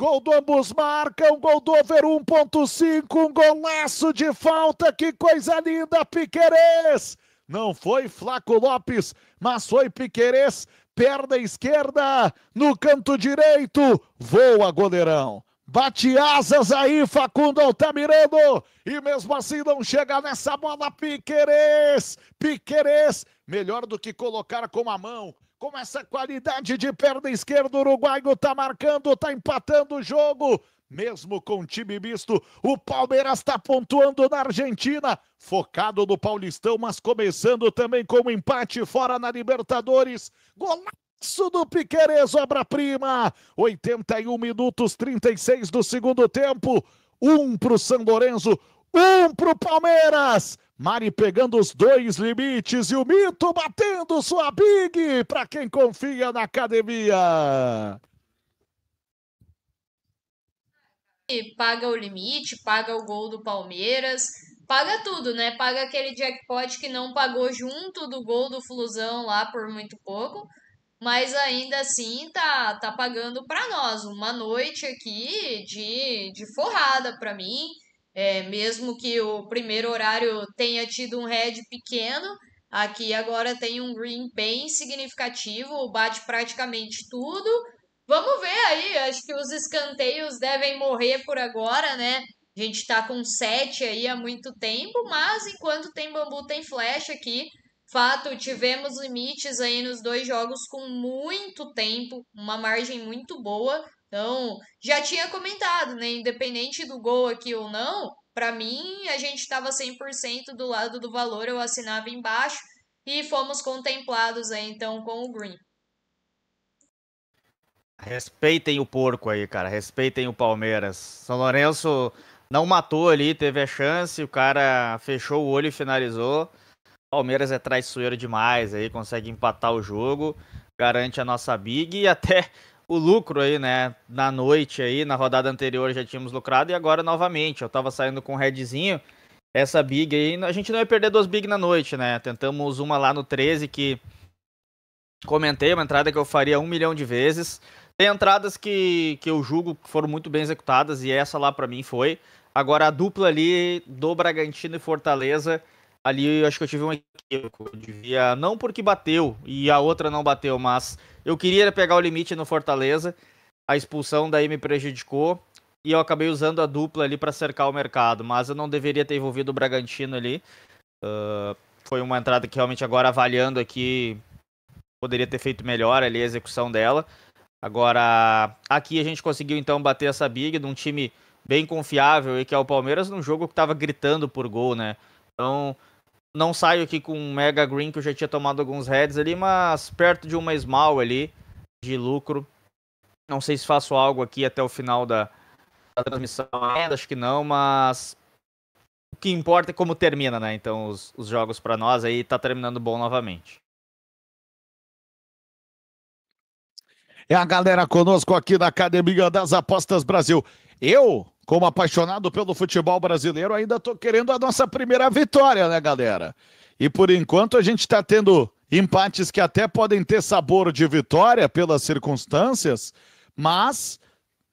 Gol do ambos marca, um gol do over 1.5, um golaço de falta, que coisa linda, Piquerez! Não foi Flaco Lopes, mas foi Piquerez, perna esquerda, no canto direito, voa goleirão. Bate asas aí, Facundo Altamirano. E mesmo assim não chega nessa bola, Piquerez. Piquerez, melhor do que colocar com a mão com essa qualidade de perna esquerda, o uruguaio está marcando, está empatando o jogo. Mesmo com time misto, o Palmeiras está pontuando na Argentina, focado no Paulistão, mas começando também com um empate fora na Libertadores. Golaço do Piquerez obra-prima! 81 minutos 36 do segundo tempo. Um para o São Lourenço, um para o Palmeiras. Mari pegando os dois limites e o Mito batendo sua big para quem confia na academia. Paga o limite, paga o gol do Palmeiras, paga tudo, né? Paga aquele jackpot que não pagou junto do gol do Flusão lá por muito pouco, mas ainda assim tá tá pagando para nós uma noite aqui de de forrada para mim é, mesmo que o primeiro horário tenha tido um head pequeno, aqui agora tem um green bem significativo, bate praticamente tudo. Vamos ver aí, acho que os escanteios devem morrer por agora, né? A gente tá com 7 aí há muito tempo, mas enquanto tem bambu, tem flecha aqui. Fato, tivemos limites aí nos dois jogos com muito tempo, uma margem muito boa. Então, já tinha comentado, né? Independente do gol aqui ou não, para mim a gente estava 100% do lado do valor, eu assinava embaixo e fomos contemplados aí então com o Green. Respeitem o porco aí, cara. Respeitem o Palmeiras. São Lourenço não matou ali, teve a chance, o cara fechou o olho e finalizou. Palmeiras é traiçoeiro demais aí, consegue empatar o jogo, garante a nossa big e até o lucro aí, né? Na noite aí, na rodada anterior já tínhamos lucrado e agora novamente. Eu tava saindo com um redzinho. Essa big aí, a gente não ia perder duas big na noite, né? Tentamos uma lá no 13 que comentei, uma entrada que eu faria um milhão de vezes. Tem entradas que, que eu julgo que foram muito bem executadas e essa lá para mim foi. Agora a dupla ali do Bragantino e Fortaleza ali eu acho que eu tive um equívoco. devia, não porque bateu e a outra não bateu, mas eu queria pegar o limite no Fortaleza. A expulsão daí me prejudicou e eu acabei usando a dupla ali para cercar o mercado, mas eu não deveria ter envolvido o Bragantino ali. Uh, foi uma entrada que realmente agora avaliando aqui poderia ter feito melhor ali a execução dela. Agora, aqui a gente conseguiu então bater essa big de um time bem confiável e que é o Palmeiras num jogo que estava gritando por gol, né? Então, não saio aqui com um mega green que eu já tinha tomado alguns heads ali, mas perto de uma small ali de lucro. Não sei se faço algo aqui até o final da, da transmissão ainda, acho que não, mas o que importa é como termina, né? Então os, os jogos para nós aí tá terminando bom novamente. É a galera conosco aqui na Academia das Apostas Brasil. Eu como apaixonado pelo futebol brasileiro, ainda estou querendo a nossa primeira vitória, né, galera? E por enquanto a gente está tendo empates que até podem ter sabor de vitória pelas circunstâncias, mas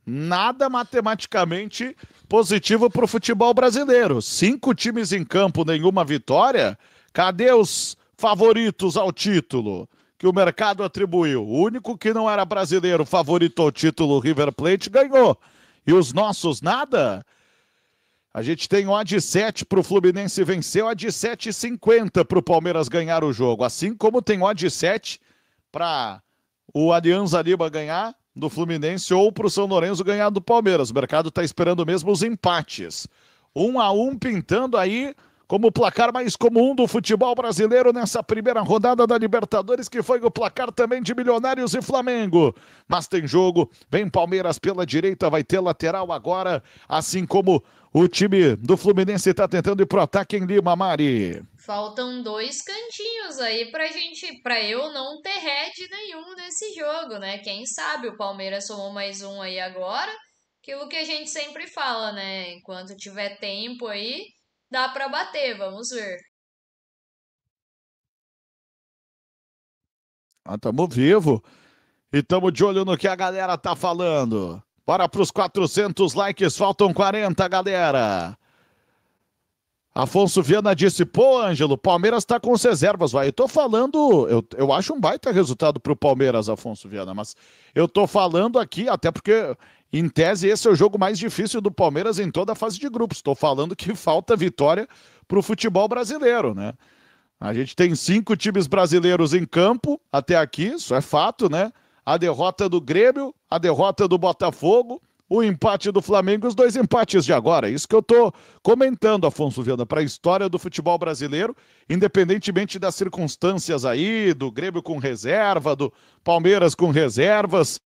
nada matematicamente positivo para o futebol brasileiro. Cinco times em campo, nenhuma vitória. Cadê os favoritos ao título que o mercado atribuiu? O único que não era brasileiro favorito ao título, River Plate, ganhou e os nossos nada? A gente tem odd 7 para o Fluminense vencer, odd 7,50 para o Palmeiras ganhar o jogo. Assim como tem odd 7 para o Alianza Lima ganhar do Fluminense ou para o São Lourenço ganhar do Palmeiras. O mercado está esperando mesmo os empates. Um a um pintando aí como o placar mais comum do futebol brasileiro nessa primeira rodada da Libertadores, que foi o placar também de Milionários e Flamengo. Mas tem jogo, vem Palmeiras pela direita, vai ter lateral agora, assim como o time do Fluminense está tentando ir para o ataque em Lima, Mari. Faltam dois cantinhos aí pra gente, pra eu não ter head nenhum nesse jogo, né? Quem sabe o Palmeiras somou mais um aí agora. Aquilo é que a gente sempre fala, né? Enquanto tiver tempo aí, Dá para bater, vamos ver. Ah, tamo vivo e tamo de olho no que a galera tá falando. Bora pros 400 likes, faltam 40, galera. Afonso Viana disse: pô, Ângelo, Palmeiras tá com as reservas, vai. Eu tô falando, eu, eu acho um baita resultado pro Palmeiras, Afonso Viana, mas eu tô falando aqui, até porque em tese, esse é o jogo mais difícil do Palmeiras em toda a fase de grupos. Estou falando que falta vitória para o futebol brasileiro, né? A gente tem cinco times brasileiros em campo até aqui, isso é fato, né? A derrota do Grêmio, a derrota do Botafogo, o empate do Flamengo e os dois empates de agora. Isso que eu estou comentando, Afonso Venda, para a história do futebol brasileiro, independentemente das circunstâncias aí, do Grêmio com reserva, do Palmeiras com reservas.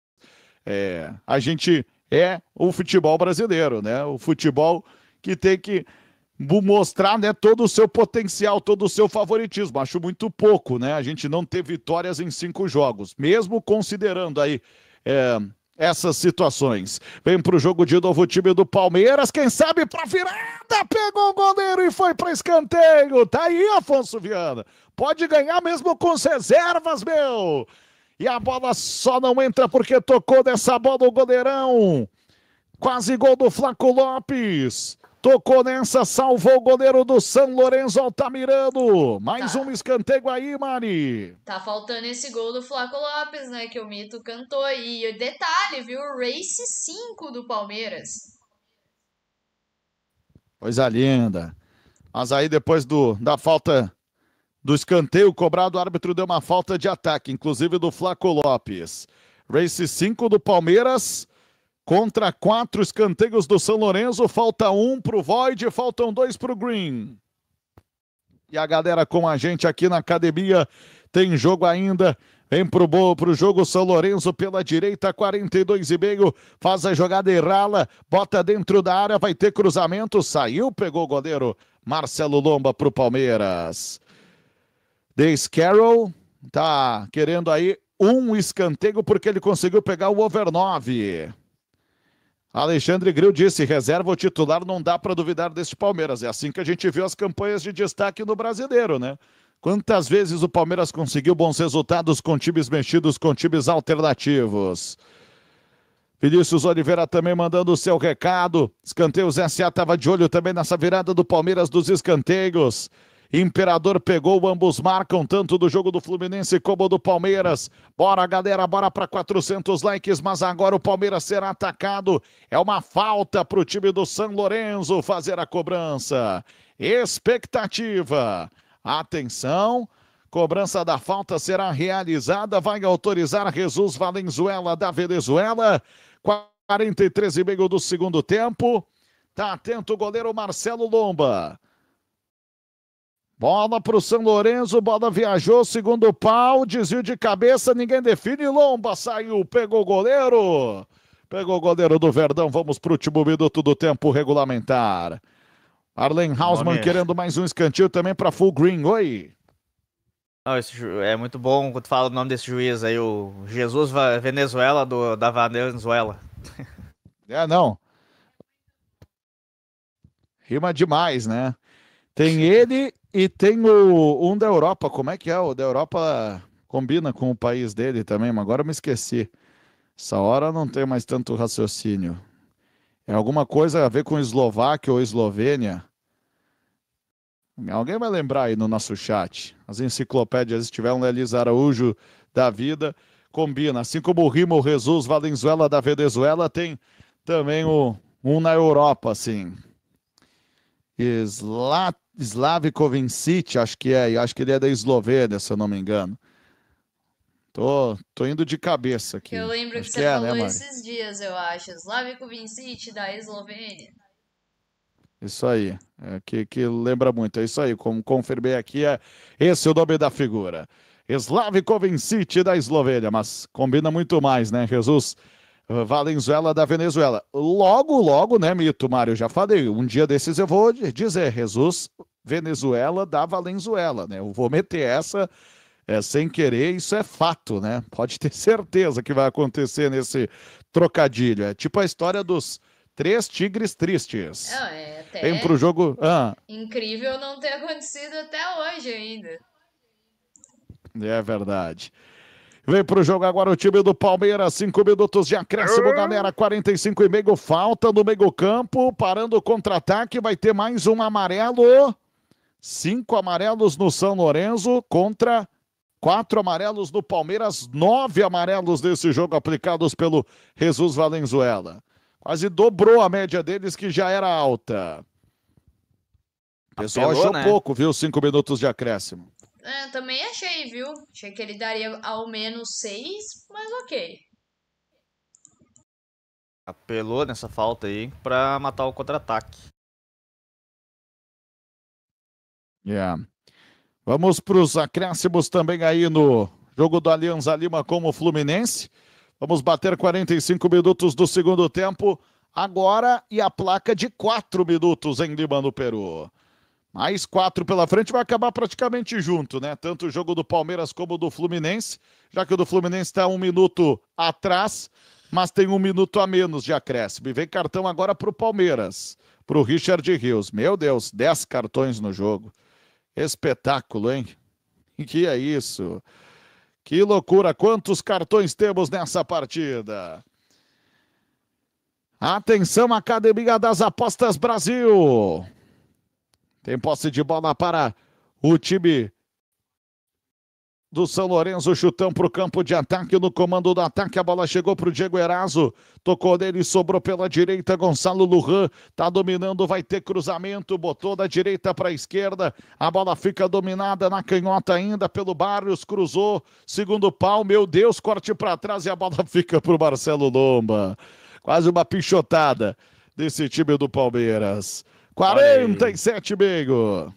É, a gente é o futebol brasileiro, né? O futebol que tem que mostrar né, todo o seu potencial, todo o seu favoritismo. Acho muito pouco, né? A gente não ter vitórias em cinco jogos, mesmo considerando aí é, essas situações. Vem para o jogo de novo o time do Palmeiras, quem sabe para virada, pegou o goleiro e foi para escanteio. Tá aí, Afonso Viana. Pode ganhar mesmo com as reservas, meu. E a bola só não entra porque tocou dessa bola o goleirão. Quase gol do Flaco Lopes. Tocou nessa, salvou o goleiro do São Lourenço Altamirano. Mais tá. um escanteio aí, Mari. Tá faltando esse gol do Flaco Lopes, né? Que o Mito cantou. E detalhe, viu? Race 5 do Palmeiras. Coisa linda. Mas aí depois do, da falta do escanteio cobrado, o árbitro deu uma falta de ataque, inclusive do Flaco Lopes. Race 5 do Palmeiras contra quatro escanteios do São Lourenço. Falta um para o Void, faltam dois para o Green. E a galera com a gente aqui na academia tem jogo ainda. Vem pro, bo... pro jogo São Lourenço pela direita, 42,5. Faz a jogada e rala, bota dentro da área, vai ter cruzamento. Saiu, pegou o goleiro Marcelo Lomba pro Palmeiras. Dace Carroll tá querendo aí um escanteio porque ele conseguiu pegar o over 9. Alexandre Gril disse: reserva o titular, não dá para duvidar deste Palmeiras. É assim que a gente viu as campanhas de destaque no brasileiro, né? Quantas vezes o Palmeiras conseguiu bons resultados com times mexidos, com times alternativos? Vinícius Oliveira também mandando o seu recado. Escanteios SA estava de olho também nessa virada do Palmeiras dos escanteios. Imperador pegou, ambos marcam tanto do jogo do Fluminense como do Palmeiras. Bora, galera, bora para 400 likes, mas agora o Palmeiras será atacado. É uma falta para o time do São Lourenço fazer a cobrança. Expectativa. Atenção. Cobrança da falta será realizada. Vai autorizar Jesus Valenzuela da Venezuela. 43 e meio do segundo tempo. Tá atento o goleiro Marcelo Lomba. Bola para o São Lourenço, bola viajou, segundo pau, desvio de cabeça, ninguém define, Lomba saiu, pegou o goleiro. Pegou o goleiro do Verdão, vamos para o último minuto do tempo regulamentar. Arlen Hausman é. querendo mais um escanteio também para Full Green, oi. Não, é muito bom quando fala o nome desse juiz aí, o Jesus Venezuela do, da Venezuela. É, não. Rima demais, né? Tem ele e tem o, um da Europa, como é que é? O da Europa combina com o país dele também, mas agora eu me esqueci. Essa hora não tem mais tanto raciocínio. É alguma coisa a ver com Eslováquia ou Eslovênia? Alguém vai lembrar aí no nosso chat. As enciclopédias, se tiver um Araújo da vida, combina. Assim como o Rimo Jesus Valenzuela da Venezuela, tem também o, um na Europa, assim. Slat Slav Kovincic, acho que é, acho que ele é da Eslovênia, se eu não me engano. Tô, tô indo de cabeça aqui. Eu lembro acho que você que é, né, falou né, esses dias, eu acho. Slav Kovincic, da Eslovênia. Isso aí, é, que, que lembra muito. É isso aí, como confirmei aqui, é esse é o nome da figura. Slav Kovincic, da Eslovênia, mas combina muito mais, né, Jesus? Eh, Valenzuela da Venezuela. Logo, logo, né, Mito, Mário? Já falei. Um dia desses eu vou dizer: Jesus Venezuela da Valenzuela, né? Eu vou meter essa é, sem querer, isso é fato, né? Pode ter certeza que vai acontecer nesse trocadilho. É tipo a história dos três tigres tristes. Não, é até Vem pro jogo. Ah. Incrível não ter acontecido até hoje ainda. É verdade. Vem pro jogo agora o time do Palmeiras, cinco minutos de acréscimo, uhum. galera, 45 e meio, falta no meio campo, parando o contra-ataque, vai ter mais um amarelo. Cinco amarelos no São Lourenço contra quatro amarelos no Palmeiras, nove amarelos desse jogo aplicados pelo Jesus Valenzuela. Quase dobrou a média deles, que já era alta. O pessoal Apelou, achou né? pouco, viu? Cinco minutos de acréscimo. É, também achei, viu? Achei que ele daria ao menos seis, mas ok. Apelou nessa falta aí para matar o contra-ataque. Yeah. É. Vamos para os acréscimos também aí no jogo do Alianza Lima com o Fluminense. Vamos bater 45 minutos do segundo tempo agora e a placa de 4 minutos em Lima, no Peru. Mais quatro pela frente vai acabar praticamente junto, né? Tanto o jogo do Palmeiras como o do Fluminense, já que o do Fluminense está um minuto atrás, mas tem um minuto a menos de acréscimo. E vem cartão agora para o Palmeiras, para o Richard Rios. Meu Deus, dez cartões no jogo. Espetáculo, hein? Que é isso? Que loucura! Quantos cartões temos nessa partida? Atenção, Academia das Apostas Brasil! Tem posse de bola para o time do São Lourenço, chutão para o campo de ataque, no comando do ataque, a bola chegou para o Diego Eraso, tocou nele, sobrou pela direita, Gonçalo Lujan tá dominando, vai ter cruzamento, botou da direita para a esquerda, a bola fica dominada na canhota ainda pelo Barrios, cruzou, segundo pau, meu Deus, corte para trás e a bola fica para o Marcelo Lomba, quase uma pichotada desse time do Palmeiras, 47, Bego.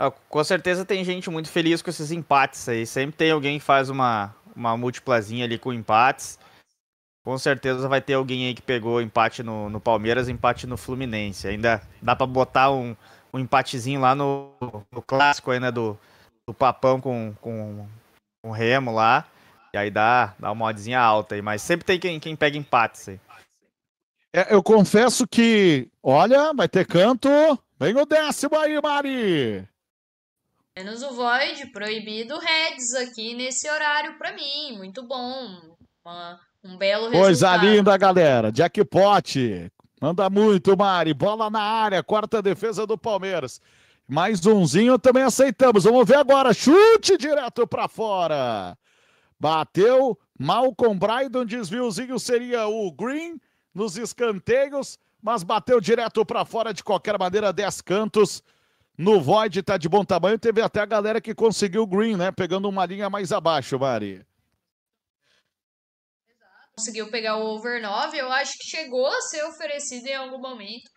Ah, com certeza tem gente muito feliz com esses empates aí. Sempre tem alguém que faz uma, uma multiplazinha ali com empates. Com certeza vai ter alguém aí que pegou empate no, no Palmeiras, empate no Fluminense. Ainda dá para botar um, um empatezinho lá no, no clássico aí, né, do, do Papão com, com, com o Remo lá. E aí dá, dá uma modinha alta aí. Mas sempre tem quem, quem pega empates aí. É, eu confesso que, olha, vai ter canto. Vem o décimo aí, Mari! Menos o Void, proibido Reds aqui nesse horário para mim. Muito bom. Uma, um belo resultado. Coisa linda, galera. Jackpot. Manda muito, Mari. Bola na área. Quarta defesa do Palmeiras. Mais umzinho também aceitamos. Vamos ver agora. Chute direto para fora. Bateu. Malcolm Brydon. Desviozinho seria o Green nos escanteios. Mas bateu direto para fora de qualquer maneira. 10 cantos. No Void tá de bom tamanho. Teve até a galera que conseguiu o green, né? Pegando uma linha mais abaixo, Mari. Conseguiu pegar o over 9. Eu acho que chegou a ser oferecido em algum momento.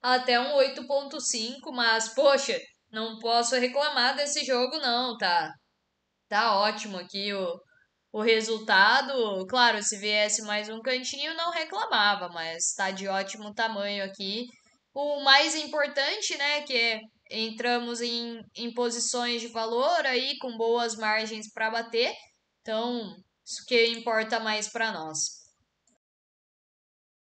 Até um 8.5, mas, poxa, não posso reclamar desse jogo, não, tá? Tá ótimo aqui o, o resultado. Claro, se viesse mais um cantinho, não reclamava, mas tá de ótimo tamanho aqui. O mais importante, né, que é entramos em, em posições de valor aí com boas margens para bater. Então, isso que importa mais para nós.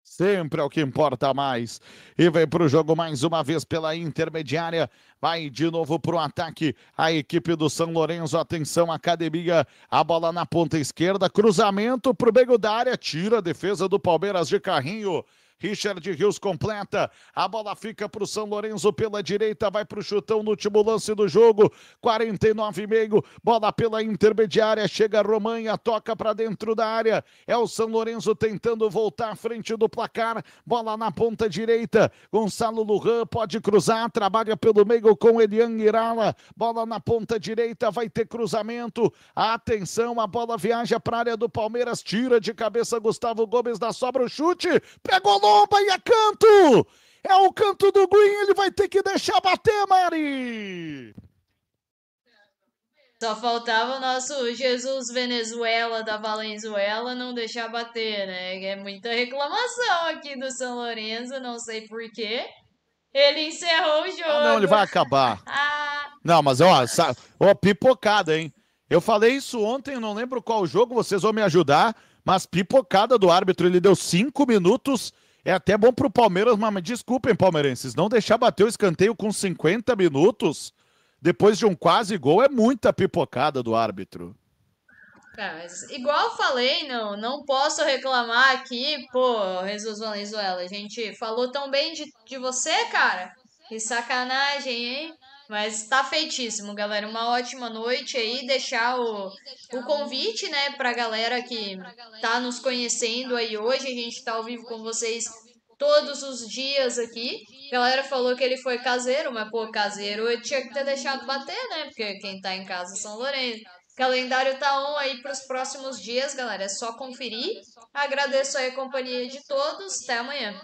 Sempre é o que importa mais. E vem para o jogo mais uma vez pela intermediária. Vai de novo para o ataque a equipe do São Lourenço. Atenção, academia. A bola na ponta esquerda. Cruzamento para o meio da área. Tira a defesa do Palmeiras de carrinho. Richard Rios completa. A bola fica para o São Lourenço pela direita, vai para o chutão no último lance do jogo. 49,5. Bola pela intermediária, chega Romanha, toca para dentro da área. É o São Lourenço tentando voltar à frente do placar. Bola na ponta direita. Gonçalo Lujan pode cruzar, trabalha pelo meio com Elian Irala. Bola na ponta direita, vai ter cruzamento. Atenção, a bola viaja para a área do Palmeiras, tira de cabeça Gustavo Gomes da sobra o chute. Pegou bomba e a é canto! É o canto do Green, ele vai ter que deixar bater, Mari! Só faltava o nosso Jesus Venezuela da Valenzuela não deixar bater, né? É muita reclamação aqui do São Lourenço, não sei porquê. Ele encerrou o ah, jogo. Ah, não, ele vai acabar. ah. Não, mas ó, ó, pipocada, hein? Eu falei isso ontem, não lembro qual jogo, vocês vão me ajudar, mas pipocada do árbitro, ele deu cinco minutos é até bom para o Palmeiras, mas desculpem, palmeirenses, não deixar bater o escanteio com 50 minutos depois de um quase gol é muita pipocada do árbitro. É, mas, igual falei, não, não posso reclamar aqui, pô, Jesus Valenzuela. A gente falou tão bem de, de você, cara. Que sacanagem, hein? Mas tá feitíssimo, galera. Uma ótima noite aí. Deixar o, o convite, né, pra galera que tá nos conhecendo aí tá hoje. A gente tá ao vivo com tá vocês todos os dias aqui. A galera falou que ele foi caseiro, mas pô, caseiro eu tinha que ter deixado bater, né? Porque quem tá em tá casa São Lourenço. Calendário tá on aí para os próximos dias, galera. É só conferir. É agradeço aí a companhia de todos. Até amanhã.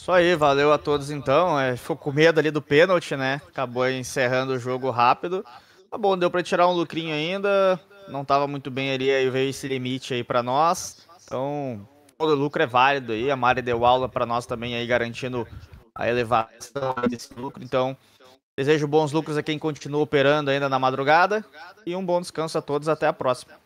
Isso aí, valeu a todos então. É, ficou com medo ali do pênalti, né? Acabou encerrando o jogo rápido. Tá bom, deu para tirar um lucrinho ainda. Não tava muito bem ali, aí veio esse limite aí para nós. Então, todo lucro é válido aí. A Mari deu aula para nós também aí, garantindo a elevação desse lucro. Então, desejo bons lucros a quem continua operando ainda na madrugada e um bom descanso a todos. Até a próxima.